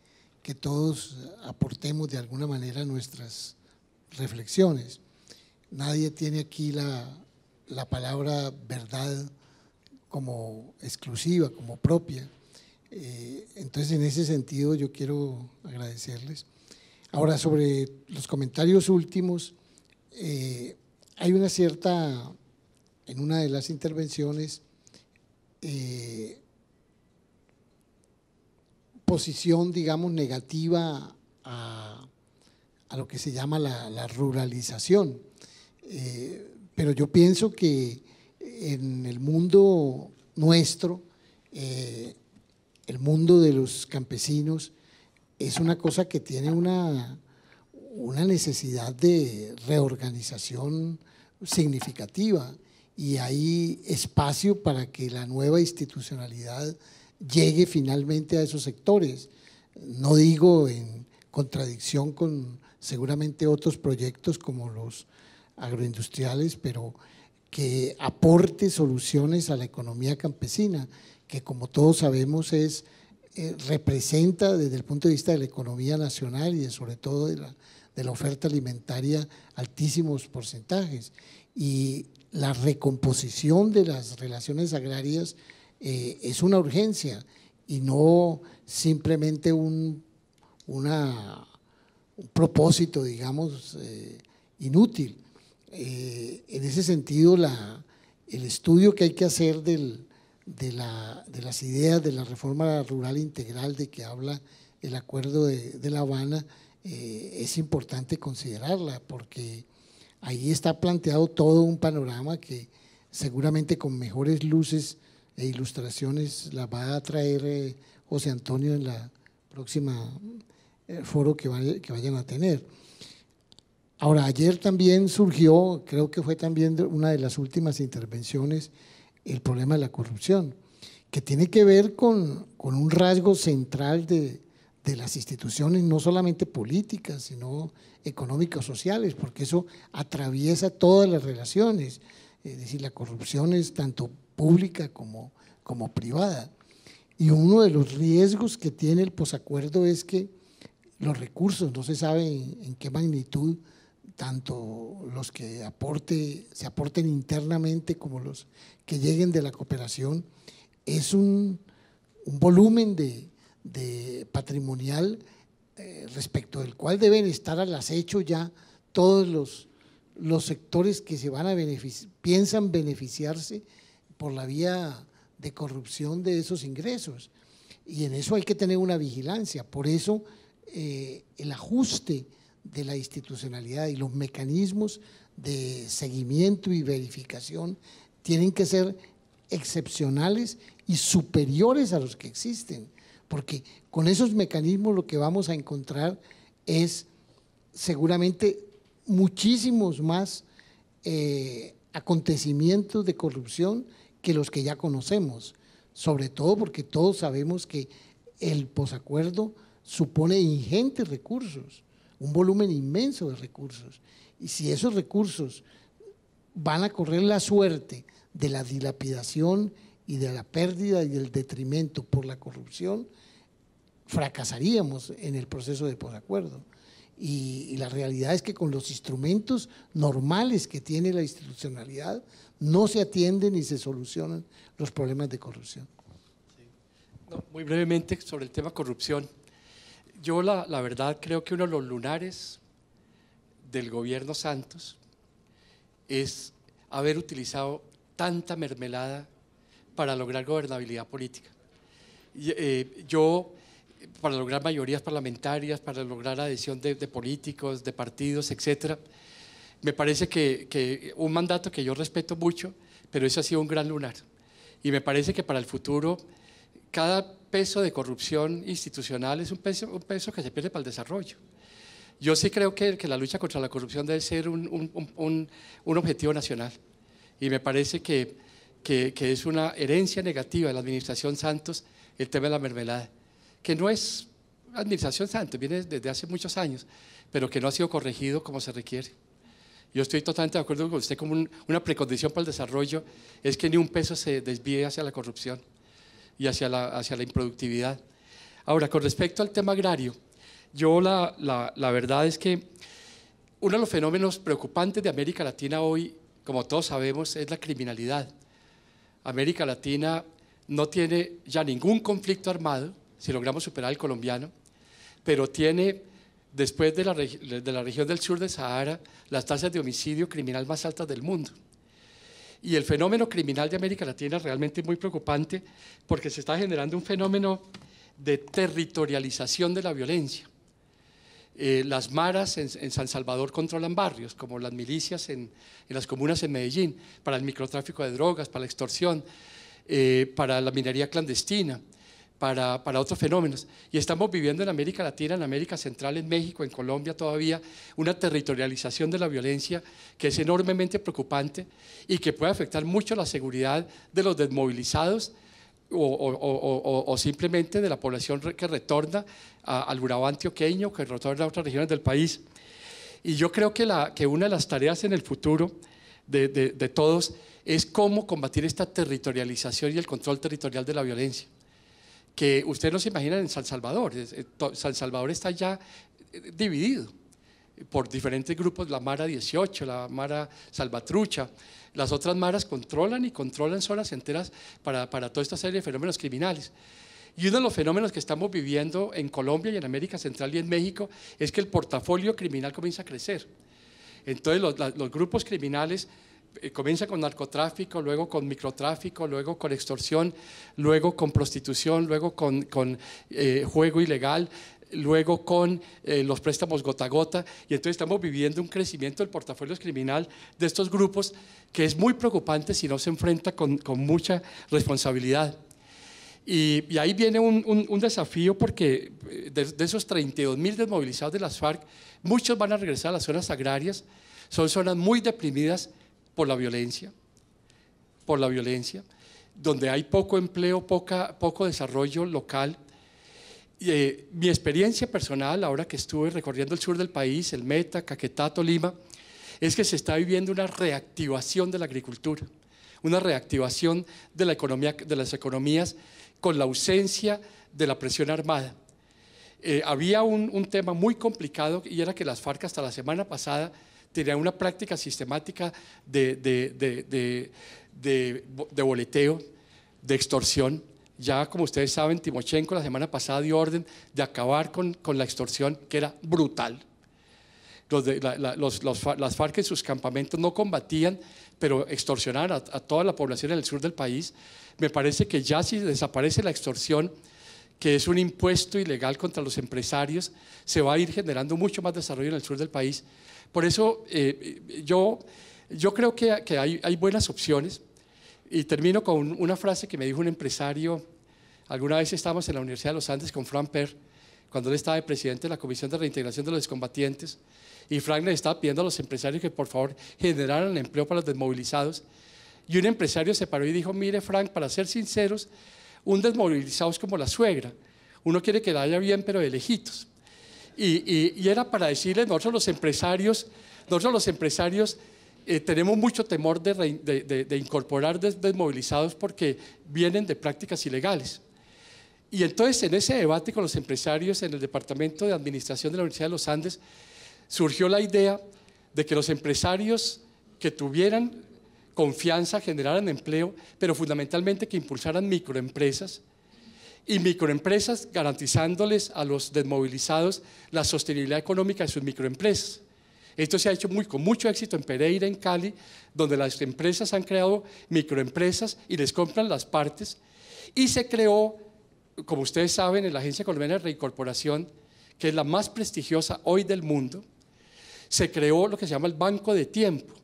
todos aportemos de alguna manera nuestras reflexiones. Nadie tiene aquí la, la palabra verdad como exclusiva, como propia. Eh, entonces, en ese sentido, yo quiero agradecerles. Ahora, sobre los comentarios últimos, eh, hay una cierta, en una de las intervenciones, eh, posición, digamos, negativa a, lo que se llama la ruralización. pero yo pienso que en el mundo nuestro, eh, el mundo de los campesinos, es una cosa que tiene una, una necesidad de reorganización significativa y hay espacio para que la nueva institucionalidad llegue finalmente a esos sectores. No digo en contradicción con seguramente otros proyectos como los agroindustriales, pero que aporte soluciones a la economía campesina, que como todos sabemos es, eh, representa desde el punto de vista de la economía nacional y sobre todo de la, oferta alimentaria altísimos porcentajes. Y la recomposición de las relaciones agrarias eh, es una urgencia y no simplemente un, un propósito, digamos, eh, inútil. Eh, en ese sentido, el estudio que hay que hacer de, las ideas de la reforma rural integral de que habla el acuerdo de, La Habana eh, es importante considerarla porque ahí está planteado todo un panorama que seguramente con mejores luces e ilustraciones la va a traer eh, José Antonio en la próxima foro que vayan a tener. Ahora, ayer también surgió, creo que fue también una de las últimas intervenciones, el problema de la corrupción, que tiene que ver con, con un rasgo central de, de las instituciones, no solamente políticas, sino económicas, sociales, porque eso atraviesa todas las relaciones. Es decir, la corrupción es tanto pública como, como privada. Y uno de los riesgos que tiene el posacuerdo es que los recursos, no se sabe en qué magnitud, tanto los que aporte, se aporten internamente como los que lleguen de la cooperación, es un, volumen de, patrimonial eh, respecto del cual deben estar al acecho ya todos los, sectores que se van a piensan beneficiarse por la vía de corrupción de esos ingresos. Y en eso hay que tener una vigilancia. Por eso eh, el ajuste de la institucionalidad y los mecanismos de seguimiento y verificación tienen que ser excepcionales y superiores a los que existen, porque con esos mecanismos lo que vamos a encontrar es seguramente muchísimos más eh, acontecimientos de corrupción que los que ya conocemos, sobre todo porque todos sabemos que el posacuerdo supone ingentes recursos un volumen inmenso de recursos. Y si esos recursos van a correr la suerte de la dilapidación y de la pérdida y del detrimento por la corrupción, fracasaríamos en el proceso de posacuerdo. Y, y, la realidad es que con los instrumentos normales que tiene la institucionalidad no se atienden ni se solucionan los problemas de corrupción. muy brevemente sobre el tema corrupción yo la, verdad creo que uno de los lunares del gobierno Santos es haber utilizado tanta mermelada para lograr gobernabilidad política. Eh, yo, para lograr mayorías parlamentarias, para lograr adhesión de, políticos, de partidos, etcétera, me parece que, un mandato que yo respeto mucho, pero eso ha sido un gran lunar. Y me parece que para el futuro cada peso de corrupción institucional es un peso, que se pierde para el desarrollo. Yo sí creo que, la lucha contra la corrupción debe ser un, objetivo nacional y me parece que, es una herencia negativa de la administración Santos el tema de la mermelada, que no es administración Santos, viene desde hace muchos años, pero que no ha sido corregido como se requiere. Yo estoy totalmente de acuerdo con usted como una precondición para el desarrollo es que ni un peso se desvíe hacia la corrupción y hacia la, hacia la improductividad. Ahora, con respecto al tema agrario, yo la, la, la verdad es que uno de los fenómenos preocupantes de América Latina hoy, como todos sabemos, es la criminalidad. América Latina no tiene ya ningún conflicto armado, si logramos superar el colombiano, pero tiene, después de la, de la región del sur del Sahara, las tasas de homicidio criminal más altas del mundo. Y el fenómeno criminal de América Latina realmente muy preocupante porque se está generando un fenómeno de territorialización de la violencia. Eh, las maras en, San Salvador controlan barrios, como las milicias en, las comunas en Medellín, para el microtráfico de drogas, para la extorsión, eh, para la minería clandestina para, otros fenómenos. Y estamos viviendo en América Latina, en América Central, en México, en Colombia todavía, una territorialización de la violencia que es enormemente preocupante y que puede afectar mucho la seguridad de los desmovilizados o, simplemente de la población que retorna al al Urabá antioqueño, que retorna a otras regiones del país. Y yo creo que, una de las tareas en el futuro de todos es cómo combatir esta territorialización y el control territorial de la violencia que ustedes no se imaginan en San Salvador. Eh, San Salvador está ya eh, dividido por diferentes grupos, la Mara 18, la Mara Salvatrucha, las otras maras controlan y controlan zonas enteras para, toda esta serie de fenómenos criminales. Y uno de los fenómenos que estamos viviendo en Colombia y en América Central y en México es que el portafolio criminal comienza a crecer. Entonces los, los grupos criminales eh, comienza con narcotráfico, luego con microtráfico, luego con extorsión, luego con prostitución, luego con, eh, juego ilegal, luego con eh, los préstamos gota a gota. Y entonces estamos viviendo un crecimiento del portafolio criminal de estos grupos que es muy preocupante si no se enfrenta con, mucha responsabilidad. Y, ahí viene un, desafío porque de, de esos 32 mil desmovilizados de las FARC, muchos van a regresar a las zonas agrarias, son zonas muy deprimidas por la violencia, por la violencia, donde hay poco empleo, poca, poco desarrollo local. Eh, mi experiencia personal, ahora que estuve recorriendo el sur del país, el Meta, Caquetá, Tolima, es que se está viviendo una reactivación de la agricultura, una reactivación de, la economía, de las economías con la ausencia de la presión armada. Eh, había un, un tema muy complicado y era que las FARC hasta la semana pasada tenía una práctica sistemática de, de, de, de boleteo, de extorsión. Ya como ustedes saben, Timochenko la semana pasada dio orden de acabar con, con la extorsión, que era brutal. Los los, los, las FARC en sus campamentos no combatían, pero extorsionaban a, toda la población en el sur del país. Me parece que ya si desaparece la extorsión, que es un impuesto ilegal contra los empresarios, se va a ir generando mucho más desarrollo en el sur del país. Por eso eh, yo, yo creo que, hay, buenas opciones. Y termino con una frase que me dijo un empresario. Alguna vez estábamos en la Universidad de los Andes con Frank Per, cuando él estaba de presidente de la Comisión de Reintegración de los Descombatientes Y Frank le estaba pidiendo a los empresarios que por favor generaran empleo para los desmovilizados. Y un empresario se paró y dijo, mire Frank, para ser sinceros, un desmovilizado es como la suegra. Uno quiere que vaya haya bien, pero de lejitos. Y, era para decirles, nosotros los empresarios, nosotros los empresarios eh, tenemos mucho temor de, incorporar desmovilizados porque vienen de prácticas ilegales. Y entonces en ese debate con los empresarios en el Departamento de Administración de la Universidad de los Andes surgió la idea de que los empresarios que tuvieran confianza, generaran empleo, pero fundamentalmente que impulsaran microempresas, y microempresas garantizándoles a los desmovilizados la sostenibilidad económica de sus microempresas. Esto se ha hecho muy, con mucho éxito en Pereira, en Cali, donde las empresas han creado microempresas y les compran las partes. Y se creó, como ustedes saben, en la Agencia Colombiana de Reincorporación, que es la más prestigiosa hoy del mundo, se creó lo que se llama el banco de tiempo.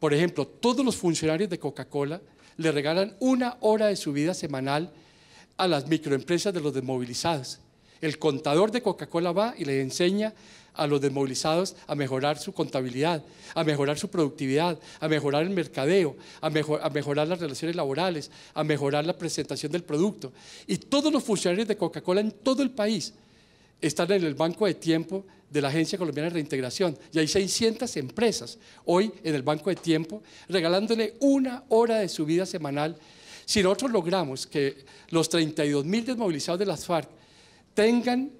Por ejemplo, todos los funcionarios de Coca-Cola le regalan una hora de su vida semanal a las microempresas de los desmovilizados. El contador de Coca-Cola va y le enseña a los desmovilizados a mejorar su contabilidad, a mejorar su productividad, a mejorar el mercadeo, a, a, mejorar las relaciones laborales, a mejorar la presentación del producto. Y todos los funcionarios de Coca-Cola en todo el país están en el banco de tiempo de la Agencia Colombiana de Reintegración. Y hay 600 empresas hoy en el banco de tiempo regalándole una hora de su vida semanal si nosotros logramos que los 32 mil desmovilizados de las FARC tengan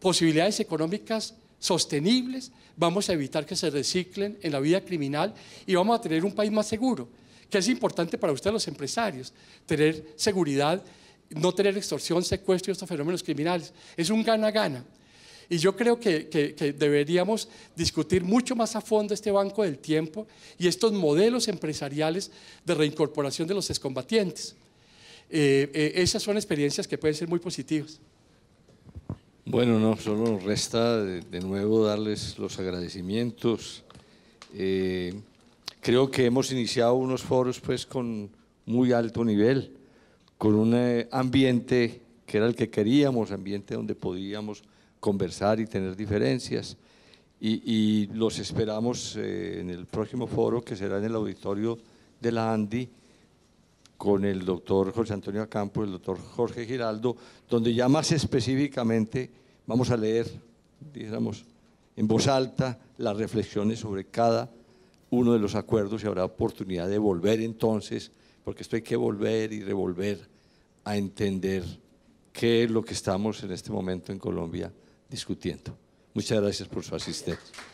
posibilidades económicas sostenibles, vamos a evitar que se reciclen en la vida criminal y vamos a tener un país más seguro, que es importante para ustedes los empresarios, tener seguridad, no tener extorsión, secuestro y estos fenómenos criminales. Es un gana-gana. Y yo creo que, que, deberíamos discutir mucho más a fondo este banco del tiempo y estos modelos empresariales de reincorporación de los excombatientes. Eh, eh, esas son experiencias que pueden ser muy positivas. Bueno, no, solo nos resta de, nuevo darles los agradecimientos. Eh, creo que hemos iniciado unos foros pues con muy alto nivel, con un ambiente que era el que queríamos, ambiente donde podíamos conversar y tener diferencias. Y, los esperamos eh, en el próximo foro que será en el auditorio de la ANDI con el doctor José Antonio Acampo y el doctor Jorge Giraldo, donde ya más específicamente vamos a leer, digamos en voz alta las reflexiones sobre cada uno de los acuerdos y habrá oportunidad de volver entonces, porque esto hay que volver y revolver a entender qué es lo que estamos en este momento en Colombia discutiendo. Muchas gracias por su asistencia.